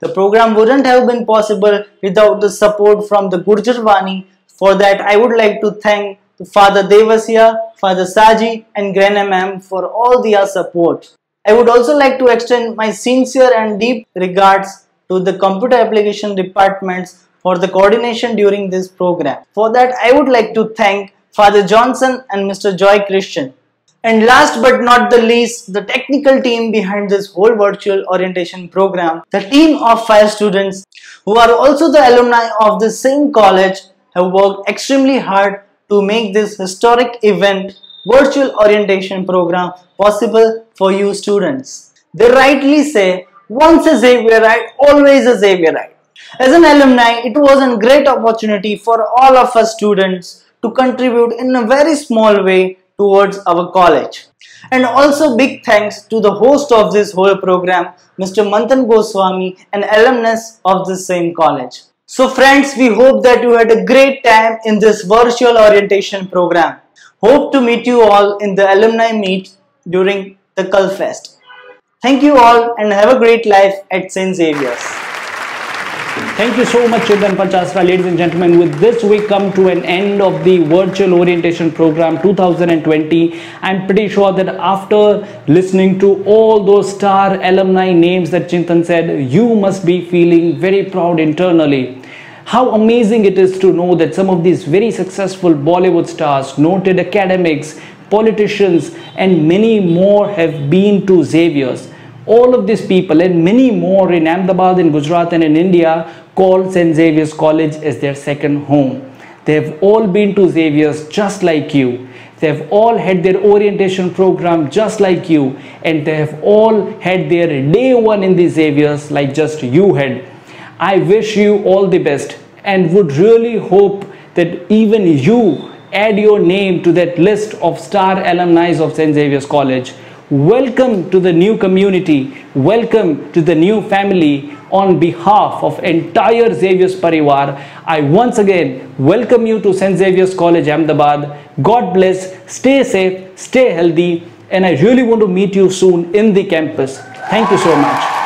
The program wouldn't have been possible without the support from the Gurjarwani. For that, I would like to thank Father Devasya, Father Saji and Grana for all their support. I would also like to extend my sincere and deep regards to the computer application departments for the coordination during this program. For that, I would like to thank Father Johnson and Mr. Joy Christian. And last but not the least, the technical team behind this whole virtual orientation program, the team of five students who are also the alumni of the same college have worked extremely hard to make this historic event virtual orientation program possible for you students. They rightly say, once a Xavierite, always a Xavierite. As an alumni, it was a great opportunity for all of us students to contribute in a very small way towards our college. And also big thanks to the host of this whole program, Mr. Manthan Goswami, an alumnus of the same college. So friends, we hope that you had a great time in this virtual orientation program. Hope to meet you all in the alumni meet during the Culfest. Thank you all and have a great life at St. Xavier's. Thank you so much, Chintan Panchasra. Ladies and gentlemen, with this, we come to an end of the Virtual Orientation Program 2020. I'm pretty sure that after listening to all those star alumni names that Chintan said, you must be feeling very proud internally. How amazing it is to know that some of these very successful Bollywood stars, noted academics, politicians, and many more have been to Xavier's all of these people and many more in Ahmedabad, in Gujarat and in India call St. Xavier's College as their second home. They've all been to Xavier's just like you. They've all had their orientation program just like you and they have all had their day one in the Xavier's like just you had. I wish you all the best and would really hope that even you add your name to that list of star alumni of St. Xavier's College Welcome to the new community. Welcome to the new family. On behalf of entire Xavier's Parivar, I once again welcome you to St. Xavier's College, Ahmedabad. God bless, stay safe, stay healthy, and I really want to meet you soon in the campus. Thank you so much.